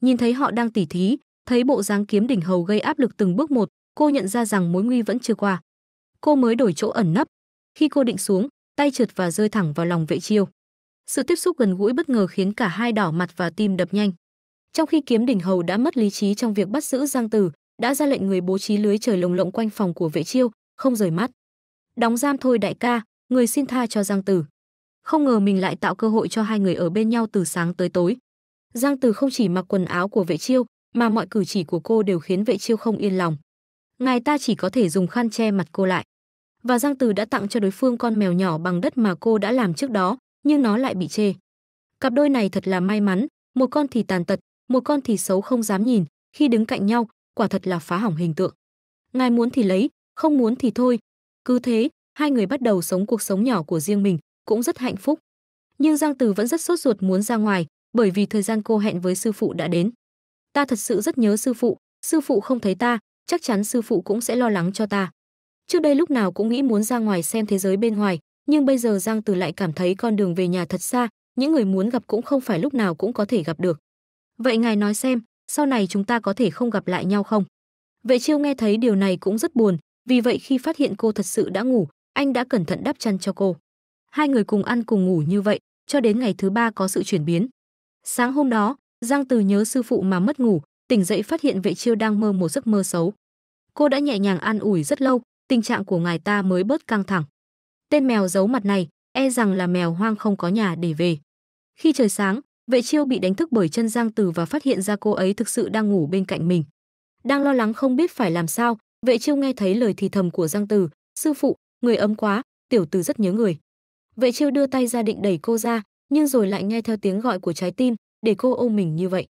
Nhìn thấy họ đang tỉ thí, thấy bộ dáng kiếm đỉnh hầu gây áp lực từng bước một, cô nhận ra rằng mối nguy vẫn chưa qua. Cô mới đổi chỗ ẩn nấp. Khi cô định xuống, tay trượt và rơi thẳng vào lòng vệ chiêu. Sự tiếp xúc gần gũi bất ngờ khiến cả hai đỏ mặt và tim đập nhanh. Trong khi kiếm đỉnh hầu đã mất lý trí trong việc bắt giữ Giang Từ đã ra lệnh người bố trí lưới trời lồng lộng quanh phòng của vệ chiêu, không rời mắt. Đóng giam thôi đại ca, người xin tha cho Giang Tử. Không ngờ mình lại tạo cơ hội cho hai người ở bên nhau từ sáng tới tối. Giang Tử không chỉ mặc quần áo của vệ chiêu, mà mọi cử chỉ của cô đều khiến vệ chiêu không yên lòng. Ngài ta chỉ có thể dùng khăn che mặt cô lại. Và Giang Tử đã tặng cho đối phương con mèo nhỏ bằng đất mà cô đã làm trước đó, nhưng nó lại bị chê. Cặp đôi này thật là may mắn, một con thì tàn tật, một con thì xấu không dám nhìn, khi đứng cạnh nhau, quả thật là phá hỏng hình tượng. Ngài muốn thì lấy, không muốn thì thôi. Cứ thế, hai người bắt đầu sống cuộc sống nhỏ của riêng mình, cũng rất hạnh phúc. Nhưng Giang Từ vẫn rất sốt ruột muốn ra ngoài, bởi vì thời gian cô hẹn với sư phụ đã đến. Ta thật sự rất nhớ sư phụ, sư phụ không thấy ta, chắc chắn sư phụ cũng sẽ lo lắng cho ta. Trước đây lúc nào cũng nghĩ muốn ra ngoài xem thế giới bên ngoài, nhưng bây giờ Giang Từ lại cảm thấy con đường về nhà thật xa, những người muốn gặp cũng không phải lúc nào cũng có thể gặp được. Vậy ngài nói xem, sau này chúng ta có thể không gặp lại nhau không? Vệ chiêu nghe thấy điều này cũng rất buồn, vì vậy khi phát hiện cô thật sự đã ngủ, anh đã cẩn thận đắp chăn cho cô. Hai người cùng ăn cùng ngủ như vậy, cho đến ngày thứ ba có sự chuyển biến. Sáng hôm đó, Giang Từ nhớ sư phụ mà mất ngủ, tỉnh dậy phát hiện vệ chiêu đang mơ một giấc mơ xấu. Cô đã nhẹ nhàng an ủi rất lâu, tình trạng của ngài ta mới bớt căng thẳng. Tên mèo giấu mặt này, e rằng là mèo hoang không có nhà để về. Khi trời sáng, Vệ Chiêu bị đánh thức bởi chân Giang Từ và phát hiện ra cô ấy thực sự đang ngủ bên cạnh mình. Đang lo lắng không biết phải làm sao, Vệ Chiêu nghe thấy lời thì thầm của Giang Từ, "Sư phụ, người ấm quá, tiểu tử rất nhớ người." Vệ Chiêu đưa tay ra định đẩy cô ra, nhưng rồi lại nghe theo tiếng gọi của trái tim, để cô ôm mình như vậy.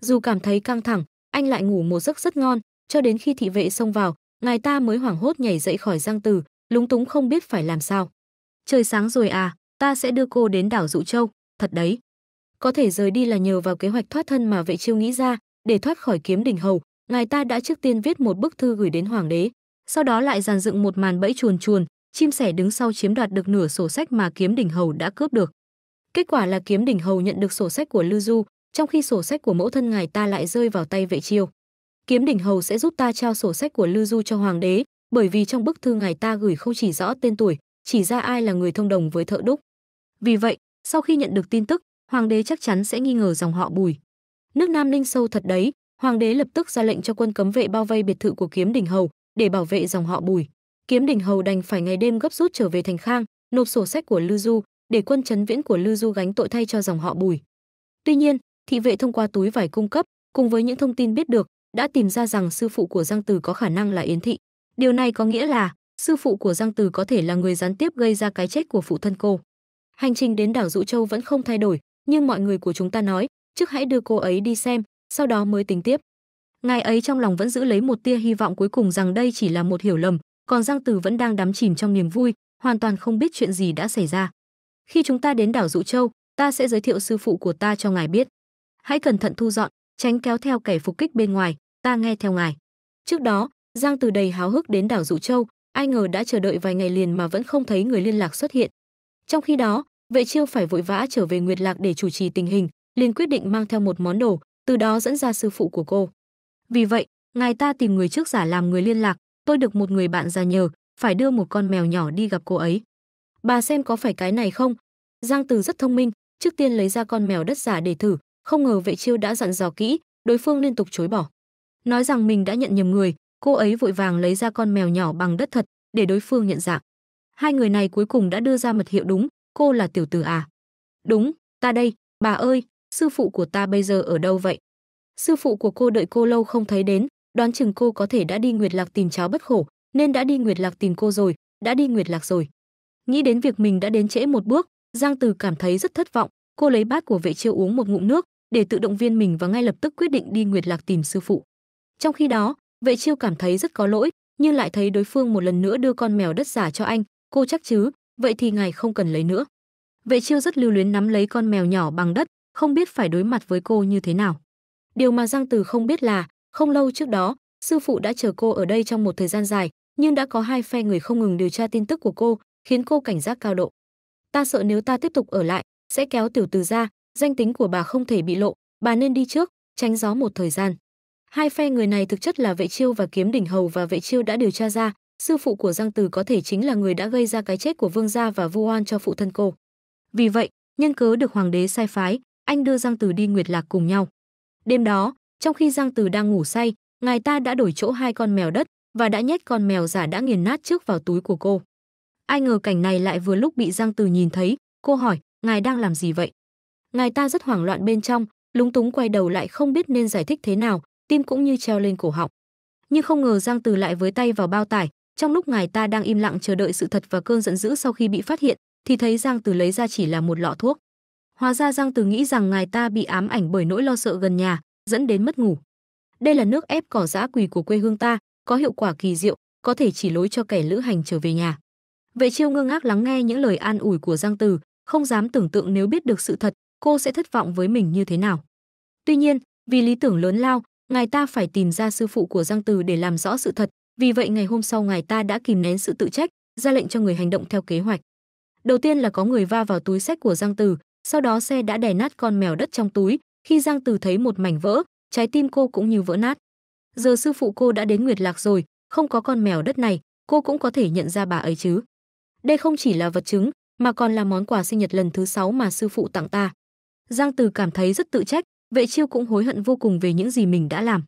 Dù cảm thấy căng thẳng, anh lại ngủ một giấc rất ngon, cho đến khi thị vệ xông vào, ngài ta mới hoảng hốt nhảy dậy khỏi Giang Từ, lúng túng không biết phải làm sao. "Trời sáng rồi à, ta sẽ đưa cô đến đảo Dụ Châu, thật đấy." có thể rời đi là nhờ vào kế hoạch thoát thân mà vệ chiêu nghĩ ra để thoát khỏi kiếm đỉnh hầu ngài ta đã trước tiên viết một bức thư gửi đến hoàng đế sau đó lại dàn dựng một màn bẫy chuồn chuồn chim sẻ đứng sau chiếm đoạt được nửa sổ sách mà kiếm đỉnh hầu đã cướp được kết quả là kiếm đỉnh hầu nhận được sổ sách của lưu du trong khi sổ sách của mẫu thân ngài ta lại rơi vào tay vệ chiêu kiếm đỉnh hầu sẽ giúp ta trao sổ sách của lưu du cho hoàng đế bởi vì trong bức thư ngài ta gửi không chỉ rõ tên tuổi chỉ ra ai là người thông đồng với thợ đúc vì vậy sau khi nhận được tin tức hoàng đế chắc chắn sẽ nghi ngờ dòng họ Bùi. Nước Nam Ninh sâu thật đấy, hoàng đế lập tức ra lệnh cho quân cấm vệ bao vây biệt thự của Kiếm Đình Hầu để bảo vệ dòng họ Bùi. Kiếm Đình Hầu đành phải ngày đêm gấp rút trở về thành Khang, nộp sổ sách của Lư Du, để quân trấn viễn của Lư Du gánh tội thay cho dòng họ Bùi. Tuy nhiên, thị vệ thông qua túi vải cung cấp, cùng với những thông tin biết được, đã tìm ra rằng sư phụ của Giang Từ có khả năng là Yến Thị. Điều này có nghĩa là sư phụ của Giang Từ có thể là người gián tiếp gây ra cái chết của phụ thân cô. Hành trình đến đảo Dụ Châu vẫn không thay đổi, nhưng mọi người của chúng ta nói trước hãy đưa cô ấy đi xem sau đó mới tính tiếp ngài ấy trong lòng vẫn giữ lấy một tia hy vọng cuối cùng rằng đây chỉ là một hiểu lầm còn giang từ vẫn đang đắm chìm trong niềm vui hoàn toàn không biết chuyện gì đã xảy ra khi chúng ta đến đảo dụ châu ta sẽ giới thiệu sư phụ của ta cho ngài biết hãy cẩn thận thu dọn tránh kéo theo kẻ phục kích bên ngoài ta nghe theo ngài trước đó giang từ đầy háo hức đến đảo dụ châu ai ngờ đã chờ đợi vài ngày liền mà vẫn không thấy người liên lạc xuất hiện trong khi đó Vệ Chiêu phải vội vã trở về Nguyệt Lạc để chủ trì tình hình, liền quyết định mang theo một món đồ, từ đó dẫn ra sư phụ của cô. Vì vậy, ngài ta tìm người trước giả làm người liên lạc, tôi được một người bạn già nhờ, phải đưa một con mèo nhỏ đi gặp cô ấy. Bà xem có phải cái này không? Giang Từ rất thông minh, trước tiên lấy ra con mèo đất giả để thử, không ngờ Vệ Chiêu đã dặn dò kỹ, đối phương liên tục chối bỏ. Nói rằng mình đã nhận nhầm người, cô ấy vội vàng lấy ra con mèo nhỏ bằng đất thật để đối phương nhận dạng. Hai người này cuối cùng đã đưa ra mật hiệu đúng, cô là tiểu tử à? Đúng, ta đây, bà ơi, sư phụ của ta bây giờ ở đâu vậy? Sư phụ của cô đợi cô lâu không thấy đến, đoán chừng cô có thể đã đi Nguyệt Lạc tìm cháu bất khổ, nên đã đi Nguyệt Lạc tìm cô rồi, đã đi Nguyệt Lạc rồi. Nghĩ đến việc mình đã đến trễ một bước, Giang Từ cảm thấy rất thất vọng, cô lấy bát của vệ chiêu uống một ngụm nước để tự động viên mình và ngay lập tức quyết định đi Nguyệt Lạc tìm sư phụ. Trong khi đó, vệ chiêu cảm thấy rất có lỗi, nhưng lại thấy đối phương một lần nữa đưa con mèo đất giả cho anh, cô chắc chứ, vậy thì ngài không cần lấy nữa. Vệ chiêu rất lưu luyến nắm lấy con mèo nhỏ bằng đất, không biết phải đối mặt với cô như thế nào. Điều mà Giang Từ không biết là, không lâu trước đó, sư phụ đã chờ cô ở đây trong một thời gian dài, nhưng đã có hai phe người không ngừng điều tra tin tức của cô, khiến cô cảnh giác cao độ. Ta sợ nếu ta tiếp tục ở lại, sẽ kéo tiểu từ ra, danh tính của bà không thể bị lộ, bà nên đi trước, tránh gió một thời gian. Hai phe người này thực chất là Vệ Chiêu và Kiếm Đỉnh Hầu và Vệ Chiêu đã điều tra ra, sư phụ của Giang Từ có thể chính là người đã gây ra cái chết của Vương gia và Vu Oan cho phụ thân cô. Vì vậy, nhân cớ được hoàng đế sai phái, anh đưa Giang Từ đi Nguyệt Lạc cùng nhau. Đêm đó, trong khi Giang Từ đang ngủ say, ngài ta đã đổi chỗ hai con mèo đất và đã nhét con mèo giả đã nghiền nát trước vào túi của cô. Ai ngờ cảnh này lại vừa lúc bị Giang Từ nhìn thấy, cô hỏi, ngài đang làm gì vậy? Ngài ta rất hoảng loạn bên trong, lúng túng quay đầu lại không biết nên giải thích thế nào, tim cũng như treo lên cổ họng. Nhưng không ngờ Giang Từ lại với tay vào bao tải, trong lúc ngài ta đang im lặng chờ đợi sự thật và cơn giận dữ sau khi bị phát hiện, thì thấy Giang Từ lấy ra chỉ là một lọ thuốc. Hóa ra Giang Từ nghĩ rằng ngài ta bị ám ảnh bởi nỗi lo sợ gần nhà, dẫn đến mất ngủ. Đây là nước ép cỏ dã quỳ của quê hương ta, có hiệu quả kỳ diệu, có thể chỉ lối cho kẻ lữ hành trở về nhà. Vệ Chiêu ngơ ngác lắng nghe những lời an ủi của Giang Từ, không dám tưởng tượng nếu biết được sự thật, cô sẽ thất vọng với mình như thế nào. Tuy nhiên, vì lý tưởng lớn lao, ngài ta phải tìm ra sư phụ của Giang Từ để làm rõ sự thật, vì vậy ngày hôm sau ngài ta đã kìm nén sự tự trách, ra lệnh cho người hành động theo kế hoạch. Đầu tiên là có người va vào túi sách của Giang Từ, sau đó xe đã đè nát con mèo đất trong túi, khi Giang Từ thấy một mảnh vỡ, trái tim cô cũng như vỡ nát. Giờ sư phụ cô đã đến Nguyệt Lạc rồi, không có con mèo đất này, cô cũng có thể nhận ra bà ấy chứ. Đây không chỉ là vật chứng, mà còn là món quà sinh nhật lần thứ sáu mà sư phụ tặng ta. Giang Từ cảm thấy rất tự trách, Vệ Chiêu cũng hối hận vô cùng về những gì mình đã làm.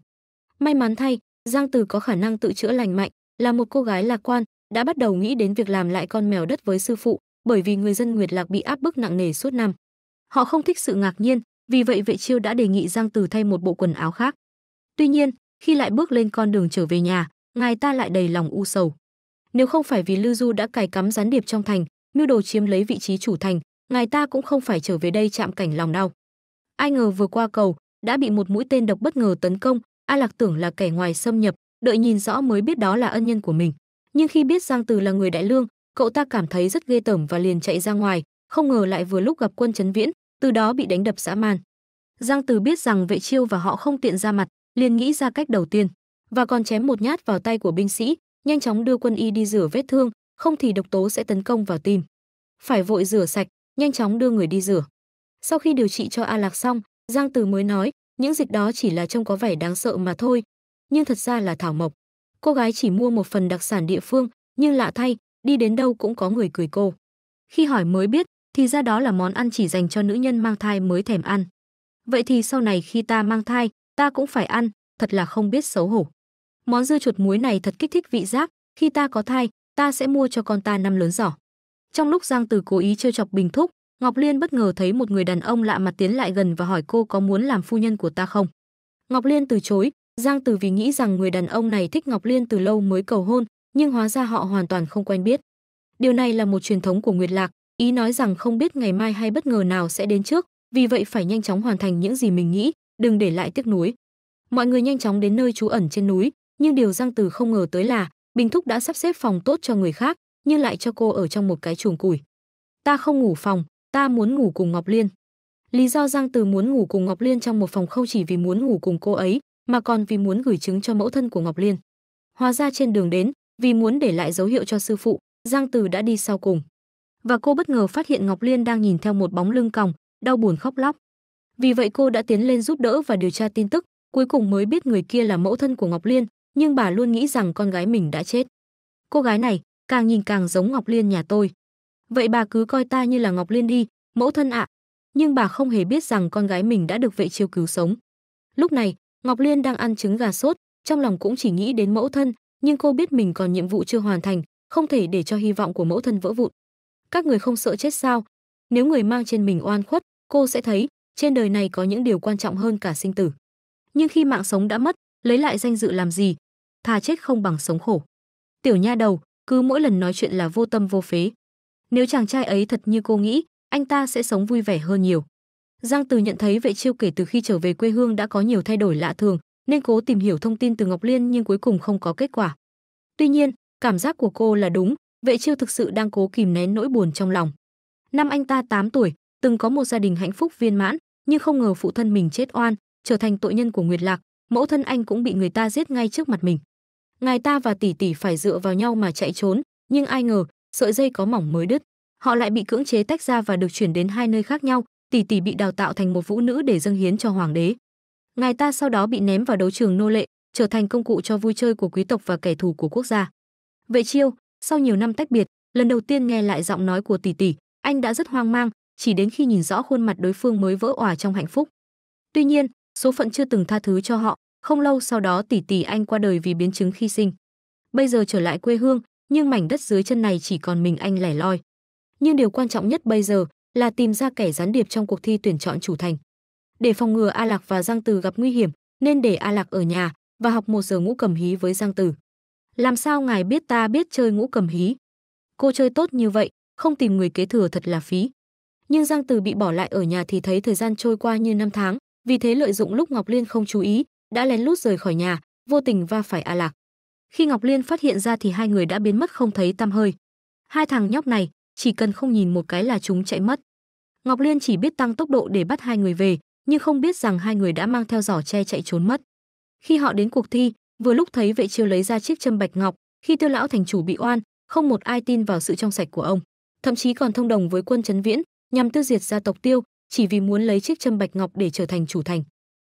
May mắn thay, Giang Từ có khả năng tự chữa lành mạnh, là một cô gái lạc quan, đã bắt đầu nghĩ đến việc làm lại con mèo đất với sư phụ, bởi vì người dân Nguyệt Lạc bị áp bức nặng nề suốt năm. Họ không thích sự ngạc nhiên, vì vậy Vệ Chiêu đã đề nghị Giang Từ thay một bộ quần áo khác. Tuy nhiên, khi lại bước lên con đường trở về nhà, ngài ta lại đầy lòng u sầu. Nếu không phải vì Lưu Du đã cài cắm gián điệp trong thành, mưu đồ chiếm lấy vị trí chủ thành, ngài ta cũng không phải trở về đây chạm cảnh lòng đau. Ai ngờ vừa qua cầu, đã bị một mũi tên độc bất ngờ tấn công, A Lạc tưởng là kẻ ngoài xâm nhập, đợi nhìn rõ mới biết đó là ân nhân của mình. Nhưng khi biết Giang Từ là người đại lương, cậu ta cảm thấy rất ghê tởm và liền chạy ra ngoài, không ngờ lại vừa lúc gặp quân Trấn Viễn, từ đó bị đánh đập dã man. Giang Từ biết rằng Vệ Chiêu và họ không tiện ra mặt, liền nghĩ ra cách đầu tiên, và còn chém một nhát vào tay của binh sĩ, nhanh chóng đưa quân y đi rửa vết thương, không thì độc tố sẽ tấn công vào tim. Phải vội rửa sạch, nhanh chóng đưa người đi rửa. Sau khi điều trị cho A Lạc xong, Giang Từ mới nói, những dịch đó chỉ là trông có vẻ đáng sợ mà thôi, nhưng thật ra là thảo mộc. Cô gái chỉ mua một phần đặc sản địa phương, nhưng lạ thay, đi đến đâu cũng có người cười cô. Khi hỏi mới biết, thì ra đó là món ăn chỉ dành cho nữ nhân mang thai mới thèm ăn. Vậy thì sau này khi ta mang thai, ta cũng phải ăn, thật là không biết xấu hổ. Món dưa chuột muối này thật kích thích vị giác, khi ta có thai, ta sẽ mua cho con ta năm lớn giỏ. Trong lúc Giang Từ cố ý trêu chọc Bình Thúc, Ngọc Liên bất ngờ thấy một người đàn ông lạ mặt tiến lại gần và hỏi cô có muốn làm phu nhân của ta không. Ngọc Liên từ chối, Giang Từ vì nghĩ rằng người đàn ông này thích Ngọc Liên từ lâu mới cầu hôn, nhưng hóa ra họ hoàn toàn không quen biết. Điều này là một truyền thống của Nguyệt Lạc, ý nói rằng không biết ngày mai hay bất ngờ nào sẽ đến trước, vì vậy phải nhanh chóng hoàn thành những gì mình nghĩ, đừng để lại tiếc nuối. Mọi người nhanh chóng đến nơi trú ẩn trên núi, nhưng điều Giang Từ không ngờ tới là Bình Thúc đã sắp xếp phòng tốt cho người khác, nhưng lại cho cô ở trong một cái chuồng củi. Ta không ngủ phòng, Ta muốn ngủ cùng Ngọc Liên. Lý do Giang Từ muốn ngủ cùng Ngọc Liên trong một phòng không chỉ vì muốn ngủ cùng cô ấy, mà còn vì muốn gửi chứng cho mẫu thân của Ngọc Liên. Hóa ra trên đường đến, vì muốn để lại dấu hiệu cho sư phụ, Giang Từ đã đi sau cùng. Và cô bất ngờ phát hiện Ngọc Liên đang nhìn theo một bóng lưng còng, đau buồn khóc lóc. Vì vậy cô đã tiến lên giúp đỡ và điều tra tin tức, cuối cùng mới biết người kia là mẫu thân của Ngọc Liên, nhưng bà luôn nghĩ rằng con gái mình đã chết. Cô gái này, càng nhìn càng giống Ngọc Liên nhà tôi vậy bà cứ coi ta như là ngọc liên đi mẫu thân ạ nhưng bà không hề biết rằng con gái mình đã được vệ chiêu cứu sống lúc này ngọc liên đang ăn trứng gà sốt trong lòng cũng chỉ nghĩ đến mẫu thân nhưng cô biết mình còn nhiệm vụ chưa hoàn thành không thể để cho hy vọng của mẫu thân vỡ vụn các người không sợ chết sao nếu người mang trên mình oan khuất cô sẽ thấy trên đời này có những điều quan trọng hơn cả sinh tử nhưng khi mạng sống đã mất lấy lại danh dự làm gì thà chết không bằng sống khổ tiểu nha đầu cứ mỗi lần nói chuyện là vô tâm vô phế nếu chàng trai ấy thật như cô nghĩ, anh ta sẽ sống vui vẻ hơn nhiều. Giang Từ nhận thấy Vệ Chiêu kể từ khi trở về quê hương đã có nhiều thay đổi lạ thường, nên cố tìm hiểu thông tin từ Ngọc Liên nhưng cuối cùng không có kết quả. Tuy nhiên, cảm giác của cô là đúng, Vệ Chiêu thực sự đang cố kìm nén nỗi buồn trong lòng. Năm anh ta 8 tuổi, từng có một gia đình hạnh phúc viên mãn, nhưng không ngờ phụ thân mình chết oan, trở thành tội nhân của Nguyệt Lạc, mẫu thân anh cũng bị người ta giết ngay trước mặt mình. Ngài ta và tỷ tỷ phải dựa vào nhau mà chạy trốn, nhưng ai ngờ, sợi dây có mỏng mới đứt họ lại bị cưỡng chế tách ra và được chuyển đến hai nơi khác nhau tỷ tỷ bị đào tạo thành một vũ nữ để dâng hiến cho hoàng đế ngài ta sau đó bị ném vào đấu trường nô lệ trở thành công cụ cho vui chơi của quý tộc và kẻ thù của quốc gia vệ chiêu sau nhiều năm tách biệt lần đầu tiên nghe lại giọng nói của tỷ tỷ anh đã rất hoang mang chỉ đến khi nhìn rõ khuôn mặt đối phương mới vỡ òa trong hạnh phúc tuy nhiên số phận chưa từng tha thứ cho họ không lâu sau đó tỷ tỷ anh qua đời vì biến chứng khi sinh bây giờ trở lại quê hương nhưng mảnh đất dưới chân này chỉ còn mình anh lẻ loi. Nhưng điều quan trọng nhất bây giờ là tìm ra kẻ gián điệp trong cuộc thi tuyển chọn chủ thành. Để phòng ngừa A Lạc và Giang Từ gặp nguy hiểm, nên để A Lạc ở nhà và học một giờ ngũ cầm hí với Giang Từ. Làm sao ngài biết ta biết chơi ngũ cầm hí? Cô chơi tốt như vậy, không tìm người kế thừa thật là phí. Nhưng Giang Từ bị bỏ lại ở nhà thì thấy thời gian trôi qua như năm tháng, vì thế lợi dụng lúc Ngọc Liên không chú ý, đã lén lút rời khỏi nhà, vô tình va phải A Lạc. Khi Ngọc Liên phát hiện ra thì hai người đã biến mất không thấy tăm hơi. Hai thằng nhóc này, chỉ cần không nhìn một cái là chúng chạy mất. Ngọc Liên chỉ biết tăng tốc độ để bắt hai người về, nhưng không biết rằng hai người đã mang theo giỏ tre chạy trốn mất. Khi họ đến cuộc thi, vừa lúc thấy vệ chiêu lấy ra chiếc châm bạch ngọc, khi Tiêu lão thành chủ bị oan, không một ai tin vào sự trong sạch của ông, thậm chí còn thông đồng với quân Trấn Viễn, nhằm tiêu diệt gia tộc Tiêu, chỉ vì muốn lấy chiếc châm bạch ngọc để trở thành chủ thành.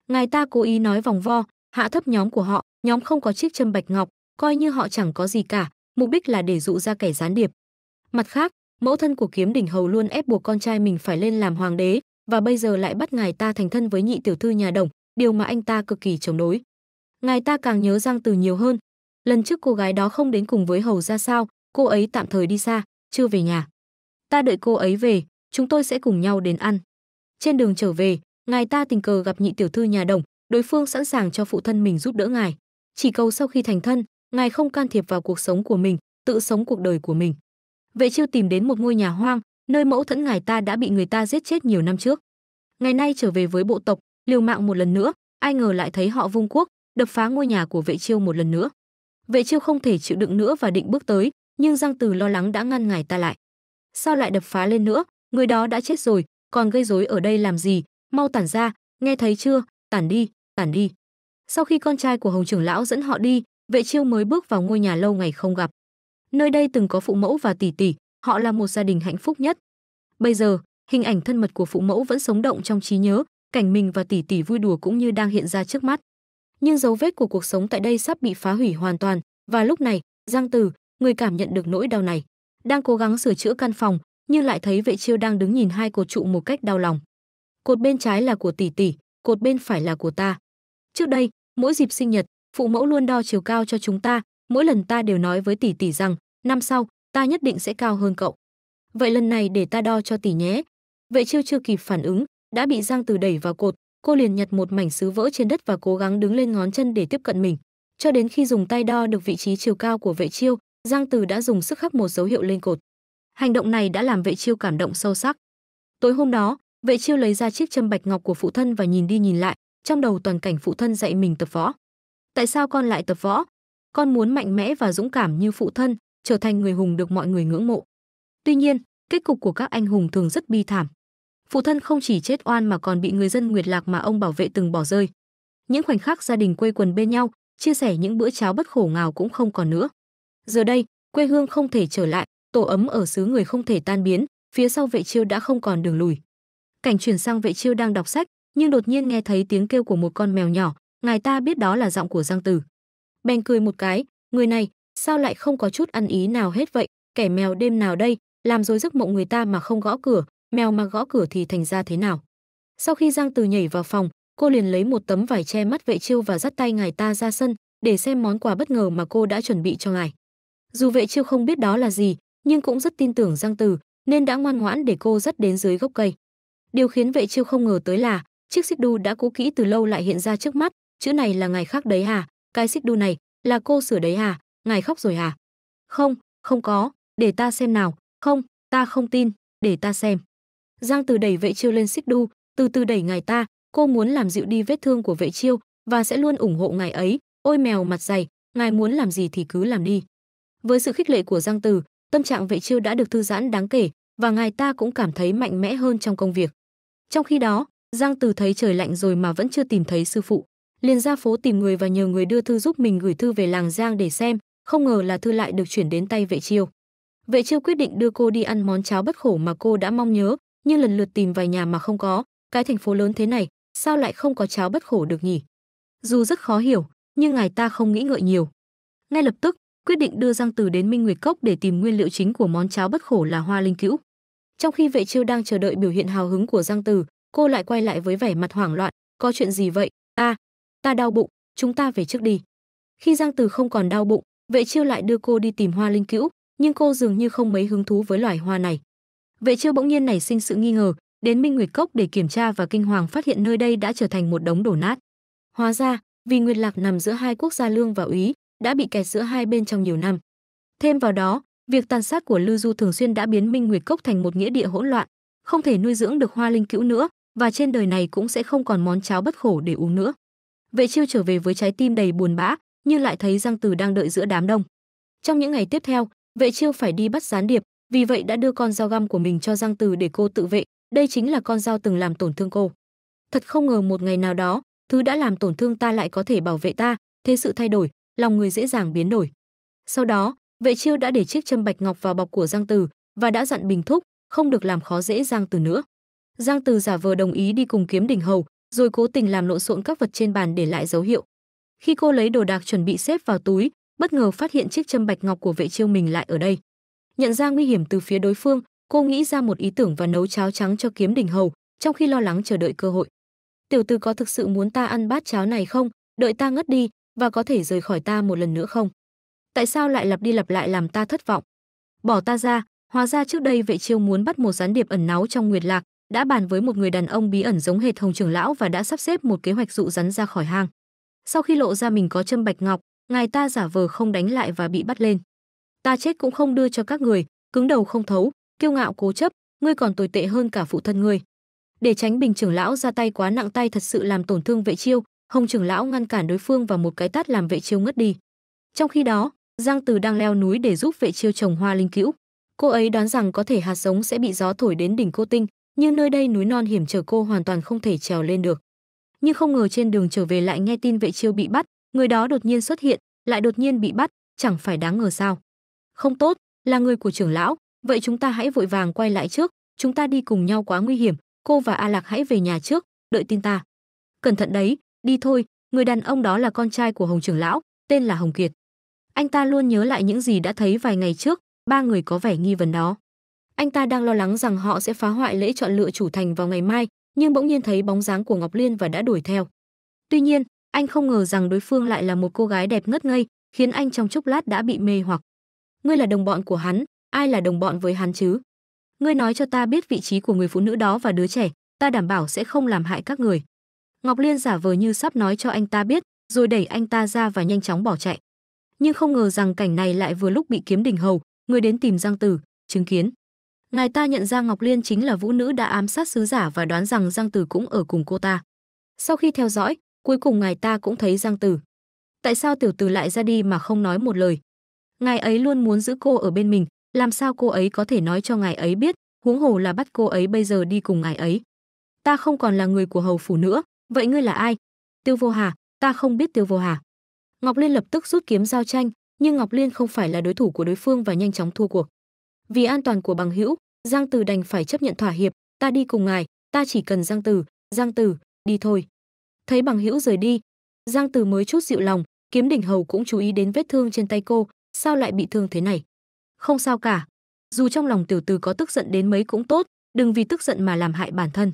Ngài ta cố ý nói vòng vo, hạ thấp nhóm của họ, nhóm không có chiếc châm bạch ngọc, coi như họ chẳng có gì cả, mục đích là để dụ ra kẻ gián điệp. Mặt khác, mẫu thân của Kiếm đỉnh hầu luôn ép buộc con trai mình phải lên làm hoàng đế, và bây giờ lại bắt ngài ta thành thân với nhị tiểu thư nhà Đồng, điều mà anh ta cực kỳ chống đối. Ngài ta càng nhớ Giang Từ nhiều hơn. Lần trước cô gái đó không đến cùng với hầu ra sao, cô ấy tạm thời đi xa, chưa về nhà. Ta đợi cô ấy về, chúng tôi sẽ cùng nhau đến ăn. Trên đường trở về, ngài ta tình cờ gặp nhị tiểu thư nhà Đồng, đối phương sẵn sàng cho phụ thân mình giúp đỡ ngài. Chỉ cầu sau khi thành thân, ngài không can thiệp vào cuộc sống của mình, tự sống cuộc đời của mình. Vệ Chiêu tìm đến một ngôi nhà hoang, nơi mẫu thẫn ngài ta đã bị người ta giết chết nhiều năm trước. Ngày nay trở về với bộ tộc, liều mạng một lần nữa, ai ngờ lại thấy họ Vung Quốc đập phá ngôi nhà của Vệ Chiêu một lần nữa. Vệ Chiêu không thể chịu đựng nữa và định bước tới, nhưng Giang Từ lo lắng đã ngăn ngài ta lại. Sao lại đập phá lên nữa, người đó đã chết rồi, còn gây rối ở đây làm gì, mau tản ra, nghe thấy chưa, tản đi, tản đi. Sau khi con trai của Hồng trưởng lão dẫn họ đi, vệ chiêu mới bước vào ngôi nhà lâu ngày không gặp. Nơi đây từng có phụ mẫu và tỷ tỷ, họ là một gia đình hạnh phúc nhất. Bây giờ, hình ảnh thân mật của phụ mẫu vẫn sống động trong trí nhớ, cảnh mình và tỷ tỷ vui đùa cũng như đang hiện ra trước mắt. Nhưng dấu vết của cuộc sống tại đây sắp bị phá hủy hoàn toàn, và lúc này, Giang Tử, người cảm nhận được nỗi đau này, đang cố gắng sửa chữa căn phòng, nhưng lại thấy vệ chiêu đang đứng nhìn hai cột trụ một cách đau lòng. Cột bên trái là của tỷ tỷ, cột bên phải là của ta. Trước đây, mỗi dịp sinh nhật, phụ mẫu luôn đo chiều cao cho chúng ta, mỗi lần ta đều nói với tỷ tỷ rằng, năm sau, ta nhất định sẽ cao hơn cậu. Vậy lần này để ta đo cho tỷ nhé. Vệ chiêu chưa kịp phản ứng, đã bị Giang Từ đẩy vào cột, cô liền nhặt một mảnh sứ vỡ trên đất và cố gắng đứng lên ngón chân để tiếp cận mình. Cho đến khi dùng tay đo được vị trí chiều cao của vệ chiêu, Giang Từ đã dùng sức khắc một dấu hiệu lên cột. Hành động này đã làm vệ chiêu cảm động sâu sắc. Tối hôm đó, vệ chiêu lấy ra chiếc châm bạch ngọc của phụ thân và nhìn đi nhìn lại, trong đầu toàn cảnh phụ thân dạy mình tập võ. Tại sao con lại tập võ? Con muốn mạnh mẽ và dũng cảm như phụ thân, trở thành người hùng được mọi người ngưỡng mộ. Tuy nhiên, kết cục của các anh hùng thường rất bi thảm. Phụ thân không chỉ chết oan mà còn bị người dân Nguyệt Lạc mà ông bảo vệ từng bỏ rơi. Những khoảnh khắc gia đình quây quần bên nhau, chia sẻ những bữa cháo bất khổ ngào cũng không còn nữa. Giờ đây, quê hương không thể trở lại, tổ ấm ở xứ người không thể tan biến, phía sau vệ chiêu đã không còn đường lùi. Cảnh chuyển sang vệ chiêu đang đọc sách, nhưng đột nhiên nghe thấy tiếng kêu của một con mèo nhỏ, ngài ta biết đó là giọng của Giang Tử. Bèn cười một cái, người này, sao lại không có chút ăn ý nào hết vậy, kẻ mèo đêm nào đây, làm rối giấc mộng người ta mà không gõ cửa, mèo mà gõ cửa thì thành ra thế nào. Sau khi Giang Từ nhảy vào phòng, cô liền lấy một tấm vải che mắt vệ chiêu và dắt tay ngài ta ra sân, để xem món quà bất ngờ mà cô đã chuẩn bị cho ngài. Dù vệ chiêu không biết đó là gì, nhưng cũng rất tin tưởng Giang Từ, nên đã ngoan ngoãn để cô dắt đến dưới gốc cây. Điều khiến vệ chiêu không ngờ tới là chiếc xích đu đã cố kỹ từ lâu lại hiện ra trước mắt, chữ này là ngài khác đấy hả? Cái xích đu này là cô sửa đấy hả? Ngài khóc rồi hả? Không, không có, để ta xem nào. Không, ta không tin, để ta xem. Giang Từ đẩy Vệ Chiêu lên xích đu, từ từ đẩy ngài ta, cô muốn làm dịu đi vết thương của Vệ Chiêu và sẽ luôn ủng hộ ngài ấy. Ôi mèo mặt dày, ngài muốn làm gì thì cứ làm đi. Với sự khích lệ của Giang Từ, tâm trạng Vệ Chiêu đã được thư giãn đáng kể và ngài ta cũng cảm thấy mạnh mẽ hơn trong công việc. Trong khi đó, Giang Từ thấy trời lạnh rồi mà vẫn chưa tìm thấy sư phụ liền ra phố tìm người và nhờ người đưa thư giúp mình gửi thư về làng Giang để xem, không ngờ là thư lại được chuyển đến tay Vệ Chiêu. Vệ Chiêu quyết định đưa cô đi ăn món cháo bất khổ mà cô đã mong nhớ, nhưng lần lượt tìm vài nhà mà không có, cái thành phố lớn thế này, sao lại không có cháo bất khổ được nhỉ? Dù rất khó hiểu, nhưng ngài ta không nghĩ ngợi nhiều. Ngay lập tức, quyết định đưa Giang Từ đến Minh Nguyệt Cốc để tìm nguyên liệu chính của món cháo bất khổ là hoa linh cữu. Trong khi Vệ Chiêu đang chờ đợi biểu hiện hào hứng của Giang Từ, cô lại quay lại với vẻ mặt hoảng loạn, có chuyện gì vậy? A, à, ta đau bụng chúng ta về trước đi khi giang từ không còn đau bụng vệ chiêu lại đưa cô đi tìm hoa linh cữu nhưng cô dường như không mấy hứng thú với loài hoa này vệ chiêu bỗng nhiên nảy sinh sự nghi ngờ đến minh nguyệt cốc để kiểm tra và kinh hoàng phát hiện nơi đây đã trở thành một đống đổ nát hóa ra vì nguyệt lạc nằm giữa hai quốc gia lương và úy đã bị kẹt giữa hai bên trong nhiều năm thêm vào đó việc tàn sát của Lưu du thường xuyên đã biến minh nguyệt cốc thành một nghĩa địa hỗn loạn không thể nuôi dưỡng được hoa linh cữu nữa và trên đời này cũng sẽ không còn món cháo bất khổ để uống nữa Vệ Chiêu trở về với trái tim đầy buồn bã, nhưng lại thấy Giang Từ đang đợi giữa đám đông. Trong những ngày tiếp theo, Vệ Chiêu phải đi bắt gián điệp, vì vậy đã đưa con dao găm của mình cho Giang Từ để cô tự vệ, đây chính là con dao từng làm tổn thương cô. Thật không ngờ một ngày nào đó, thứ đã làm tổn thương ta lại có thể bảo vệ ta, thế sự thay đổi, lòng người dễ dàng biến đổi. Sau đó, Vệ Chiêu đã để chiếc châm bạch ngọc vào bọc của Giang Từ và đã dặn Bình Thúc không được làm khó dễ Giang Từ nữa. Giang Từ giả vờ đồng ý đi cùng Kiếm đỉnh Hầu, rồi cố tình làm lộn xộn các vật trên bàn để lại dấu hiệu. Khi cô lấy đồ đạc chuẩn bị xếp vào túi, bất ngờ phát hiện chiếc châm bạch ngọc của vệ chiêu mình lại ở đây. Nhận ra nguy hiểm từ phía đối phương, cô nghĩ ra một ý tưởng và nấu cháo trắng cho kiếm đình hầu, trong khi lo lắng chờ đợi cơ hội. Tiểu tử có thực sự muốn ta ăn bát cháo này không? Đợi ta ngất đi và có thể rời khỏi ta một lần nữa không? Tại sao lại lặp đi lặp lại làm ta thất vọng? Bỏ ta ra, hóa ra trước đây vệ chiêu muốn bắt một gián điệp ẩn náu trong Nguyệt Lạc, đã bàn với một người đàn ông bí ẩn giống hệt Hồng trưởng lão và đã sắp xếp một kế hoạch dụ rắn ra khỏi hang. Sau khi lộ ra mình có châm bạch ngọc, ngài ta giả vờ không đánh lại và bị bắt lên. Ta chết cũng không đưa cho các người, cứng đầu không thấu, kiêu ngạo cố chấp, ngươi còn tồi tệ hơn cả phụ thân ngươi. Để tránh Bình trưởng lão ra tay quá nặng tay thật sự làm tổn thương Vệ Chiêu, Hồng trưởng lão ngăn cản đối phương và một cái tát làm Vệ Chiêu ngất đi. Trong khi đó, Giang Từ đang leo núi để giúp Vệ Chiêu trồng hoa linh cữu. Cô ấy đoán rằng có thể hạt giống sẽ bị gió thổi đến đỉnh cô tinh, nhưng nơi đây núi non hiểm trở cô hoàn toàn không thể trèo lên được. Nhưng không ngờ trên đường trở về lại nghe tin vệ chiêu bị bắt, người đó đột nhiên xuất hiện, lại đột nhiên bị bắt, chẳng phải đáng ngờ sao? Không tốt, là người của trưởng lão, vậy chúng ta hãy vội vàng quay lại trước, chúng ta đi cùng nhau quá nguy hiểm, cô và A Lạc hãy về nhà trước, đợi tin ta. Cẩn thận đấy, đi thôi, người đàn ông đó là con trai của Hồng trưởng lão, tên là Hồng Kiệt. Anh ta luôn nhớ lại những gì đã thấy vài ngày trước, ba người có vẻ nghi vấn đó anh ta đang lo lắng rằng họ sẽ phá hoại lễ chọn lựa chủ thành vào ngày mai, nhưng bỗng nhiên thấy bóng dáng của Ngọc Liên và đã đuổi theo. Tuy nhiên, anh không ngờ rằng đối phương lại là một cô gái đẹp ngất ngây, khiến anh trong chốc lát đã bị mê hoặc. Ngươi là đồng bọn của hắn, ai là đồng bọn với hắn chứ? Ngươi nói cho ta biết vị trí của người phụ nữ đó và đứa trẻ, ta đảm bảo sẽ không làm hại các người. Ngọc Liên giả vờ như sắp nói cho anh ta biết, rồi đẩy anh ta ra và nhanh chóng bỏ chạy. Nhưng không ngờ rằng cảnh này lại vừa lúc bị kiếm đình hầu, người đến tìm Giang Tử, chứng kiến. Ngài ta nhận ra Ngọc Liên chính là vũ nữ đã ám sát sứ giả và đoán rằng Giang Tử cũng ở cùng cô ta. Sau khi theo dõi, cuối cùng ngài ta cũng thấy Giang Tử. Tại sao tiểu tử lại ra đi mà không nói một lời? Ngài ấy luôn muốn giữ cô ở bên mình, làm sao cô ấy có thể nói cho ngài ấy biết, huống hồ là bắt cô ấy bây giờ đi cùng ngài ấy. Ta không còn là người của hầu phủ nữa, vậy ngươi là ai? Tiêu Vô Hà, ta không biết Tiêu Vô Hà. Ngọc Liên lập tức rút kiếm giao tranh, nhưng Ngọc Liên không phải là đối thủ của đối phương và nhanh chóng thua cuộc. Vì an toàn của bằng hữu, Giang Từ đành phải chấp nhận thỏa hiệp, ta đi cùng ngài, ta chỉ cần Giang Từ, Giang Từ, đi thôi. Thấy bằng hữu rời đi, Giang Từ mới chút dịu lòng, Kiếm Đỉnh Hầu cũng chú ý đến vết thương trên tay cô, sao lại bị thương thế này? Không sao cả, dù trong lòng tiểu từ có tức giận đến mấy cũng tốt, đừng vì tức giận mà làm hại bản thân.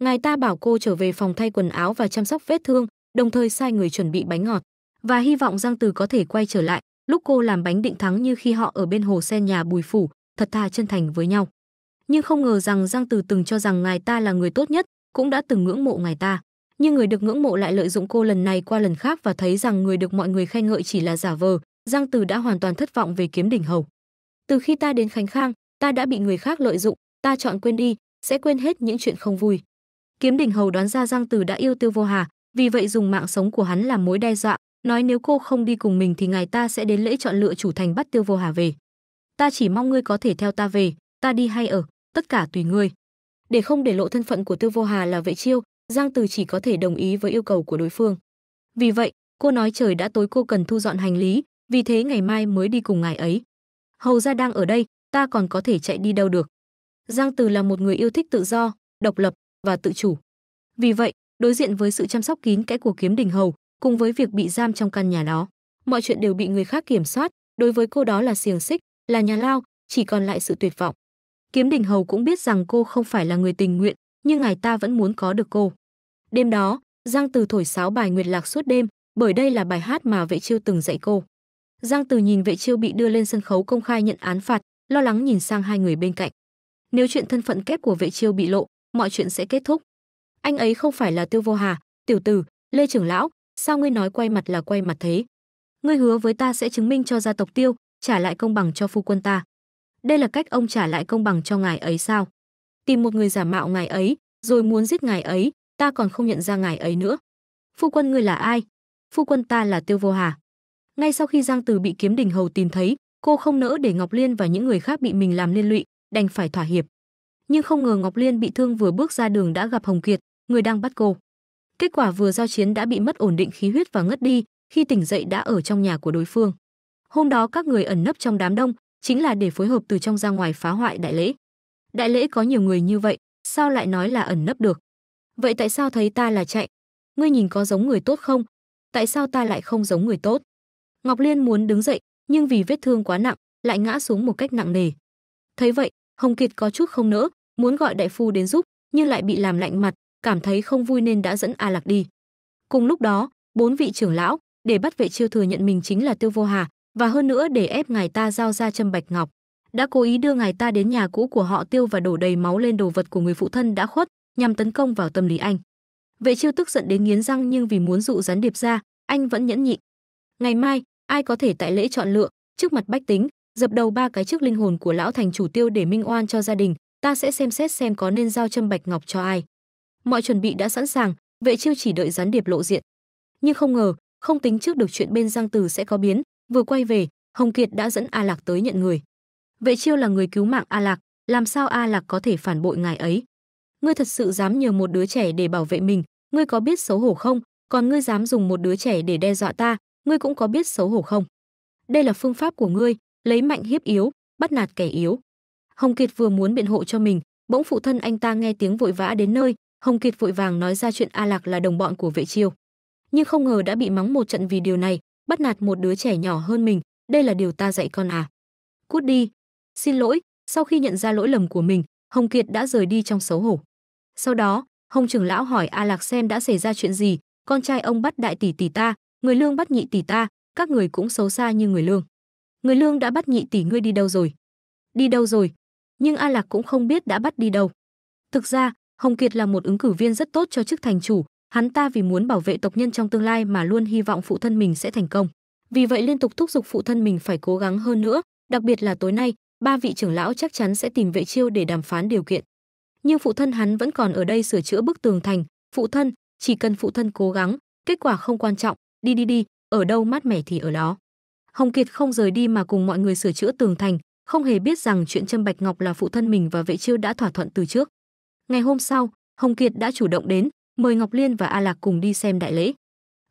Ngài ta bảo cô trở về phòng thay quần áo và chăm sóc vết thương, đồng thời sai người chuẩn bị bánh ngọt và hy vọng Giang Từ có thể quay trở lại lúc cô làm bánh định thắng như khi họ ở bên hồ sen nhà Bùi phủ, thật thà chân thành với nhau. Nhưng không ngờ rằng Giang Từ từng cho rằng ngài ta là người tốt nhất, cũng đã từng ngưỡng mộ ngài ta. Nhưng người được ngưỡng mộ lại lợi dụng cô lần này qua lần khác và thấy rằng người được mọi người khen ngợi chỉ là giả vờ, Giang Từ đã hoàn toàn thất vọng về kiếm đỉnh hầu. Từ khi ta đến Khánh Khang, ta đã bị người khác lợi dụng, ta chọn quên đi, sẽ quên hết những chuyện không vui. Kiếm đỉnh hầu đoán ra Giang Từ đã yêu Tiêu Vô Hà, vì vậy dùng mạng sống của hắn làm mối đe dọa, nói nếu cô không đi cùng mình thì ngài ta sẽ đến lễ chọn lựa chủ thành bắt Tiêu Vô Hà về ta chỉ mong ngươi có thể theo ta về, ta đi hay ở, tất cả tùy ngươi. Để không để lộ thân phận của tư Vô Hà là vệ chiêu, Giang Từ chỉ có thể đồng ý với yêu cầu của đối phương. Vì vậy, cô nói trời đã tối cô cần thu dọn hành lý, vì thế ngày mai mới đi cùng ngài ấy. Hầu gia đang ở đây, ta còn có thể chạy đi đâu được. Giang Từ là một người yêu thích tự do, độc lập và tự chủ. Vì vậy, đối diện với sự chăm sóc kín kẽ của kiếm đình hầu, cùng với việc bị giam trong căn nhà đó, mọi chuyện đều bị người khác kiểm soát, đối với cô đó là xiềng xích, là nhà lao, chỉ còn lại sự tuyệt vọng. Kiếm Đình Hầu cũng biết rằng cô không phải là người tình nguyện, nhưng ngài ta vẫn muốn có được cô. Đêm đó, Giang Từ thổi sáo bài Nguyệt Lạc suốt đêm, bởi đây là bài hát mà Vệ Chiêu từng dạy cô. Giang Từ nhìn Vệ Chiêu bị đưa lên sân khấu công khai nhận án phạt, lo lắng nhìn sang hai người bên cạnh. Nếu chuyện thân phận kép của Vệ Chiêu bị lộ, mọi chuyện sẽ kết thúc. Anh ấy không phải là Tiêu Vô Hà, tiểu tử, Lê trưởng lão, sao ngươi nói quay mặt là quay mặt thế? Ngươi hứa với ta sẽ chứng minh cho gia tộc Tiêu, trả lại công bằng cho phu quân ta. Đây là cách ông trả lại công bằng cho ngài ấy sao? Tìm một người giả mạo ngài ấy, rồi muốn giết ngài ấy, ta còn không nhận ra ngài ấy nữa. Phu quân ngươi là ai? Phu quân ta là Tiêu Vô Hà. Ngay sau khi Giang Từ bị kiếm đình hầu tìm thấy, cô không nỡ để Ngọc Liên và những người khác bị mình làm liên lụy, đành phải thỏa hiệp. Nhưng không ngờ Ngọc Liên bị thương vừa bước ra đường đã gặp Hồng Kiệt, người đang bắt cô. Kết quả vừa giao chiến đã bị mất ổn định khí huyết và ngất đi, khi tỉnh dậy đã ở trong nhà của đối phương. Hôm đó các người ẩn nấp trong đám đông chính là để phối hợp từ trong ra ngoài phá hoại đại lễ. Đại lễ có nhiều người như vậy, sao lại nói là ẩn nấp được? Vậy tại sao thấy ta là chạy? Ngươi nhìn có giống người tốt không? Tại sao ta lại không giống người tốt? Ngọc Liên muốn đứng dậy, nhưng vì vết thương quá nặng, lại ngã xuống một cách nặng nề. Thấy vậy, Hồng Kiệt có chút không nỡ, muốn gọi đại phu đến giúp, nhưng lại bị làm lạnh mặt, cảm thấy không vui nên đã dẫn A Lạc đi. Cùng lúc đó, bốn vị trưởng lão, để bắt vệ chiêu thừa nhận mình chính là Tiêu Vô Hà, và hơn nữa để ép ngài ta giao ra Trâm Bạch Ngọc. Đã cố ý đưa ngài ta đến nhà cũ của họ tiêu và đổ đầy máu lên đồ vật của người phụ thân đã khuất, nhằm tấn công vào tâm lý anh. Vệ chiêu tức giận đến nghiến răng nhưng vì muốn dụ gián điệp ra, anh vẫn nhẫn nhịn. Ngày mai, ai có thể tại lễ chọn lựa, trước mặt bách tính, dập đầu ba cái trước linh hồn của lão thành chủ tiêu để minh oan cho gia đình, ta sẽ xem xét xem có nên giao châm bạch ngọc cho ai. Mọi chuẩn bị đã sẵn sàng, vệ chiêu chỉ đợi gián điệp lộ diện. Nhưng không ngờ, không tính trước được chuyện bên Giang Từ sẽ có biến, Vừa quay về, Hồng Kiệt đã dẫn A Lạc tới nhận người. Vệ Chiêu là người cứu mạng A Lạc, làm sao A Lạc có thể phản bội ngài ấy? Ngươi thật sự dám nhờ một đứa trẻ để bảo vệ mình, ngươi có biết xấu hổ không? Còn ngươi dám dùng một đứa trẻ để đe dọa ta, ngươi cũng có biết xấu hổ không? Đây là phương pháp của ngươi, lấy mạnh hiếp yếu, bắt nạt kẻ yếu. Hồng Kiệt vừa muốn biện hộ cho mình, bỗng phụ thân anh ta nghe tiếng vội vã đến nơi, Hồng Kiệt vội vàng nói ra chuyện A Lạc là đồng bọn của Vệ Chiêu. Nhưng không ngờ đã bị mắng một trận vì điều này, bắt nạt một đứa trẻ nhỏ hơn mình, đây là điều ta dạy con à. Cút đi. Xin lỗi, sau khi nhận ra lỗi lầm của mình, Hồng Kiệt đã rời đi trong xấu hổ. Sau đó, Hồng trưởng lão hỏi A Lạc xem đã xảy ra chuyện gì, con trai ông bắt đại tỷ tỷ ta, người lương bắt nhị tỷ ta, các người cũng xấu xa như người lương. Người lương đã bắt nhị tỷ ngươi đi đâu rồi? Đi đâu rồi? Nhưng A Lạc cũng không biết đã bắt đi đâu. Thực ra, Hồng Kiệt là một ứng cử viên rất tốt cho chức thành chủ, Hắn ta vì muốn bảo vệ tộc nhân trong tương lai mà luôn hy vọng phụ thân mình sẽ thành công. Vì vậy liên tục thúc giục phụ thân mình phải cố gắng hơn nữa, đặc biệt là tối nay, ba vị trưởng lão chắc chắn sẽ tìm vệ chiêu để đàm phán điều kiện. Nhưng phụ thân hắn vẫn còn ở đây sửa chữa bức tường thành, phụ thân, chỉ cần phụ thân cố gắng, kết quả không quan trọng, đi đi đi, ở đâu mát mẻ thì ở đó. Hồng Kiệt không rời đi mà cùng mọi người sửa chữa tường thành, không hề biết rằng chuyện Trâm Bạch Ngọc là phụ thân mình và Vệ Chiêu đã thỏa thuận từ trước. Ngày hôm sau, Hồng Kiệt đã chủ động đến, mời Ngọc Liên và A Lạc cùng đi xem đại lễ.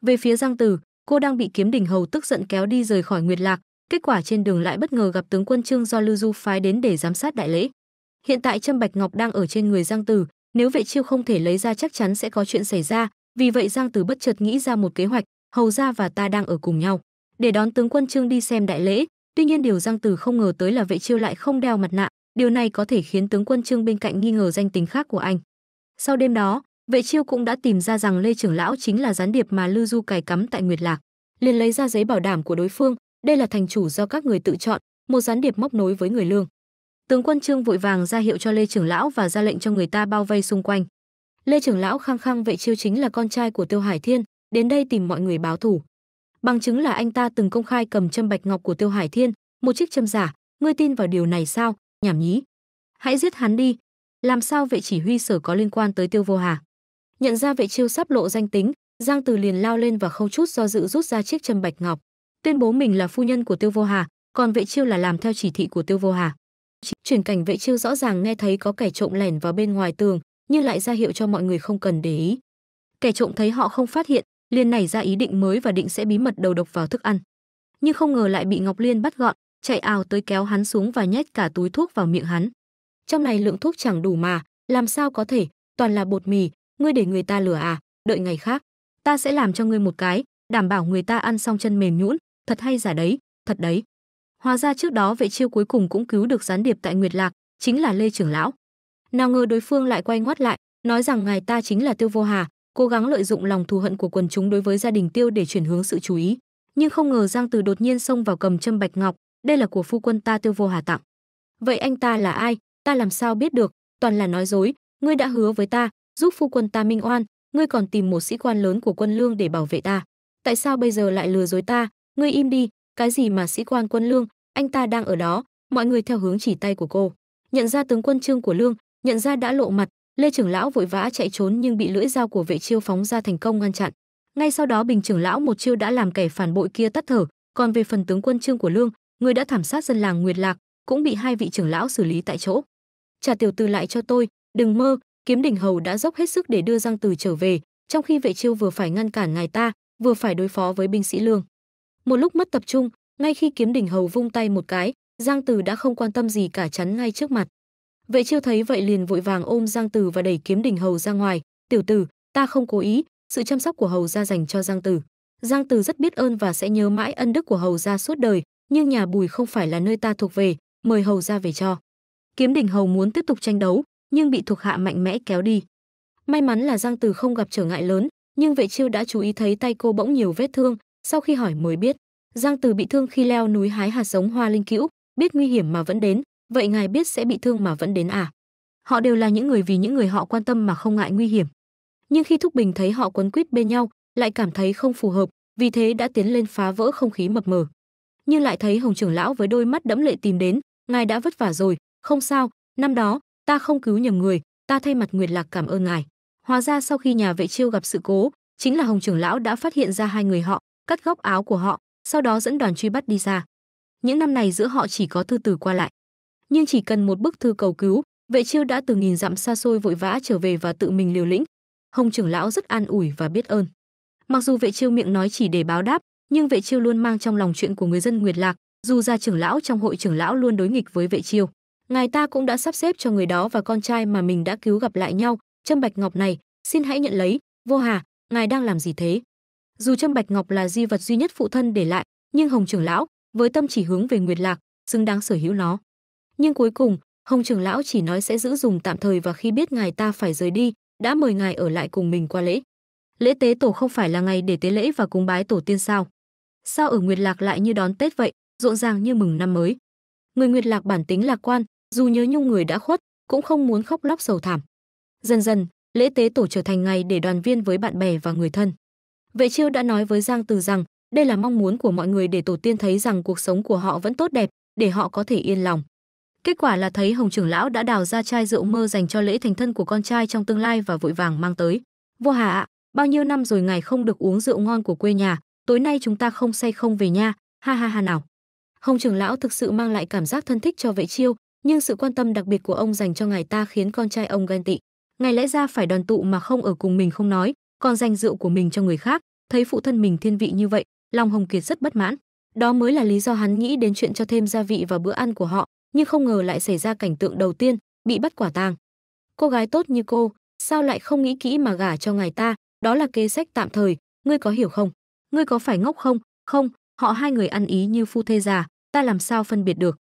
Về phía Giang Tử, cô đang bị Kiếm Đình Hầu tức giận kéo đi rời khỏi Nguyệt Lạc, kết quả trên đường lại bất ngờ gặp tướng quân Trương do Lưu Du phái đến để giám sát đại lễ. Hiện tại Trâm Bạch Ngọc đang ở trên người Giang Tử, nếu vệ chiêu không thể lấy ra chắc chắn sẽ có chuyện xảy ra, vì vậy Giang Tử bất chợt nghĩ ra một kế hoạch, Hầu gia và ta đang ở cùng nhau, để đón tướng quân Trương đi xem đại lễ. Tuy nhiên điều Giang Tử không ngờ tới là vệ chiêu lại không đeo mặt nạ, điều này có thể khiến tướng quân Trương bên cạnh nghi ngờ danh tính khác của anh. Sau đêm đó, Vệ Chiêu cũng đã tìm ra rằng Lê trưởng lão chính là gián điệp mà Lưu Du cài cắm tại Nguyệt Lạc, liền lấy ra giấy bảo đảm của đối phương, đây là thành chủ do các người tự chọn, một gián điệp móc nối với người lương. Tướng quân Trương vội vàng ra hiệu cho Lê trưởng lão và ra lệnh cho người ta bao vây xung quanh. Lê trưởng lão khăng khăng Vệ Chiêu chính là con trai của Tiêu Hải Thiên, đến đây tìm mọi người báo thù. Bằng chứng là anh ta từng công khai cầm châm bạch ngọc của Tiêu Hải Thiên, một chiếc châm giả, ngươi tin vào điều này sao? Nhảm nhí. Hãy giết hắn đi. Làm sao vệ chỉ huy sở có liên quan tới Tiêu Vô Hà? nhận ra vệ chiêu sắp lộ danh tính giang từ liền lao lên và không chút do dự rút ra chiếc châm bạch ngọc tuyên bố mình là phu nhân của tiêu vô hà còn vệ chiêu là làm theo chỉ thị của tiêu vô hà chuyển cảnh vệ chiêu rõ ràng nghe thấy có kẻ trộm lẻn vào bên ngoài tường nhưng lại ra hiệu cho mọi người không cần để ý kẻ trộm thấy họ không phát hiện liền nảy ra ý định mới và định sẽ bí mật đầu độc vào thức ăn nhưng không ngờ lại bị ngọc liên bắt gọn chạy ào tới kéo hắn xuống và nhét cả túi thuốc vào miệng hắn trong này lượng thuốc chẳng đủ mà làm sao có thể toàn là bột mì ngươi để người ta lừa à, đợi ngày khác, ta sẽ làm cho ngươi một cái, đảm bảo người ta ăn xong chân mềm nhũn, thật hay giả đấy, thật đấy. Hóa ra trước đó vệ chiêu cuối cùng cũng cứu được gián điệp tại Nguyệt Lạc, chính là Lê trưởng lão. Nào ngờ đối phương lại quay ngoắt lại, nói rằng ngài ta chính là Tiêu Vô Hà, cố gắng lợi dụng lòng thù hận của quần chúng đối với gia đình Tiêu để chuyển hướng sự chú ý, nhưng không ngờ Giang Từ đột nhiên xông vào cầm châm bạch ngọc, đây là của phu quân ta Tiêu Vô Hà tặng. Vậy anh ta là ai, ta làm sao biết được, toàn là nói dối, ngươi đã hứa với ta, giúp phu quân ta minh oan ngươi còn tìm một sĩ quan lớn của quân lương để bảo vệ ta tại sao bây giờ lại lừa dối ta ngươi im đi cái gì mà sĩ quan quân lương anh ta đang ở đó mọi người theo hướng chỉ tay của cô nhận ra tướng quân trương của lương nhận ra đã lộ mặt lê trưởng lão vội vã chạy trốn nhưng bị lưỡi dao của vệ chiêu phóng ra thành công ngăn chặn ngay sau đó bình trưởng lão một chiêu đã làm kẻ phản bội kia tắt thở còn về phần tướng quân trương của lương người đã thảm sát dân làng nguyệt lạc cũng bị hai vị trưởng lão xử lý tại chỗ trả tiểu từ lại cho tôi đừng mơ kiếm Đỉnh hầu đã dốc hết sức để đưa giang từ trở về trong khi vệ chiêu vừa phải ngăn cản ngài ta vừa phải đối phó với binh sĩ lương một lúc mất tập trung ngay khi kiếm Đỉnh hầu vung tay một cái giang từ đã không quan tâm gì cả chắn ngay trước mặt vệ chiêu thấy vậy liền vội vàng ôm giang từ và đẩy kiếm Đỉnh hầu ra ngoài tiểu tử ta không cố ý sự chăm sóc của hầu gia dành cho giang từ giang từ rất biết ơn và sẽ nhớ mãi ân đức của hầu gia suốt đời nhưng nhà bùi không phải là nơi ta thuộc về mời hầu gia về cho kiếm Đỉnh hầu muốn tiếp tục tranh đấu nhưng bị thuộc hạ mạnh mẽ kéo đi. May mắn là Giang Từ không gặp trở ngại lớn, nhưng vệ chiêu đã chú ý thấy tay cô bỗng nhiều vết thương, sau khi hỏi mới biết, Giang Từ bị thương khi leo núi hái hạt giống hoa linh cữu, biết nguy hiểm mà vẫn đến, vậy ngài biết sẽ bị thương mà vẫn đến à? Họ đều là những người vì những người họ quan tâm mà không ngại nguy hiểm. Nhưng khi Thúc Bình thấy họ quấn quýt bên nhau, lại cảm thấy không phù hợp, vì thế đã tiến lên phá vỡ không khí mập mờ. Nhưng lại thấy Hồng trưởng lão với đôi mắt đẫm lệ tìm đến, ngài đã vất vả rồi, không sao, năm đó ta không cứu nhầm người, ta thay mặt Nguyệt Lạc cảm ơn ngài. Hóa ra sau khi nhà vệ chiêu gặp sự cố, chính là Hồng trưởng lão đã phát hiện ra hai người họ, cắt góc áo của họ, sau đó dẫn đoàn truy bắt đi ra. Những năm này giữa họ chỉ có thư từ qua lại. Nhưng chỉ cần một bức thư cầu cứu, vệ chiêu đã từ nghìn dặm xa xôi vội vã trở về và tự mình liều lĩnh. Hồng trưởng lão rất an ủi và biết ơn. Mặc dù vệ chiêu miệng nói chỉ để báo đáp, nhưng vệ chiêu luôn mang trong lòng chuyện của người dân Nguyệt Lạc, dù ra trưởng lão trong hội trưởng lão luôn đối nghịch với vệ chiêu ngài ta cũng đã sắp xếp cho người đó và con trai mà mình đã cứu gặp lại nhau trâm bạch ngọc này xin hãy nhận lấy vô hà ngài đang làm gì thế dù trâm bạch ngọc là di vật duy nhất phụ thân để lại nhưng hồng trưởng lão với tâm chỉ hướng về nguyệt lạc xứng đáng sở hữu nó nhưng cuối cùng hồng trưởng lão chỉ nói sẽ giữ dùng tạm thời và khi biết ngài ta phải rời đi đã mời ngài ở lại cùng mình qua lễ lễ tế tổ không phải là ngày để tế lễ và cúng bái tổ tiên sao sao ở nguyệt lạc lại như đón tết vậy rộn ràng như mừng năm mới người nguyệt lạc bản tính lạc quan dù nhớ nhung người đã khuất, cũng không muốn khóc lóc sầu thảm. Dần dần, lễ tế tổ trở thành ngày để đoàn viên với bạn bè và người thân. Vệ Chiêu đã nói với Giang Từ rằng, đây là mong muốn của mọi người để tổ tiên thấy rằng cuộc sống của họ vẫn tốt đẹp, để họ có thể yên lòng. Kết quả là thấy Hồng trưởng lão đã đào ra chai rượu mơ dành cho lễ thành thân của con trai trong tương lai và vội vàng mang tới. "Vô Hà ạ, bao nhiêu năm rồi ngài không được uống rượu ngon của quê nhà, tối nay chúng ta không say không về nha, ha ha ha nào." Hồng trưởng lão thực sự mang lại cảm giác thân thích cho Vệ Chiêu, nhưng sự quan tâm đặc biệt của ông dành cho ngài ta khiến con trai ông ghen tị. Ngài lẽ ra phải đoàn tụ mà không ở cùng mình không nói, còn dành rượu của mình cho người khác, thấy phụ thân mình thiên vị như vậy, lòng Hồng Kiệt rất bất mãn. Đó mới là lý do hắn nghĩ đến chuyện cho thêm gia vị vào bữa ăn của họ, nhưng không ngờ lại xảy ra cảnh tượng đầu tiên, bị bắt quả tang. Cô gái tốt như cô, sao lại không nghĩ kỹ mà gả cho ngài ta, đó là kế sách tạm thời, ngươi có hiểu không? Ngươi có phải ngốc không? Không, họ hai người ăn ý như phu thê già, ta làm sao phân biệt được.